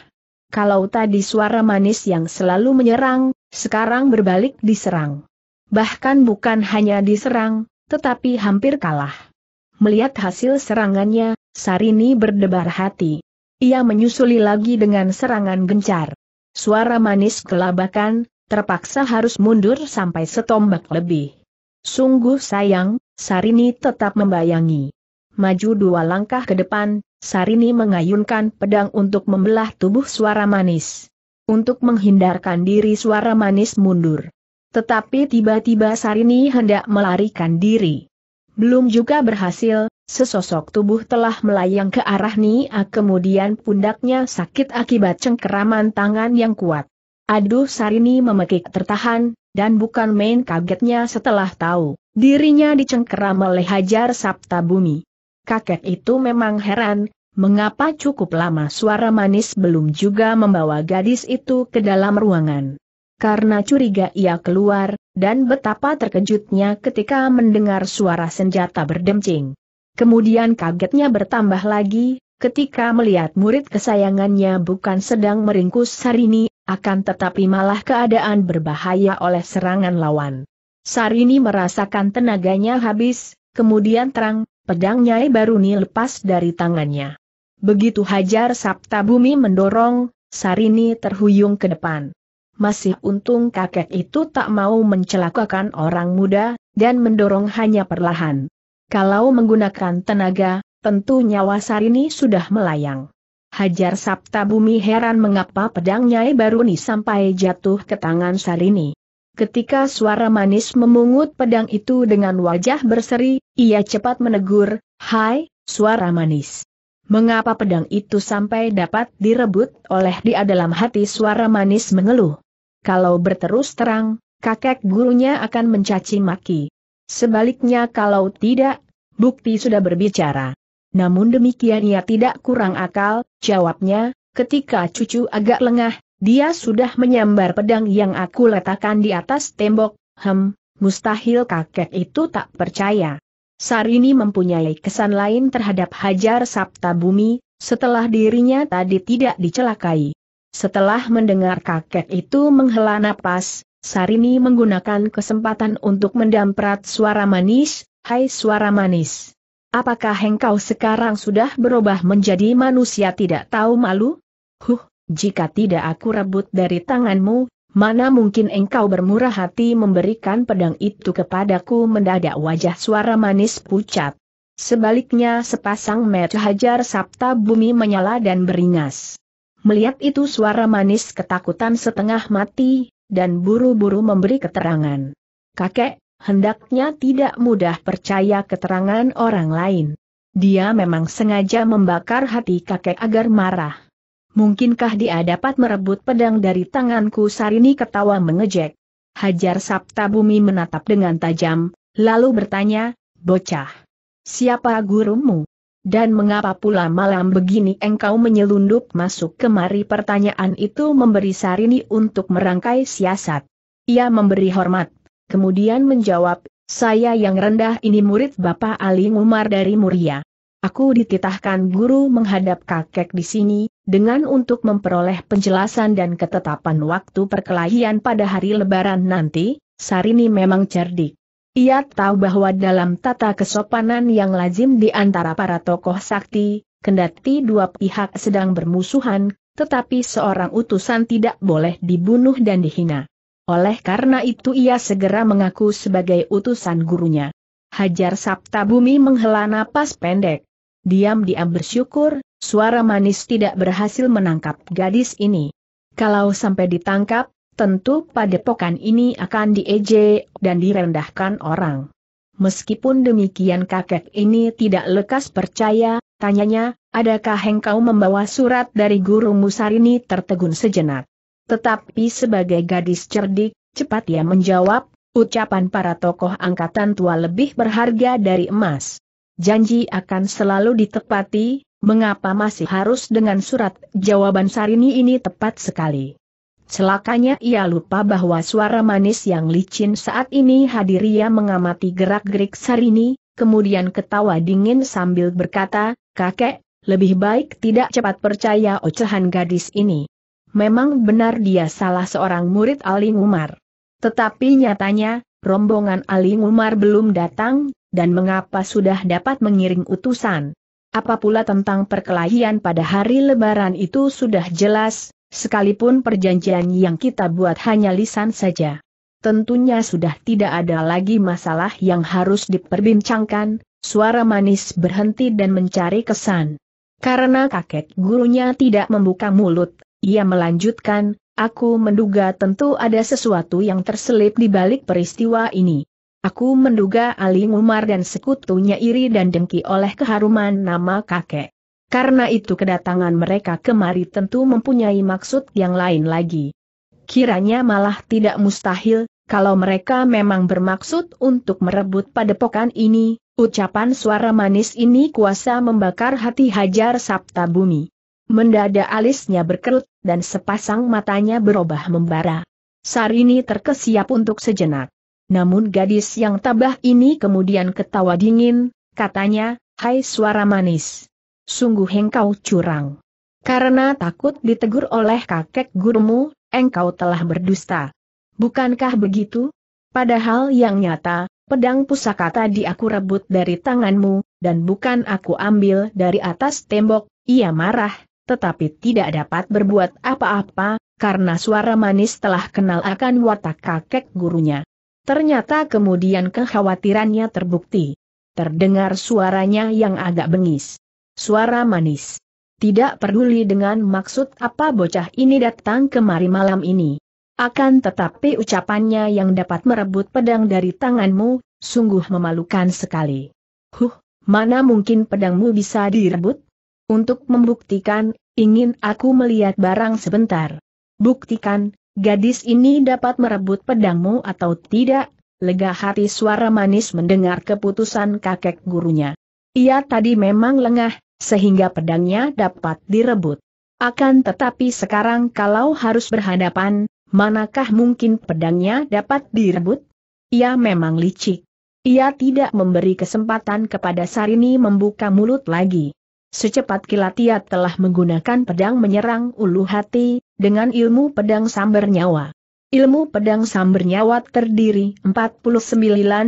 Kalau tadi suara manis yang selalu menyerang, sekarang berbalik diserang. Bahkan bukan hanya diserang, tetapi hampir kalah. Melihat hasil serangannya, Sarini berdebar hati. Ia menyusuli lagi dengan serangan gencar. Suara manis kelabakan, terpaksa harus mundur sampai setombak lebih. Sungguh sayang, Sarini tetap membayangi. Maju dua langkah ke depan, Sarini mengayunkan pedang untuk membelah tubuh suara manis. Untuk menghindarkan diri suara manis mundur. Tetapi tiba-tiba Sarini hendak melarikan diri. Belum juga berhasil, sesosok tubuh telah melayang ke arah Nia kemudian pundaknya sakit akibat cengkeraman tangan yang kuat. Aduh Sarini memekik tertahan, dan bukan main kagetnya setelah tahu, dirinya dicengkeram oleh Hajar Sabta Bumi. Kakek itu memang heran, mengapa cukup lama suara manis belum juga membawa gadis itu ke dalam ruangan. Karena curiga ia keluar, dan betapa terkejutnya ketika mendengar suara senjata berdemcing. Kemudian kagetnya bertambah lagi, ketika melihat murid kesayangannya bukan sedang meringkus Sarini, akan tetapi malah keadaan berbahaya oleh serangan lawan. Sarini merasakan tenaganya habis, kemudian terang, pedangnya baru Baruni lepas dari tangannya. Begitu hajar Sabta Bumi mendorong, Sarini terhuyung ke depan. Masih untung kakek itu tak mau mencelakakan orang muda, dan mendorong hanya perlahan. Kalau menggunakan tenaga, tentu nyawa Sarini sudah melayang. Hajar Sabta Bumi heran mengapa pedang Nyai Baruni sampai jatuh ke tangan Sarini. Ketika suara manis memungut pedang itu dengan wajah berseri, ia cepat menegur, Hai, suara manis. Mengapa pedang itu sampai dapat direbut oleh dia dalam hati suara manis mengeluh? Kalau berterus terang, kakek gurunya akan mencaci maki. Sebaliknya kalau tidak, bukti sudah berbicara. Namun demikian ia tidak kurang akal, jawabnya, ketika cucu agak lengah, dia sudah menyambar pedang yang aku letakkan di atas tembok, hem, mustahil kakek itu tak percaya. Sarini mempunyai kesan lain terhadap Hajar Sabta Bumi, setelah dirinya tadi tidak dicelakai. Setelah mendengar kakek itu menghela napas, Sarini menggunakan kesempatan untuk mendamprat suara manis, hai suara manis. Apakah engkau sekarang sudah berubah menjadi manusia tidak tahu malu? Huh, jika tidak aku rebut dari tanganmu, mana mungkin engkau bermurah hati memberikan pedang itu kepadaku mendadak wajah suara manis pucat. Sebaliknya sepasang mata hajar Sabta bumi menyala dan beringas. Melihat itu suara manis ketakutan setengah mati, dan buru-buru memberi keterangan. Kakek, hendaknya tidak mudah percaya keterangan orang lain. Dia memang sengaja membakar hati kakek agar marah. Mungkinkah dia dapat merebut pedang dari tanganku Sarini ketawa mengejek. Hajar Sabta Bumi menatap dengan tajam, lalu bertanya, bocah. Siapa gurumu? Dan mengapa pula malam begini engkau menyelundup masuk kemari pertanyaan itu memberi Sarini untuk merangkai siasat. Ia memberi hormat kemudian menjawab, saya yang rendah ini murid Bapak Ali Umar dari Muria. Aku dititahkan guru menghadap kakek di sini, dengan untuk memperoleh penjelasan dan ketetapan waktu perkelahian pada hari lebaran nanti, Sarini memang cerdik. Ia tahu bahwa dalam tata kesopanan yang lazim di antara para tokoh sakti, kendati dua pihak sedang bermusuhan, tetapi seorang utusan tidak boleh dibunuh dan dihina. Oleh karena itu ia segera mengaku sebagai utusan gurunya. Hajar Sabta Bumi menghela napas pendek. Diam-diam bersyukur, suara manis tidak berhasil menangkap gadis ini. Kalau sampai ditangkap, tentu padepokan ini akan diejek dan direndahkan orang. Meskipun demikian kakek ini tidak lekas percaya, tanyanya, adakah engkau membawa surat dari guru Musarini tertegun sejenak? Tetapi sebagai gadis cerdik, cepat ia menjawab, ucapan para tokoh angkatan tua lebih berharga dari emas. Janji akan selalu ditepati, mengapa masih harus dengan surat jawaban Sarini ini tepat sekali. Celakanya ia lupa bahwa suara manis yang licin saat ini hadir ia mengamati gerak-gerik Sarini, kemudian ketawa dingin sambil berkata, kakek, lebih baik tidak cepat percaya ocehan gadis ini. Memang benar dia salah seorang murid Aling Umar. Tetapi nyatanya, rombongan Aling Umar belum datang, dan mengapa sudah dapat mengiring utusan. Apa pula tentang perkelahian pada hari lebaran itu sudah jelas, sekalipun perjanjian yang kita buat hanya lisan saja. Tentunya sudah tidak ada lagi masalah yang harus diperbincangkan, suara manis berhenti dan mencari kesan. Karena kakek gurunya tidak membuka mulut, ia melanjutkan, aku menduga tentu ada sesuatu yang terselip di balik peristiwa ini. Aku menduga Ali Umar dan sekutunya iri dan dengki oleh keharuman nama kakek. Karena itu kedatangan mereka kemari tentu mempunyai maksud yang lain lagi. Kiranya malah tidak mustahil, kalau mereka memang bermaksud untuk merebut padepokan ini, ucapan suara manis ini kuasa membakar hati Hajar Sabta Bumi. Mendadak alisnya berkerut, dan sepasang matanya berubah membara. Sarini terkesiap untuk sejenak. Namun gadis yang tabah ini kemudian ketawa dingin, katanya, Hai suara manis. Sungguh engkau curang. Karena takut ditegur oleh kakek gurumu, engkau telah berdusta. Bukankah begitu? Padahal yang nyata, pedang pusaka tadi aku rebut dari tanganmu, dan bukan aku ambil dari atas tembok, ia marah, tetapi tidak dapat berbuat apa-apa, karena suara manis telah kenal akan watak kakek gurunya. Ternyata kemudian kekhawatirannya terbukti. Terdengar suaranya yang agak bengis. Suara manis. Tidak peduli dengan maksud apa bocah ini datang kemari malam ini. Akan tetapi ucapannya yang dapat merebut pedang dari tanganmu, sungguh memalukan sekali. Huh, mana mungkin pedangmu bisa direbut? Untuk membuktikan, ingin aku melihat barang sebentar. Buktikan, gadis ini dapat merebut pedangmu atau tidak, lega hati suara manis mendengar keputusan kakek gurunya. Ia tadi memang lengah, sehingga pedangnya dapat direbut. Akan tetapi sekarang kalau harus berhadapan, manakah mungkin pedangnya dapat direbut? Ia memang licik. Ia tidak memberi kesempatan kepada Sarini membuka mulut lagi. Secepat kilat ia telah menggunakan pedang menyerang ulu hati, dengan ilmu pedang samber nyawa. Ilmu pedang samber nyawa terdiri 49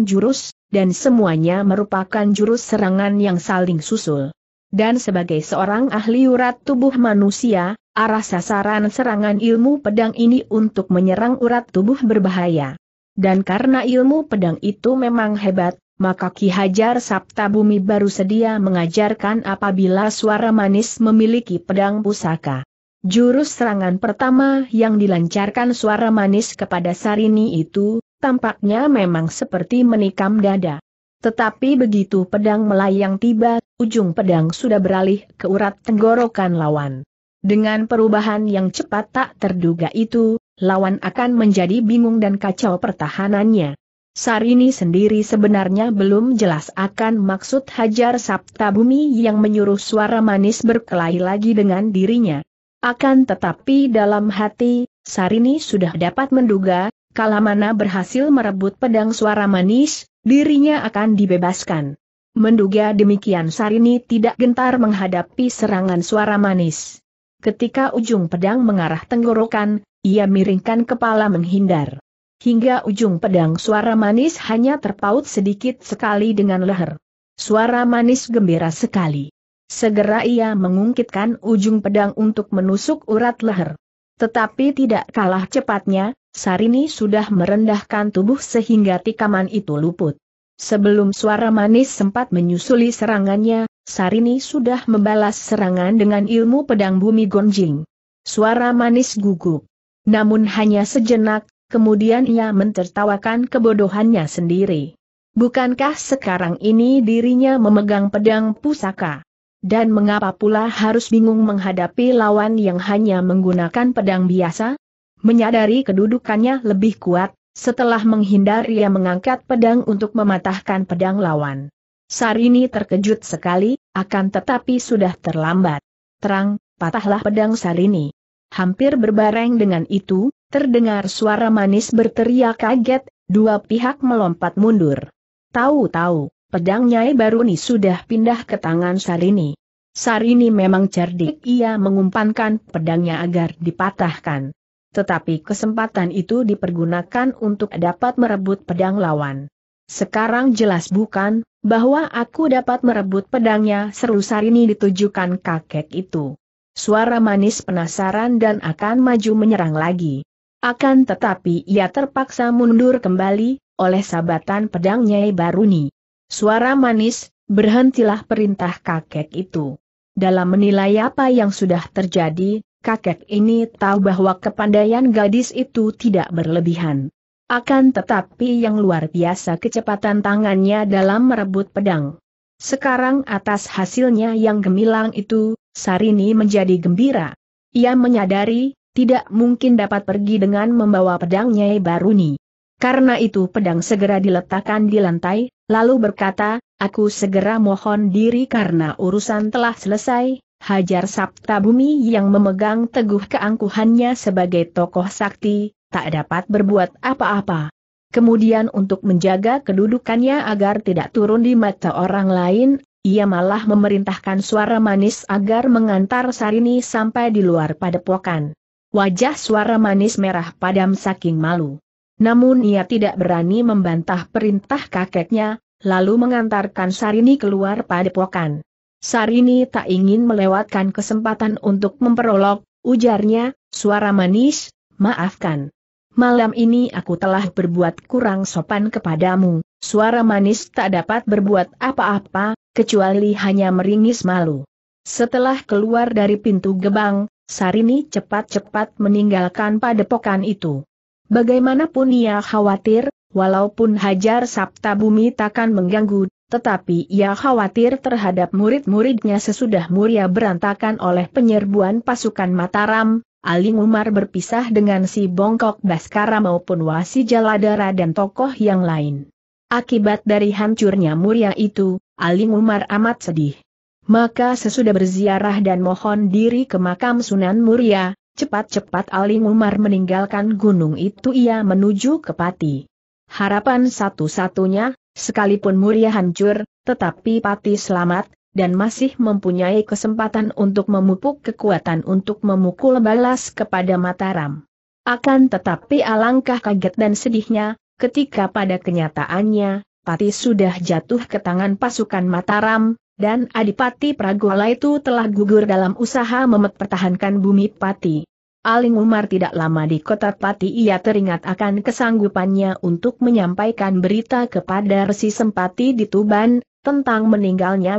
jurus, dan semuanya merupakan jurus serangan yang saling susul. Dan sebagai seorang ahli urat tubuh manusia, arah sasaran serangan ilmu pedang ini untuk menyerang urat tubuh berbahaya. Dan karena ilmu pedang itu memang hebat, maka Ki Hajar Sabta Bumi baru sedia mengajarkan apabila suara manis memiliki pedang pusaka. Jurus serangan pertama yang dilancarkan suara manis kepada Sarini itu, tampaknya memang seperti menikam dada. Tetapi begitu pedang melayang tiba, ujung pedang sudah beralih ke urat tenggorokan lawan. Dengan perubahan yang cepat tak terduga itu, lawan akan menjadi bingung dan kacau pertahanannya. Sarini sendiri sebenarnya belum jelas akan maksud Hajar Sabta yang menyuruh suara manis berkelahi lagi dengan dirinya. Akan tetapi dalam hati, Sarini sudah dapat menduga, mana berhasil merebut pedang suara manis, dirinya akan dibebaskan. Menduga demikian Sarini tidak gentar menghadapi serangan suara manis. Ketika ujung pedang mengarah tenggorokan, ia miringkan kepala menghindar. Hingga ujung pedang suara manis hanya terpaut sedikit sekali dengan leher. Suara manis gembira sekali. Segera ia mengungkitkan ujung pedang untuk menusuk urat leher. Tetapi tidak kalah cepatnya, Sarini sudah merendahkan tubuh sehingga tikaman itu luput. Sebelum suara manis sempat menyusuli serangannya, Sarini sudah membalas serangan dengan ilmu pedang bumi gonjing. Suara manis gugup. Namun hanya sejenak, kemudian ia mentertawakan kebodohannya sendiri. Bukankah sekarang ini dirinya memegang pedang pusaka? Dan mengapa pula harus bingung menghadapi lawan yang hanya menggunakan pedang biasa? Menyadari kedudukannya lebih kuat, setelah menghindar ia mengangkat pedang untuk mematahkan pedang lawan. Sarini terkejut sekali, akan tetapi sudah terlambat. Terang, patahlah pedang Sarini. Hampir berbareng dengan itu, Terdengar suara manis berteriak kaget, dua pihak melompat mundur. Tahu-tahu, pedang Nyai Baruni sudah pindah ke tangan Sarini. Sarini memang cerdik ia mengumpankan pedangnya agar dipatahkan. Tetapi kesempatan itu dipergunakan untuk dapat merebut pedang lawan. Sekarang jelas bukan, bahwa aku dapat merebut pedangnya seru Sarini ditujukan kakek itu. Suara manis penasaran dan akan maju menyerang lagi. Akan tetapi ia terpaksa mundur kembali, oleh sabatan pedang Nyai Baruni. Suara manis, berhentilah perintah kakek itu. Dalam menilai apa yang sudah terjadi, kakek ini tahu bahwa kepandaian gadis itu tidak berlebihan. Akan tetapi yang luar biasa kecepatan tangannya dalam merebut pedang. Sekarang atas hasilnya yang gemilang itu, Sarini menjadi gembira. Ia menyadari, tidak mungkin dapat pergi dengan membawa pedang Nyai Baruni. Karena itu pedang segera diletakkan di lantai, lalu berkata, aku segera mohon diri karena urusan telah selesai, hajar Sabta Bumi yang memegang teguh keangkuhannya sebagai tokoh sakti, tak dapat berbuat apa-apa. Kemudian untuk menjaga kedudukannya agar tidak turun di mata orang lain, ia malah memerintahkan suara manis agar mengantar Sarini sampai di luar padepokan. Wajah suara manis merah padam saking malu. Namun ia tidak berani membantah perintah kakeknya, lalu mengantarkan Sarini keluar padepokan. Sarini tak ingin melewatkan kesempatan untuk memperolok, ujarnya, suara manis, maafkan. Malam ini aku telah berbuat kurang sopan kepadamu, suara manis tak dapat berbuat apa-apa, kecuali hanya meringis malu. Setelah keluar dari pintu gebang, Sarini cepat-cepat meninggalkan padepokan itu. Bagaimanapun ia khawatir, walaupun Hajar Sabta Bumi takkan mengganggu, tetapi ia khawatir terhadap murid-muridnya sesudah Muria berantakan oleh penyerbuan pasukan Mataram, Aling Umar berpisah dengan si Bongkok Baskara maupun Wasi Jaladara dan tokoh yang lain. Akibat dari hancurnya Muria itu, Aling Umar amat sedih. Maka sesudah berziarah dan mohon diri ke makam Sunan Muria, cepat-cepat Aling Umar meninggalkan gunung itu ia menuju ke Pati. Harapan satu-satunya, sekalipun Muria hancur, tetapi Pati selamat, dan masih mempunyai kesempatan untuk memupuk kekuatan untuk memukul balas kepada Mataram. Akan tetapi alangkah kaget dan sedihnya, ketika pada kenyataannya, Pati sudah jatuh ke tangan pasukan Mataram, dan Adipati Pragola itu telah gugur dalam usaha mempertahankan bumi Pati. Aling Umar tidak lama di kota Pati ia teringat akan kesanggupannya untuk menyampaikan berita kepada Resi Sempati di Tuban, tentang meninggalnya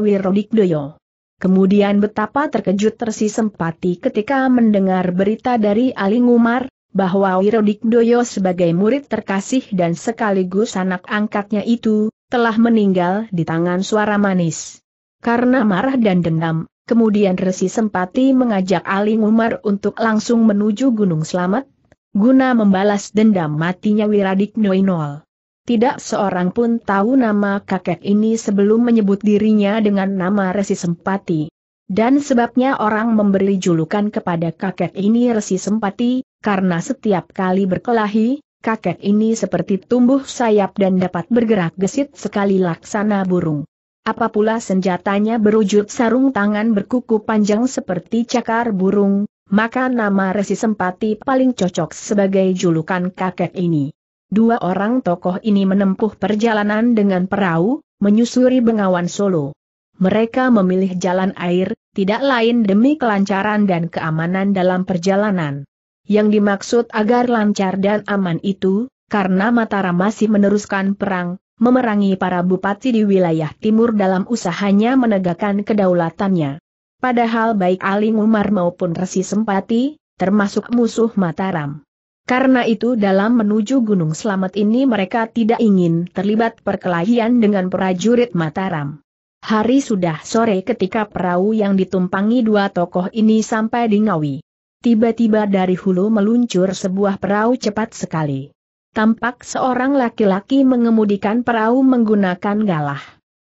Doyo. Kemudian betapa terkejut Resi Sempati ketika mendengar berita dari Aling Umar, bahwa Doyo sebagai murid terkasih dan sekaligus anak angkatnya itu, telah meninggal di tangan suara manis. Karena marah dan dendam, kemudian Resi Sempati mengajak Ali Umar untuk langsung menuju Gunung Selamat, guna membalas dendam matinya Wiradik Noinol. Tidak seorang pun tahu nama kakek ini sebelum menyebut dirinya dengan nama Resi Sempati. Dan sebabnya orang memberi julukan kepada kakek ini Resi Sempati, karena setiap kali berkelahi, kakek ini seperti tumbuh sayap dan dapat bergerak gesit sekali laksana burung. Apa pula senjatanya berujud sarung tangan berkuku panjang seperti cakar burung, maka nama Resi Sempati paling cocok sebagai julukan kakek ini. Dua orang tokoh ini menempuh perjalanan dengan perahu, menyusuri Bengawan Solo. Mereka memilih jalan air, tidak lain demi kelancaran dan keamanan dalam perjalanan. Yang dimaksud agar lancar dan aman itu, karena Mataram masih meneruskan perang, memerangi para bupati di wilayah timur dalam usahanya menegakkan kedaulatannya. Padahal baik Ali Umar maupun Resi Sempati, termasuk musuh Mataram. Karena itu dalam menuju Gunung Selamat ini mereka tidak ingin terlibat perkelahian dengan prajurit Mataram. Hari sudah sore ketika perahu yang ditumpangi dua tokoh ini sampai di Ngawi. Tiba-tiba dari hulu meluncur sebuah perahu cepat sekali tampak seorang laki-laki mengemudikan perahu menggunakan galah.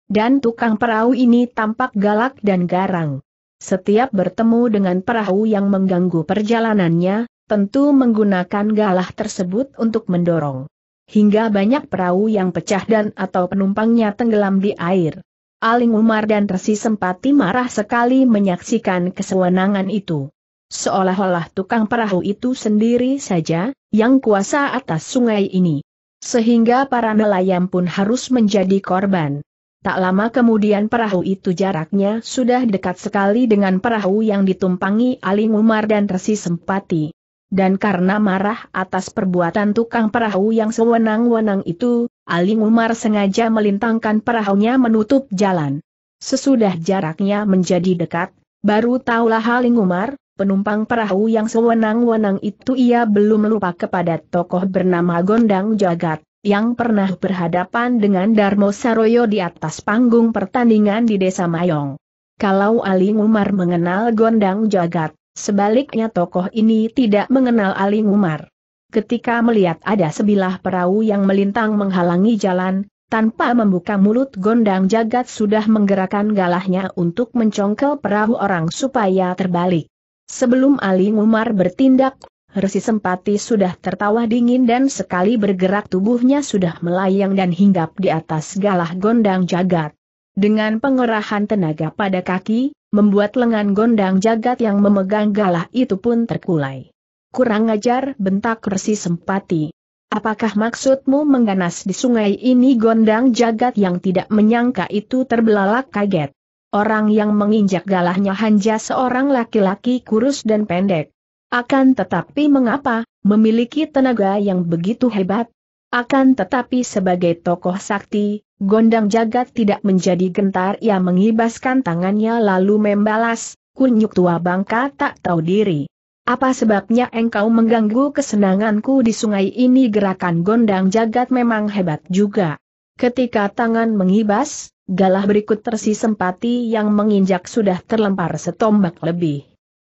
Dan tukang perahu ini tampak galak dan garang. Setiap bertemu dengan perahu yang mengganggu perjalanannya, tentu menggunakan galah tersebut untuk mendorong. Hingga banyak perahu yang pecah dan atau penumpangnya tenggelam di air. Aling Umar dan Resi Sempati marah sekali menyaksikan kesewenangan itu. Seolah-olah tukang perahu itu sendiri saja, yang kuasa atas sungai ini. Sehingga para nelayan pun harus menjadi korban. Tak lama kemudian perahu itu jaraknya sudah dekat sekali dengan perahu yang ditumpangi Ali Umar dan Resi Sempati. Dan karena marah atas perbuatan tukang perahu yang sewenang-wenang itu, Ali Umar sengaja melintangkan perahunya menutup jalan. Sesudah jaraknya menjadi dekat, baru taulah Ali Umar, penumpang perahu yang sewenang-wenang itu ia belum lupa kepada tokoh bernama Gondang Jagat, yang pernah berhadapan dengan Darmo Saroyo di atas panggung pertandingan di Desa Mayong. Kalau Ali Umar mengenal Gondang Jagat, sebaliknya tokoh ini tidak mengenal Ali Umar. Ketika melihat ada sebilah perahu yang melintang menghalangi jalan, tanpa membuka mulut gondang jagat sudah menggerakkan galahnya untuk mencongkel perahu orang supaya terbalik. Sebelum Ali Umar bertindak, Resi Sempati sudah tertawa dingin dan sekali bergerak tubuhnya sudah melayang dan hinggap di atas galah gondang jagat. Dengan pengerahan tenaga pada kaki, membuat lengan gondang jagat yang memegang galah itu pun terkulai. Kurang ajar bentak Resi Sempati. Apakah maksudmu mengganas di sungai ini gondang jagat yang tidak menyangka itu terbelalak kaget? orang yang menginjak galahnya hanya seorang laki-laki kurus dan pendek. Akan tetapi mengapa, memiliki tenaga yang begitu hebat? Akan tetapi sebagai tokoh sakti, gondang jagat tidak menjadi gentar ia mengibaskan tangannya lalu membalas, kunyuk tua bangka tak tahu diri. Apa sebabnya engkau mengganggu kesenanganku di sungai ini gerakan gondang jagat memang hebat juga. Ketika tangan mengibas, Galah berikut tersisempati yang menginjak sudah terlempar setombak lebih.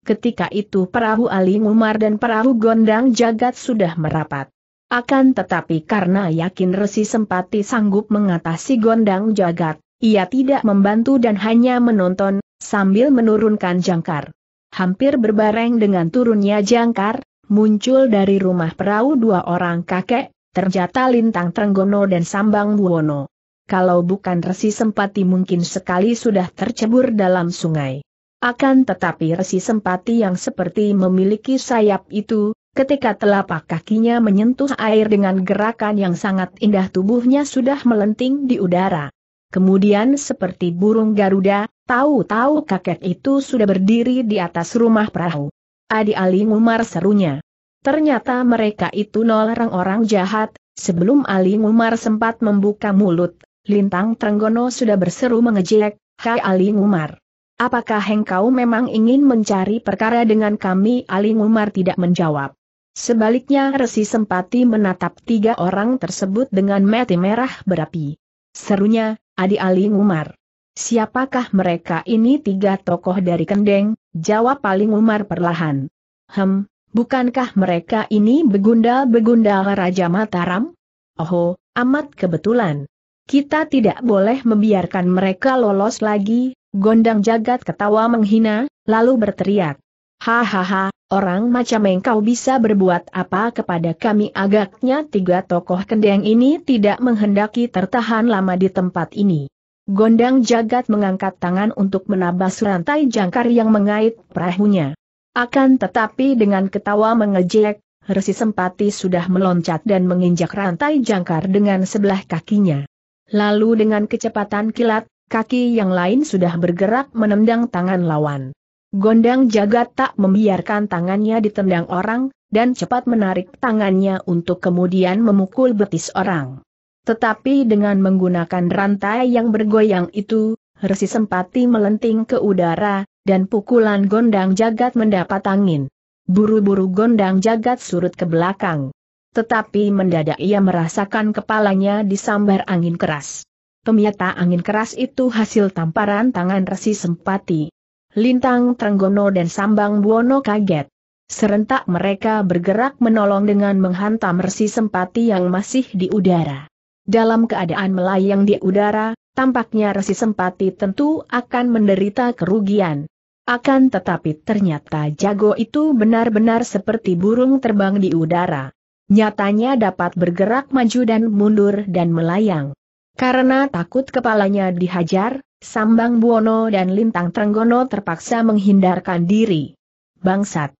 Ketika itu perahu Ali Umar dan perahu Gondang Jagat sudah merapat. Akan tetapi karena yakin Resi Sempati sanggup mengatasi Gondang Jagat, ia tidak membantu dan hanya menonton, sambil menurunkan jangkar. Hampir berbareng dengan turunnya jangkar, muncul dari rumah perahu dua orang kakek, terjata Lintang Trenggono dan Sambang Buwono kalau bukan Resi Sempati mungkin sekali sudah tercebur dalam sungai. Akan tetapi Resi Sempati yang seperti memiliki sayap itu, ketika telapak kakinya menyentuh air dengan gerakan yang sangat indah tubuhnya sudah melenting di udara. Kemudian seperti burung Garuda, tahu-tahu kakek itu sudah berdiri di atas rumah perahu. Adi Ali Ngumar serunya. Ternyata mereka itu nol orang-orang jahat, sebelum Ali Ngumar sempat membuka mulut, Lintang Trenggono sudah berseru mengejek, Hai Ali Umar. Apakah engkau memang ingin mencari perkara dengan kami? Ali Umar tidak menjawab. Sebaliknya Resi Sempati menatap tiga orang tersebut dengan mati merah berapi. Serunya, Adi Ali Umar. Siapakah mereka ini tiga tokoh dari Kendeng? Jawab paling Umar perlahan. Hem, bukankah mereka ini begundal-begundal Raja Mataram? Oho, amat kebetulan. Kita tidak boleh membiarkan mereka lolos lagi, gondang jagat ketawa menghina, lalu berteriak. Hahaha, orang macam engkau bisa berbuat apa kepada kami agaknya tiga tokoh kendeng ini tidak menghendaki tertahan lama di tempat ini. Gondang jagat mengangkat tangan untuk menabas rantai jangkar yang mengait perahunya. Akan tetapi dengan ketawa mengejek, Resi Sempati sudah meloncat dan menginjak rantai jangkar dengan sebelah kakinya. Lalu dengan kecepatan kilat, kaki yang lain sudah bergerak menendang tangan lawan. Gondang jagat tak membiarkan tangannya ditendang orang, dan cepat menarik tangannya untuk kemudian memukul betis orang. Tetapi dengan menggunakan rantai yang bergoyang itu, Resi Sempati melenting ke udara, dan pukulan gondang jagat mendapat angin. Buru-buru gondang jagat surut ke belakang. Tetapi mendadak ia merasakan kepalanya disambar angin keras. Pemiata angin keras itu hasil tamparan tangan resi sempati. Lintang Trenggono dan Sambang Buono kaget. Serentak mereka bergerak menolong dengan menghantam resi sempati yang masih di udara. Dalam keadaan melayang di udara, tampaknya resi sempati tentu akan menderita kerugian. Akan tetapi ternyata jago itu benar-benar seperti burung terbang di udara nyatanya dapat bergerak maju dan mundur dan melayang. Karena takut kepalanya dihajar, Sambang Buono dan Lintang Trenggono terpaksa menghindarkan diri. Bangsat!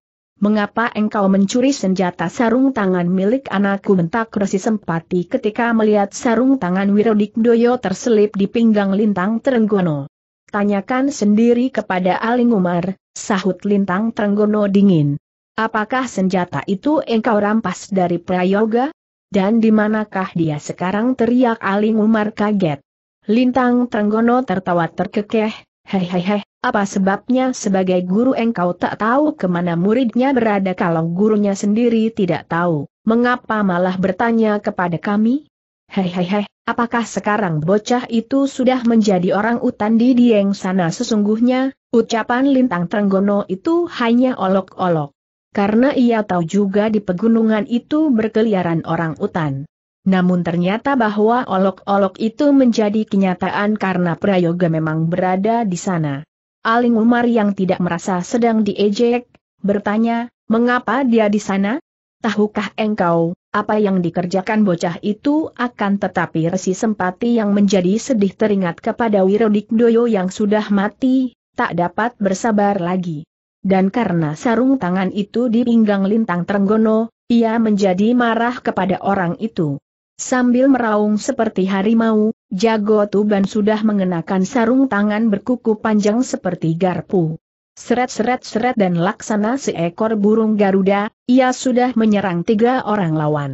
Mengapa engkau mencuri senjata sarung tangan milik anakku bentak Resi Sempati ketika melihat sarung tangan Doyo terselip di pinggang Lintang Trenggono. Tanyakan sendiri kepada Aling Umar, sahut Lintang Trenggono dingin. Apakah senjata itu engkau rampas dari Prayoga? Dan di manakah dia sekarang teriak Aling Umar kaget. Lintang Trenggono tertawa terkekeh, Hei hei hei, apa sebabnya sebagai guru engkau tak tahu kemana muridnya berada kalau gurunya sendiri tidak tahu, mengapa malah bertanya kepada kami? Hei hei hei, apakah sekarang bocah itu sudah menjadi orang utan di Dieng sana sesungguhnya? Ucapan Lintang Trenggono itu hanya olok-olok karena ia tahu juga di pegunungan itu berkeliaran orang utan. Namun ternyata bahwa olok-olok itu menjadi kenyataan karena Prayoga memang berada di sana. Aling Umar yang tidak merasa sedang diejek, bertanya, mengapa dia di sana? Tahukah engkau, apa yang dikerjakan bocah itu akan tetapi Resi Sempati yang menjadi sedih teringat kepada Wirodik Doyo yang sudah mati, tak dapat bersabar lagi. Dan karena sarung tangan itu di pinggang lintang Trenggono, ia menjadi marah kepada orang itu. Sambil meraung seperti harimau, Jago Tuban sudah mengenakan sarung tangan berkuku panjang seperti garpu. Seret-seret-seret dan laksana seekor burung Garuda, ia sudah menyerang tiga orang lawan.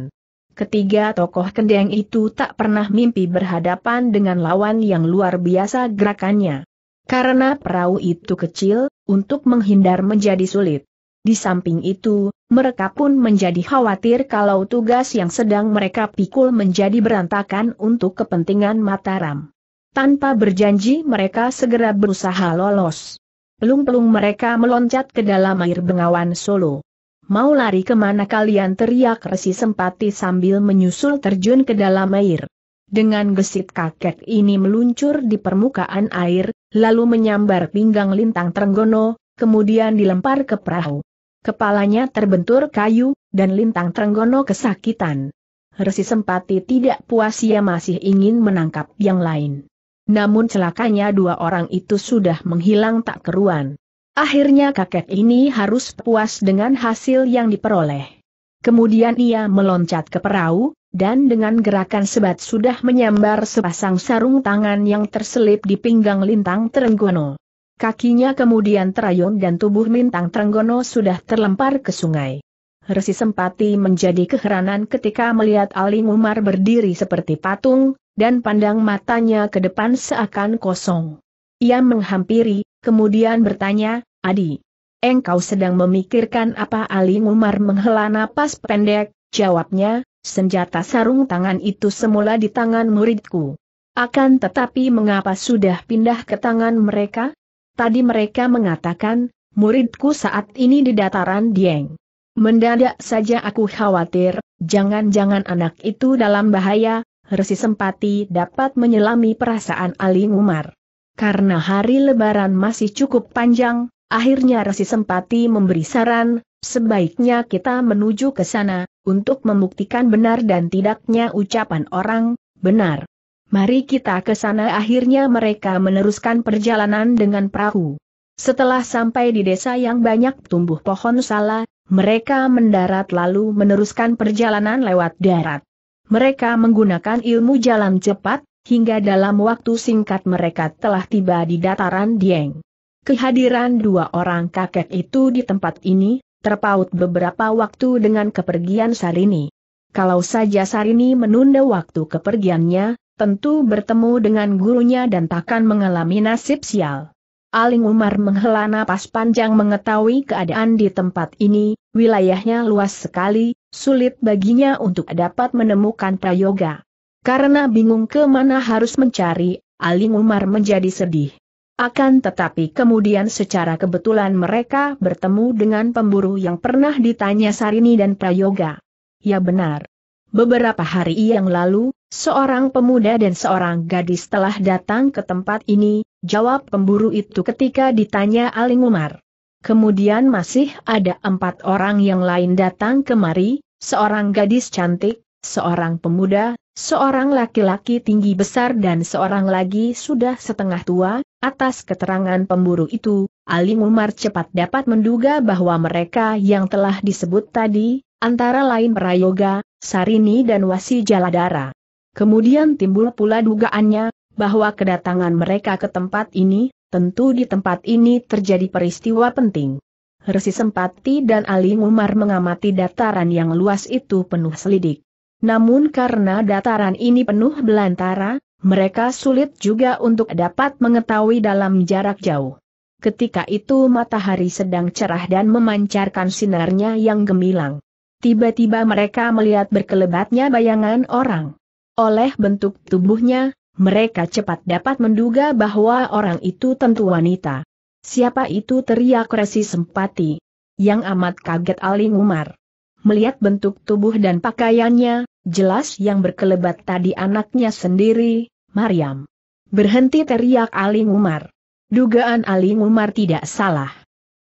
Ketiga tokoh kendeng itu tak pernah mimpi berhadapan dengan lawan yang luar biasa gerakannya. Karena perahu itu kecil, untuk menghindar menjadi sulit. Di samping itu, mereka pun menjadi khawatir kalau tugas yang sedang mereka pikul menjadi berantakan untuk kepentingan Mataram. Tanpa berjanji mereka segera berusaha lolos. Pelung-pelung mereka meloncat ke dalam air bengawan Solo. Mau lari kemana kalian teriak resi sempati sambil menyusul terjun ke dalam air. Dengan gesit kakek ini meluncur di permukaan air, lalu menyambar pinggang lintang Trenggono, kemudian dilempar ke perahu. Kepalanya terbentur kayu, dan lintang Trenggono kesakitan. Resi Sempati tidak puas ia masih ingin menangkap yang lain. Namun celakanya dua orang itu sudah menghilang tak keruan. Akhirnya kakek ini harus puas dengan hasil yang diperoleh. Kemudian ia meloncat ke perahu, dan dengan gerakan sebat sudah menyambar sepasang sarung tangan yang terselip di pinggang Lintang Trenggono. Kakinya kemudian terayun dan tubuh Lintang Trenggono sudah terlempar ke sungai. Resi Sempati menjadi keheranan ketika melihat Aling Umar berdiri seperti patung, dan pandang matanya ke depan seakan kosong. Ia menghampiri, kemudian bertanya, Adi, engkau sedang memikirkan apa Aling Umar menghela napas pendek, jawabnya, Senjata sarung tangan itu semula di tangan muridku. Akan tetapi mengapa sudah pindah ke tangan mereka? Tadi mereka mengatakan, muridku saat ini di dataran Dieng. Mendadak saja aku khawatir, jangan-jangan anak itu dalam bahaya, Resi Sempati dapat menyelami perasaan Ali Umar. Karena hari lebaran masih cukup panjang, akhirnya Resi Sempati memberi saran, Sebaiknya kita menuju ke sana, untuk membuktikan benar dan tidaknya ucapan orang, benar. Mari kita ke sana akhirnya mereka meneruskan perjalanan dengan perahu. Setelah sampai di desa yang banyak tumbuh pohon salah, mereka mendarat lalu meneruskan perjalanan lewat darat. Mereka menggunakan ilmu jalan cepat, hingga dalam waktu singkat mereka telah tiba di dataran Dieng. Kehadiran dua orang kakek itu di tempat ini, terpaut beberapa waktu dengan kepergian Sarini. Kalau saja Sarini menunda waktu kepergiannya, tentu bertemu dengan gurunya dan takkan mengalami nasib sial. Aling Umar menghela napas panjang mengetahui keadaan di tempat ini, wilayahnya luas sekali, sulit baginya untuk dapat menemukan prayoga. Karena bingung ke mana harus mencari, Aling Umar menjadi sedih. Akan tetapi kemudian secara kebetulan mereka bertemu dengan pemburu yang pernah ditanya Sarini dan Prayoga. Ya benar. Beberapa hari yang lalu, seorang pemuda dan seorang gadis telah datang ke tempat ini, jawab pemburu itu ketika ditanya Aling Umar. Kemudian masih ada empat orang yang lain datang kemari, seorang gadis cantik, seorang pemuda, seorang laki-laki tinggi besar dan seorang lagi sudah setengah tua, Atas keterangan pemburu itu, Ali Umar cepat dapat menduga bahwa mereka yang telah disebut tadi, antara lain Prayoga, Sarini dan Wasi Jaladara. Kemudian timbul pula dugaannya, bahwa kedatangan mereka ke tempat ini, tentu di tempat ini terjadi peristiwa penting. Resi Sempati dan Ali Umar mengamati dataran yang luas itu penuh selidik. Namun karena dataran ini penuh belantara, mereka sulit juga untuk dapat mengetahui dalam jarak jauh. Ketika itu matahari sedang cerah dan memancarkan sinarnya yang gemilang. Tiba-tiba mereka melihat berkelebatnya bayangan orang. Oleh bentuk tubuhnya, mereka cepat dapat menduga bahwa orang itu tentu wanita. Siapa itu teriak Resi Sempati? Yang amat kaget Aling Umar. Melihat bentuk tubuh dan pakaiannya, jelas yang berkelebat tadi anaknya sendiri, Mariam. Berhenti teriak Aling Umar. Dugaan Aling Umar tidak salah.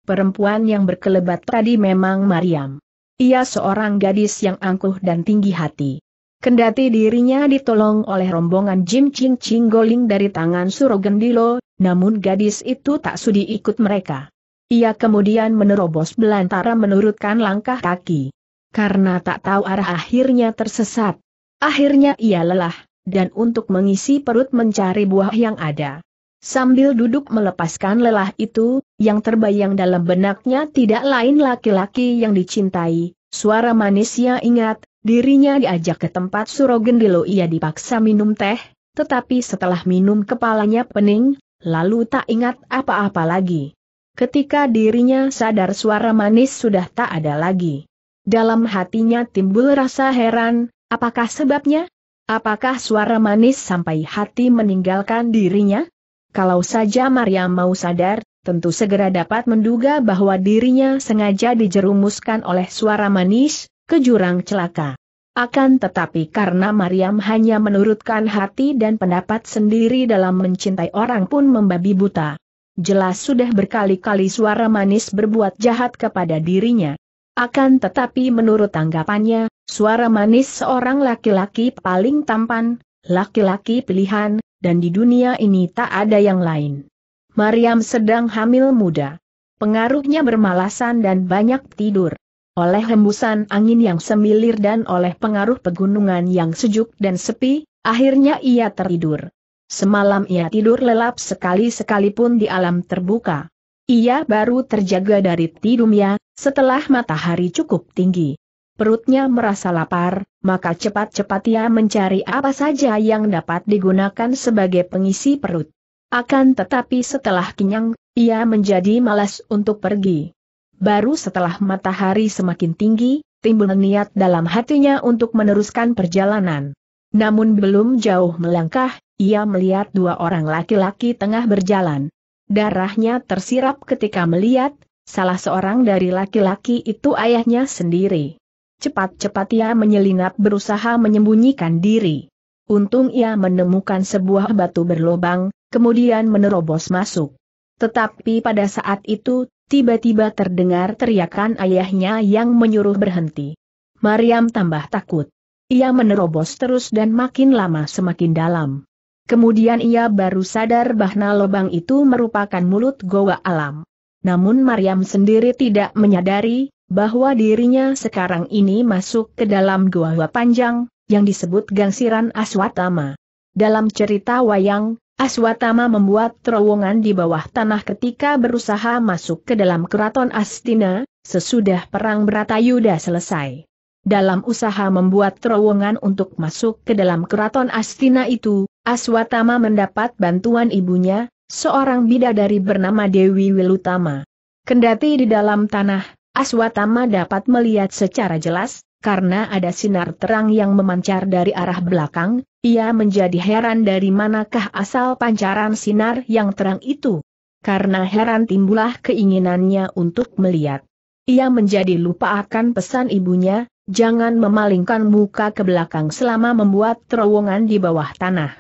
Perempuan yang berkelebat tadi memang Mariam. Ia seorang gadis yang angkuh dan tinggi hati. Kendati dirinya ditolong oleh rombongan Jim Ching Chinggoling dari tangan Surogendilo, namun gadis itu tak sudi ikut mereka. Ia kemudian menerobos belantara menurutkan langkah kaki karena tak tahu arah akhirnya tersesat. Akhirnya ia lelah, dan untuk mengisi perut mencari buah yang ada. Sambil duduk melepaskan lelah itu, yang terbayang dalam benaknya tidak lain laki-laki yang dicintai, suara manisnya ingat, dirinya diajak ke tempat Surogendilo ia dipaksa minum teh, tetapi setelah minum kepalanya pening, lalu tak ingat apa-apa lagi. Ketika dirinya sadar suara manis sudah tak ada lagi. Dalam hatinya timbul rasa heran, apakah sebabnya? Apakah suara manis sampai hati meninggalkan dirinya? Kalau saja Maria mau sadar, tentu segera dapat menduga bahwa dirinya sengaja dijerumuskan oleh suara manis, ke jurang celaka. Akan tetapi karena Mariam hanya menurutkan hati dan pendapat sendiri dalam mencintai orang pun membabi buta. Jelas sudah berkali-kali suara manis berbuat jahat kepada dirinya. Akan tetapi menurut tanggapannya, suara manis seorang laki-laki paling tampan, laki-laki pilihan, dan di dunia ini tak ada yang lain. Mariam sedang hamil muda. Pengaruhnya bermalasan dan banyak tidur. Oleh hembusan angin yang semilir dan oleh pengaruh pegunungan yang sejuk dan sepi, akhirnya ia tertidur. Semalam ia tidur lelap sekali sekalipun di alam terbuka. Ia baru terjaga dari tidumnya, setelah matahari cukup tinggi, perutnya merasa lapar, maka cepat-cepat ia mencari apa saja yang dapat digunakan sebagai pengisi perut. Akan tetapi setelah kenyang, ia menjadi malas untuk pergi. Baru setelah matahari semakin tinggi, timbul niat dalam hatinya untuk meneruskan perjalanan. Namun belum jauh melangkah, ia melihat dua orang laki-laki tengah berjalan. Darahnya tersirap ketika melihat, Salah seorang dari laki-laki itu ayahnya sendiri. Cepat-cepat ia menyelinap berusaha menyembunyikan diri. Untung ia menemukan sebuah batu berlobang, kemudian menerobos masuk. Tetapi pada saat itu, tiba-tiba terdengar teriakan ayahnya yang menyuruh berhenti. Mariam tambah takut. Ia menerobos terus dan makin lama semakin dalam. Kemudian ia baru sadar bahwa lobang itu merupakan mulut goa alam namun Maryam sendiri tidak menyadari bahwa dirinya sekarang ini masuk ke dalam gua panjang, yang disebut gangsiran Aswatama. Dalam cerita wayang, Aswatama membuat terowongan di bawah tanah ketika berusaha masuk ke dalam keraton Astina, sesudah perang Bratayuda selesai. Dalam usaha membuat terowongan untuk masuk ke dalam keraton Astina itu, Aswatama mendapat bantuan ibunya, seorang bidadari bernama Dewi Wilutama. Kendati di dalam tanah, Aswatama dapat melihat secara jelas, karena ada sinar terang yang memancar dari arah belakang, ia menjadi heran dari manakah asal pancaran sinar yang terang itu. Karena heran timbullah keinginannya untuk melihat. Ia menjadi lupa akan pesan ibunya, jangan memalingkan muka ke belakang selama membuat terowongan di bawah tanah.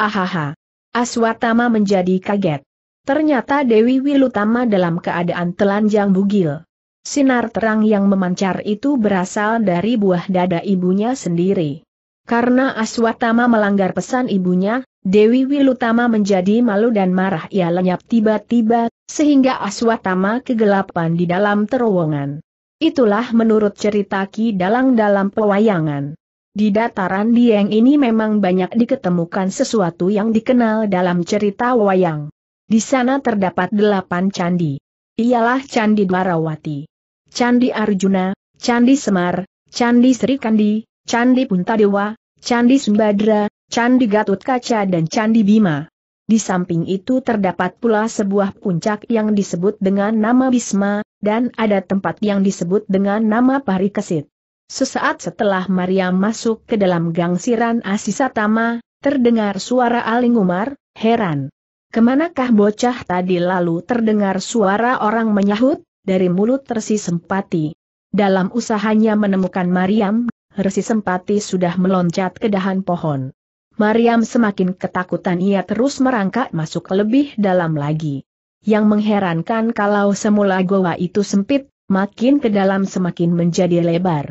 Ahaha, Aswatama menjadi kaget. Ternyata Dewi Wilutama dalam keadaan telanjang bugil. Sinar terang yang memancar itu berasal dari buah dada ibunya sendiri. Karena Aswatama melanggar pesan ibunya, Dewi Wilutama menjadi malu dan marah ia lenyap tiba-tiba, sehingga Aswatama kegelapan di dalam terowongan. Itulah menurut cerita Ki Dalang dalam pewayangan. Di dataran Dieng ini memang banyak diketemukan sesuatu yang dikenal dalam cerita wayang. Di sana terdapat delapan candi. Ialah Candi Dwarawati, Candi Arjuna, Candi Semar, Candi Sri Kandi, Candi Puntadewa, Candi Sumbadra, Candi Gatut Kaca dan Candi Bima. Di samping itu terdapat pula sebuah puncak yang disebut dengan nama Bisma, dan ada tempat yang disebut dengan nama Parikesit. Sesaat setelah Maria masuk ke dalam gang gangsiran Asisatama, terdengar suara Aling Umar, heran. Kemanakah bocah tadi lalu terdengar suara orang menyahut, dari mulut Resi Sempati. Dalam usahanya menemukan Mariam, Resi Sempati sudah meloncat ke dahan pohon. Mariam semakin ketakutan ia terus merangkak masuk lebih dalam lagi. Yang mengherankan kalau semula goa itu sempit, makin ke dalam semakin menjadi lebar.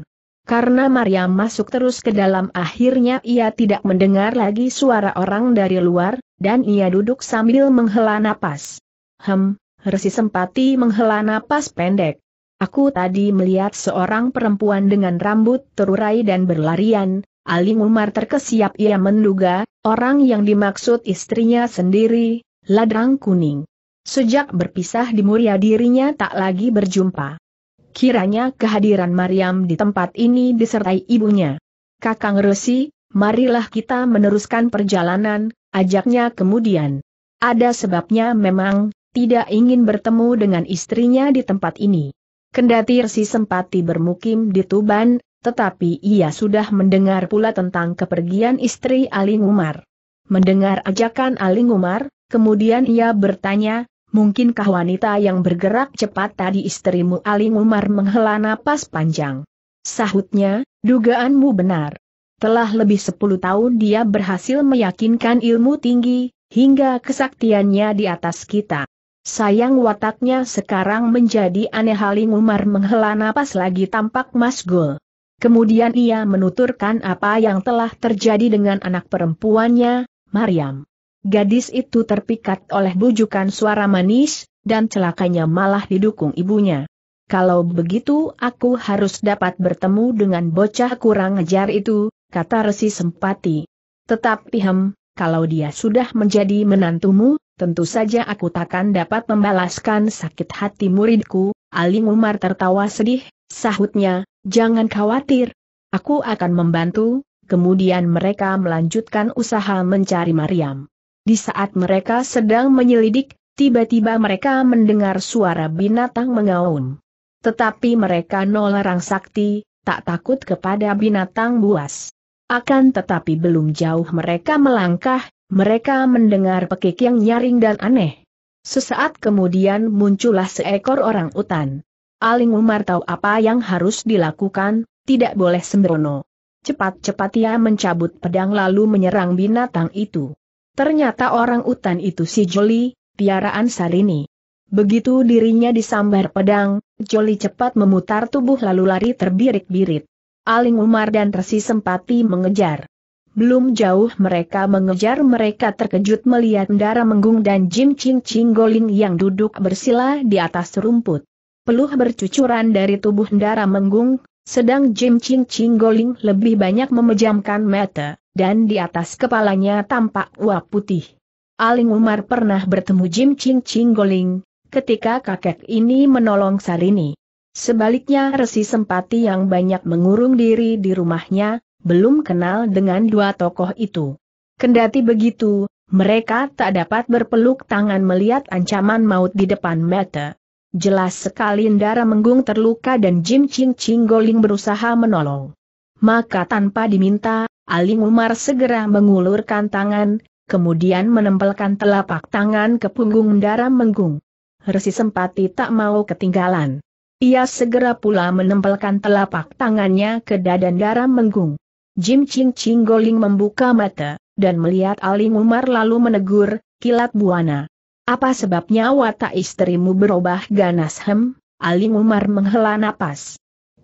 Karena Maria masuk terus ke dalam akhirnya ia tidak mendengar lagi suara orang dari luar, dan ia duduk sambil menghela napas. Hem, Resi Sempati menghela napas pendek. Aku tadi melihat seorang perempuan dengan rambut terurai dan berlarian, Ali Umar terkesiap ia menduga, orang yang dimaksud istrinya sendiri, ladrang kuning. Sejak berpisah di Muria dirinya tak lagi berjumpa kiranya kehadiran Mariam di tempat ini disertai ibunya. Kakang Resi, marilah kita meneruskan perjalanan, ajaknya kemudian. Ada sebabnya memang, tidak ingin bertemu dengan istrinya di tempat ini. Kendati Resi sempati bermukim di Tuban, tetapi ia sudah mendengar pula tentang kepergian istri Aling Umar. Mendengar ajakan Aling Umar, kemudian ia bertanya, Mungkinkah wanita yang bergerak cepat tadi istrimu Aling Umar menghela napas panjang? Sahutnya, dugaanmu benar. Telah lebih sepuluh tahun dia berhasil meyakinkan ilmu tinggi, hingga kesaktiannya di atas kita. Sayang wataknya sekarang menjadi aneh Haling Umar menghela napas lagi tampak masgul. Kemudian ia menuturkan apa yang telah terjadi dengan anak perempuannya, Maryam. Gadis itu terpikat oleh bujukan suara manis, dan celakanya malah didukung ibunya. Kalau begitu aku harus dapat bertemu dengan bocah kurang ajar itu, kata Resi Sempati. Tetapi hem, kalau dia sudah menjadi menantumu, tentu saja aku takkan dapat membalaskan sakit hati muridku, Ali Umar tertawa sedih, sahutnya, jangan khawatir. Aku akan membantu, kemudian mereka melanjutkan usaha mencari Mariam. Di saat mereka sedang menyelidik, tiba-tiba mereka mendengar suara binatang mengaum. Tetapi mereka nolarang sakti, tak takut kepada binatang buas. Akan tetapi belum jauh mereka melangkah, mereka mendengar pekik yang nyaring dan aneh. Sesaat kemudian muncullah seekor orang utan. Aling Umar tahu apa yang harus dilakukan, tidak boleh sembrono. Cepat-cepat ia mencabut pedang lalu menyerang binatang itu. Ternyata orang utan itu si Joli, piaraan Sarini. Begitu dirinya disambar pedang, Joli cepat memutar tubuh lalu lari terbirik-birit. Aling Umar dan Resi sempati mengejar. Belum jauh mereka mengejar mereka terkejut melihat Dara Menggung dan Jim Ching Ching Goling yang duduk bersila di atas rumput. Peluh bercucuran dari tubuh Dara Menggung, sedang Jim Ching Ching Goling lebih banyak memejamkan mata, dan di atas kepalanya tampak uap putih. Aling Umar pernah bertemu Jim Ching Ching Goling, ketika kakek ini menolong Sarini. Sebaliknya Resi Sempati yang banyak mengurung diri di rumahnya, belum kenal dengan dua tokoh itu. Kendati begitu, mereka tak dapat berpeluk tangan melihat ancaman maut di depan mata. Jelas sekali Ndara Menggung terluka dan Jim Ching Ching Goling berusaha menolong. Maka tanpa diminta, Aling Umar segera mengulurkan tangan, kemudian menempelkan telapak tangan ke punggung Ndara Menggung. Resi Sempati tak mau ketinggalan. Ia segera pula menempelkan telapak tangannya ke dada Ndara Menggung. Jim Ching Ching Goling membuka mata, dan melihat Aling Umar lalu menegur, kilat buana. Apa sebabnya watak istrimu berubah ganas hem? Ali Umar menghela napas.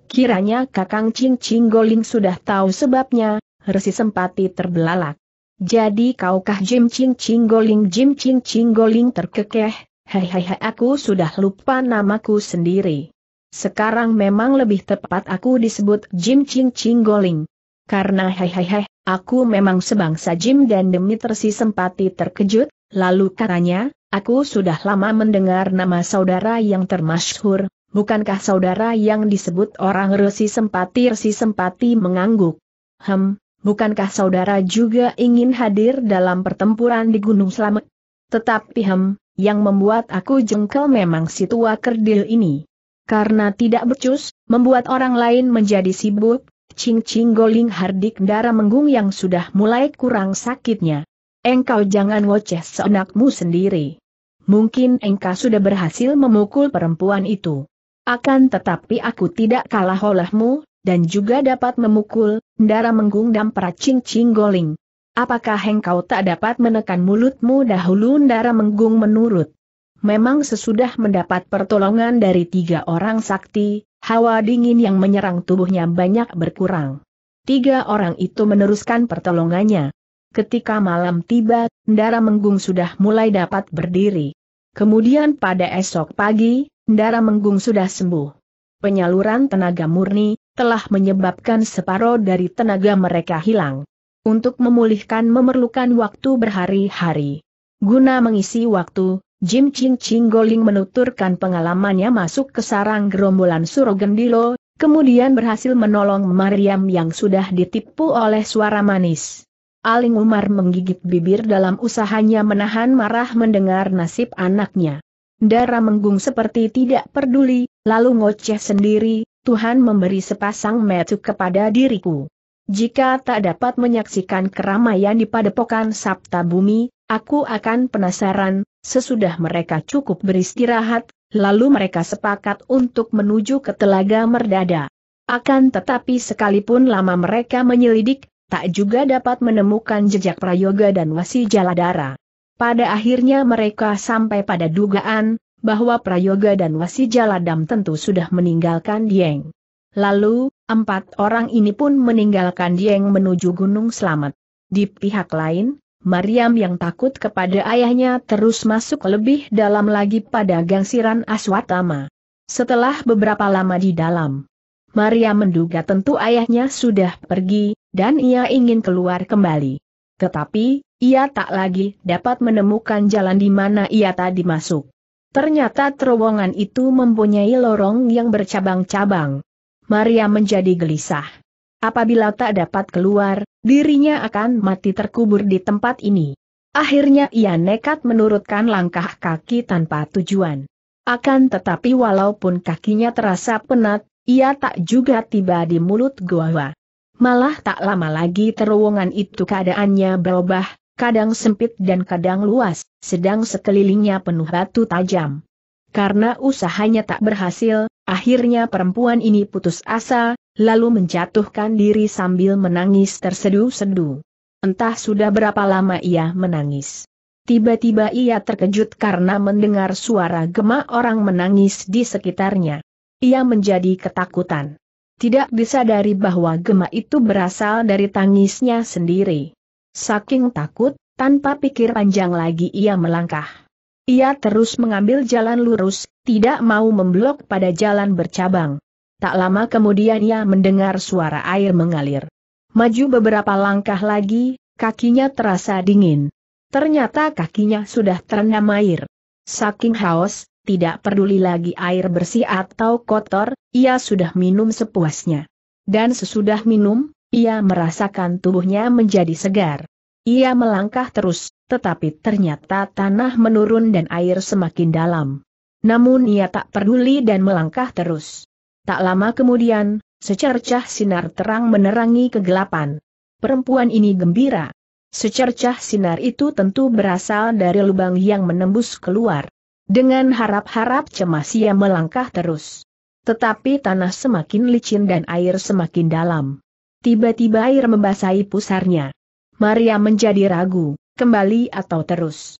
Kiranya Kakang Cing Cing Goling sudah tahu sebabnya, Resi Sempati terbelalak. Jadi kaukah Jim Cing Cing Goling Jim Cing Cing Goling terkekeh, hehehe aku sudah lupa namaku sendiri. Sekarang memang lebih tepat aku disebut Jim Cing Cing Goling. Karena hehehe, aku memang sebangsa Jim dan demi tersi sempati terkejut, lalu katanya, Aku sudah lama mendengar nama saudara yang termasyhur, bukankah saudara yang disebut orang resi sempati resi sempati mengangguk? Hem, bukankah saudara juga ingin hadir dalam pertempuran di Gunung Slamet? Tetapi hem, yang membuat aku jengkel memang si tua kerdil ini. Karena tidak becus, membuat orang lain menjadi sibuk, cing-cing goling hardik darah menggung yang sudah mulai kurang sakitnya. Engkau jangan ngoceh seenakmu sendiri. Mungkin engkau sudah berhasil memukul perempuan itu. Akan tetapi aku tidak kalah olehmu, dan juga dapat memukul, darah Menggung dan peracing-cing Cinggoling. Apakah engkau tak dapat menekan mulutmu dahulu darah Menggung menurut? Memang sesudah mendapat pertolongan dari tiga orang sakti, hawa dingin yang menyerang tubuhnya banyak berkurang. Tiga orang itu meneruskan pertolongannya. Ketika malam tiba, Ndara Menggung sudah mulai dapat berdiri. Kemudian pada esok pagi, Ndara Menggung sudah sembuh. Penyaluran tenaga murni telah menyebabkan separuh dari tenaga mereka hilang. Untuk memulihkan memerlukan waktu berhari-hari. Guna mengisi waktu, Jim Ching Ching Goling menuturkan pengalamannya masuk ke sarang gerombolan Surogendilo, kemudian berhasil menolong Mariam yang sudah ditipu oleh suara manis. Aling Umar menggigit bibir dalam usahanya menahan marah mendengar nasib anaknya. Dara menggung seperti tidak peduli, lalu ngoceh sendiri, Tuhan memberi sepasang metu kepada diriku. Jika tak dapat menyaksikan keramaian di padepokan Sabta Bumi, aku akan penasaran, sesudah mereka cukup beristirahat, lalu mereka sepakat untuk menuju ke Telaga Merdada. Akan tetapi sekalipun lama mereka menyelidik, tak juga dapat menemukan jejak Prayoga dan Wasi Jaladara. Pada akhirnya mereka sampai pada dugaan, bahwa Prayoga dan Wasi Jaladam tentu sudah meninggalkan Dieng. Lalu, empat orang ini pun meninggalkan Dieng menuju Gunung Selamat. Di pihak lain, Mariam yang takut kepada ayahnya terus masuk lebih dalam lagi pada gangsiran Aswatama. Setelah beberapa lama di dalam, Maria menduga tentu ayahnya sudah pergi, dan ia ingin keluar kembali. Tetapi, ia tak lagi dapat menemukan jalan di mana ia tadi masuk. Ternyata terowongan itu mempunyai lorong yang bercabang-cabang. Maria menjadi gelisah. Apabila tak dapat keluar, dirinya akan mati terkubur di tempat ini. Akhirnya ia nekat menurutkan langkah kaki tanpa tujuan. Akan tetapi walaupun kakinya terasa penat, ia tak juga tiba di mulut gua, Malah tak lama lagi terowongan itu keadaannya berubah, kadang sempit dan kadang luas, sedang sekelilingnya penuh batu tajam. Karena usahanya tak berhasil, akhirnya perempuan ini putus asa, lalu menjatuhkan diri sambil menangis terseduh-seduh. Entah sudah berapa lama ia menangis. Tiba-tiba ia terkejut karena mendengar suara gema orang menangis di sekitarnya ia menjadi ketakutan. Tidak disadari bahwa gema itu berasal dari tangisnya sendiri. Saking takut, tanpa pikir panjang lagi ia melangkah. Ia terus mengambil jalan lurus, tidak mau memblok pada jalan bercabang. Tak lama kemudian ia mendengar suara air mengalir. Maju beberapa langkah lagi, kakinya terasa dingin. Ternyata kakinya sudah terendam air. Saking haus, tidak peduli lagi air bersih atau kotor, ia sudah minum sepuasnya. Dan sesudah minum, ia merasakan tubuhnya menjadi segar. Ia melangkah terus, tetapi ternyata tanah menurun dan air semakin dalam. Namun ia tak peduli dan melangkah terus. Tak lama kemudian, secercah sinar terang menerangi kegelapan. Perempuan ini gembira. Secercah sinar itu tentu berasal dari lubang yang menembus keluar. Dengan harap-harap cemas ia melangkah terus. Tetapi tanah semakin licin dan air semakin dalam. Tiba-tiba air membasahi pusarnya. Maria menjadi ragu, kembali atau terus.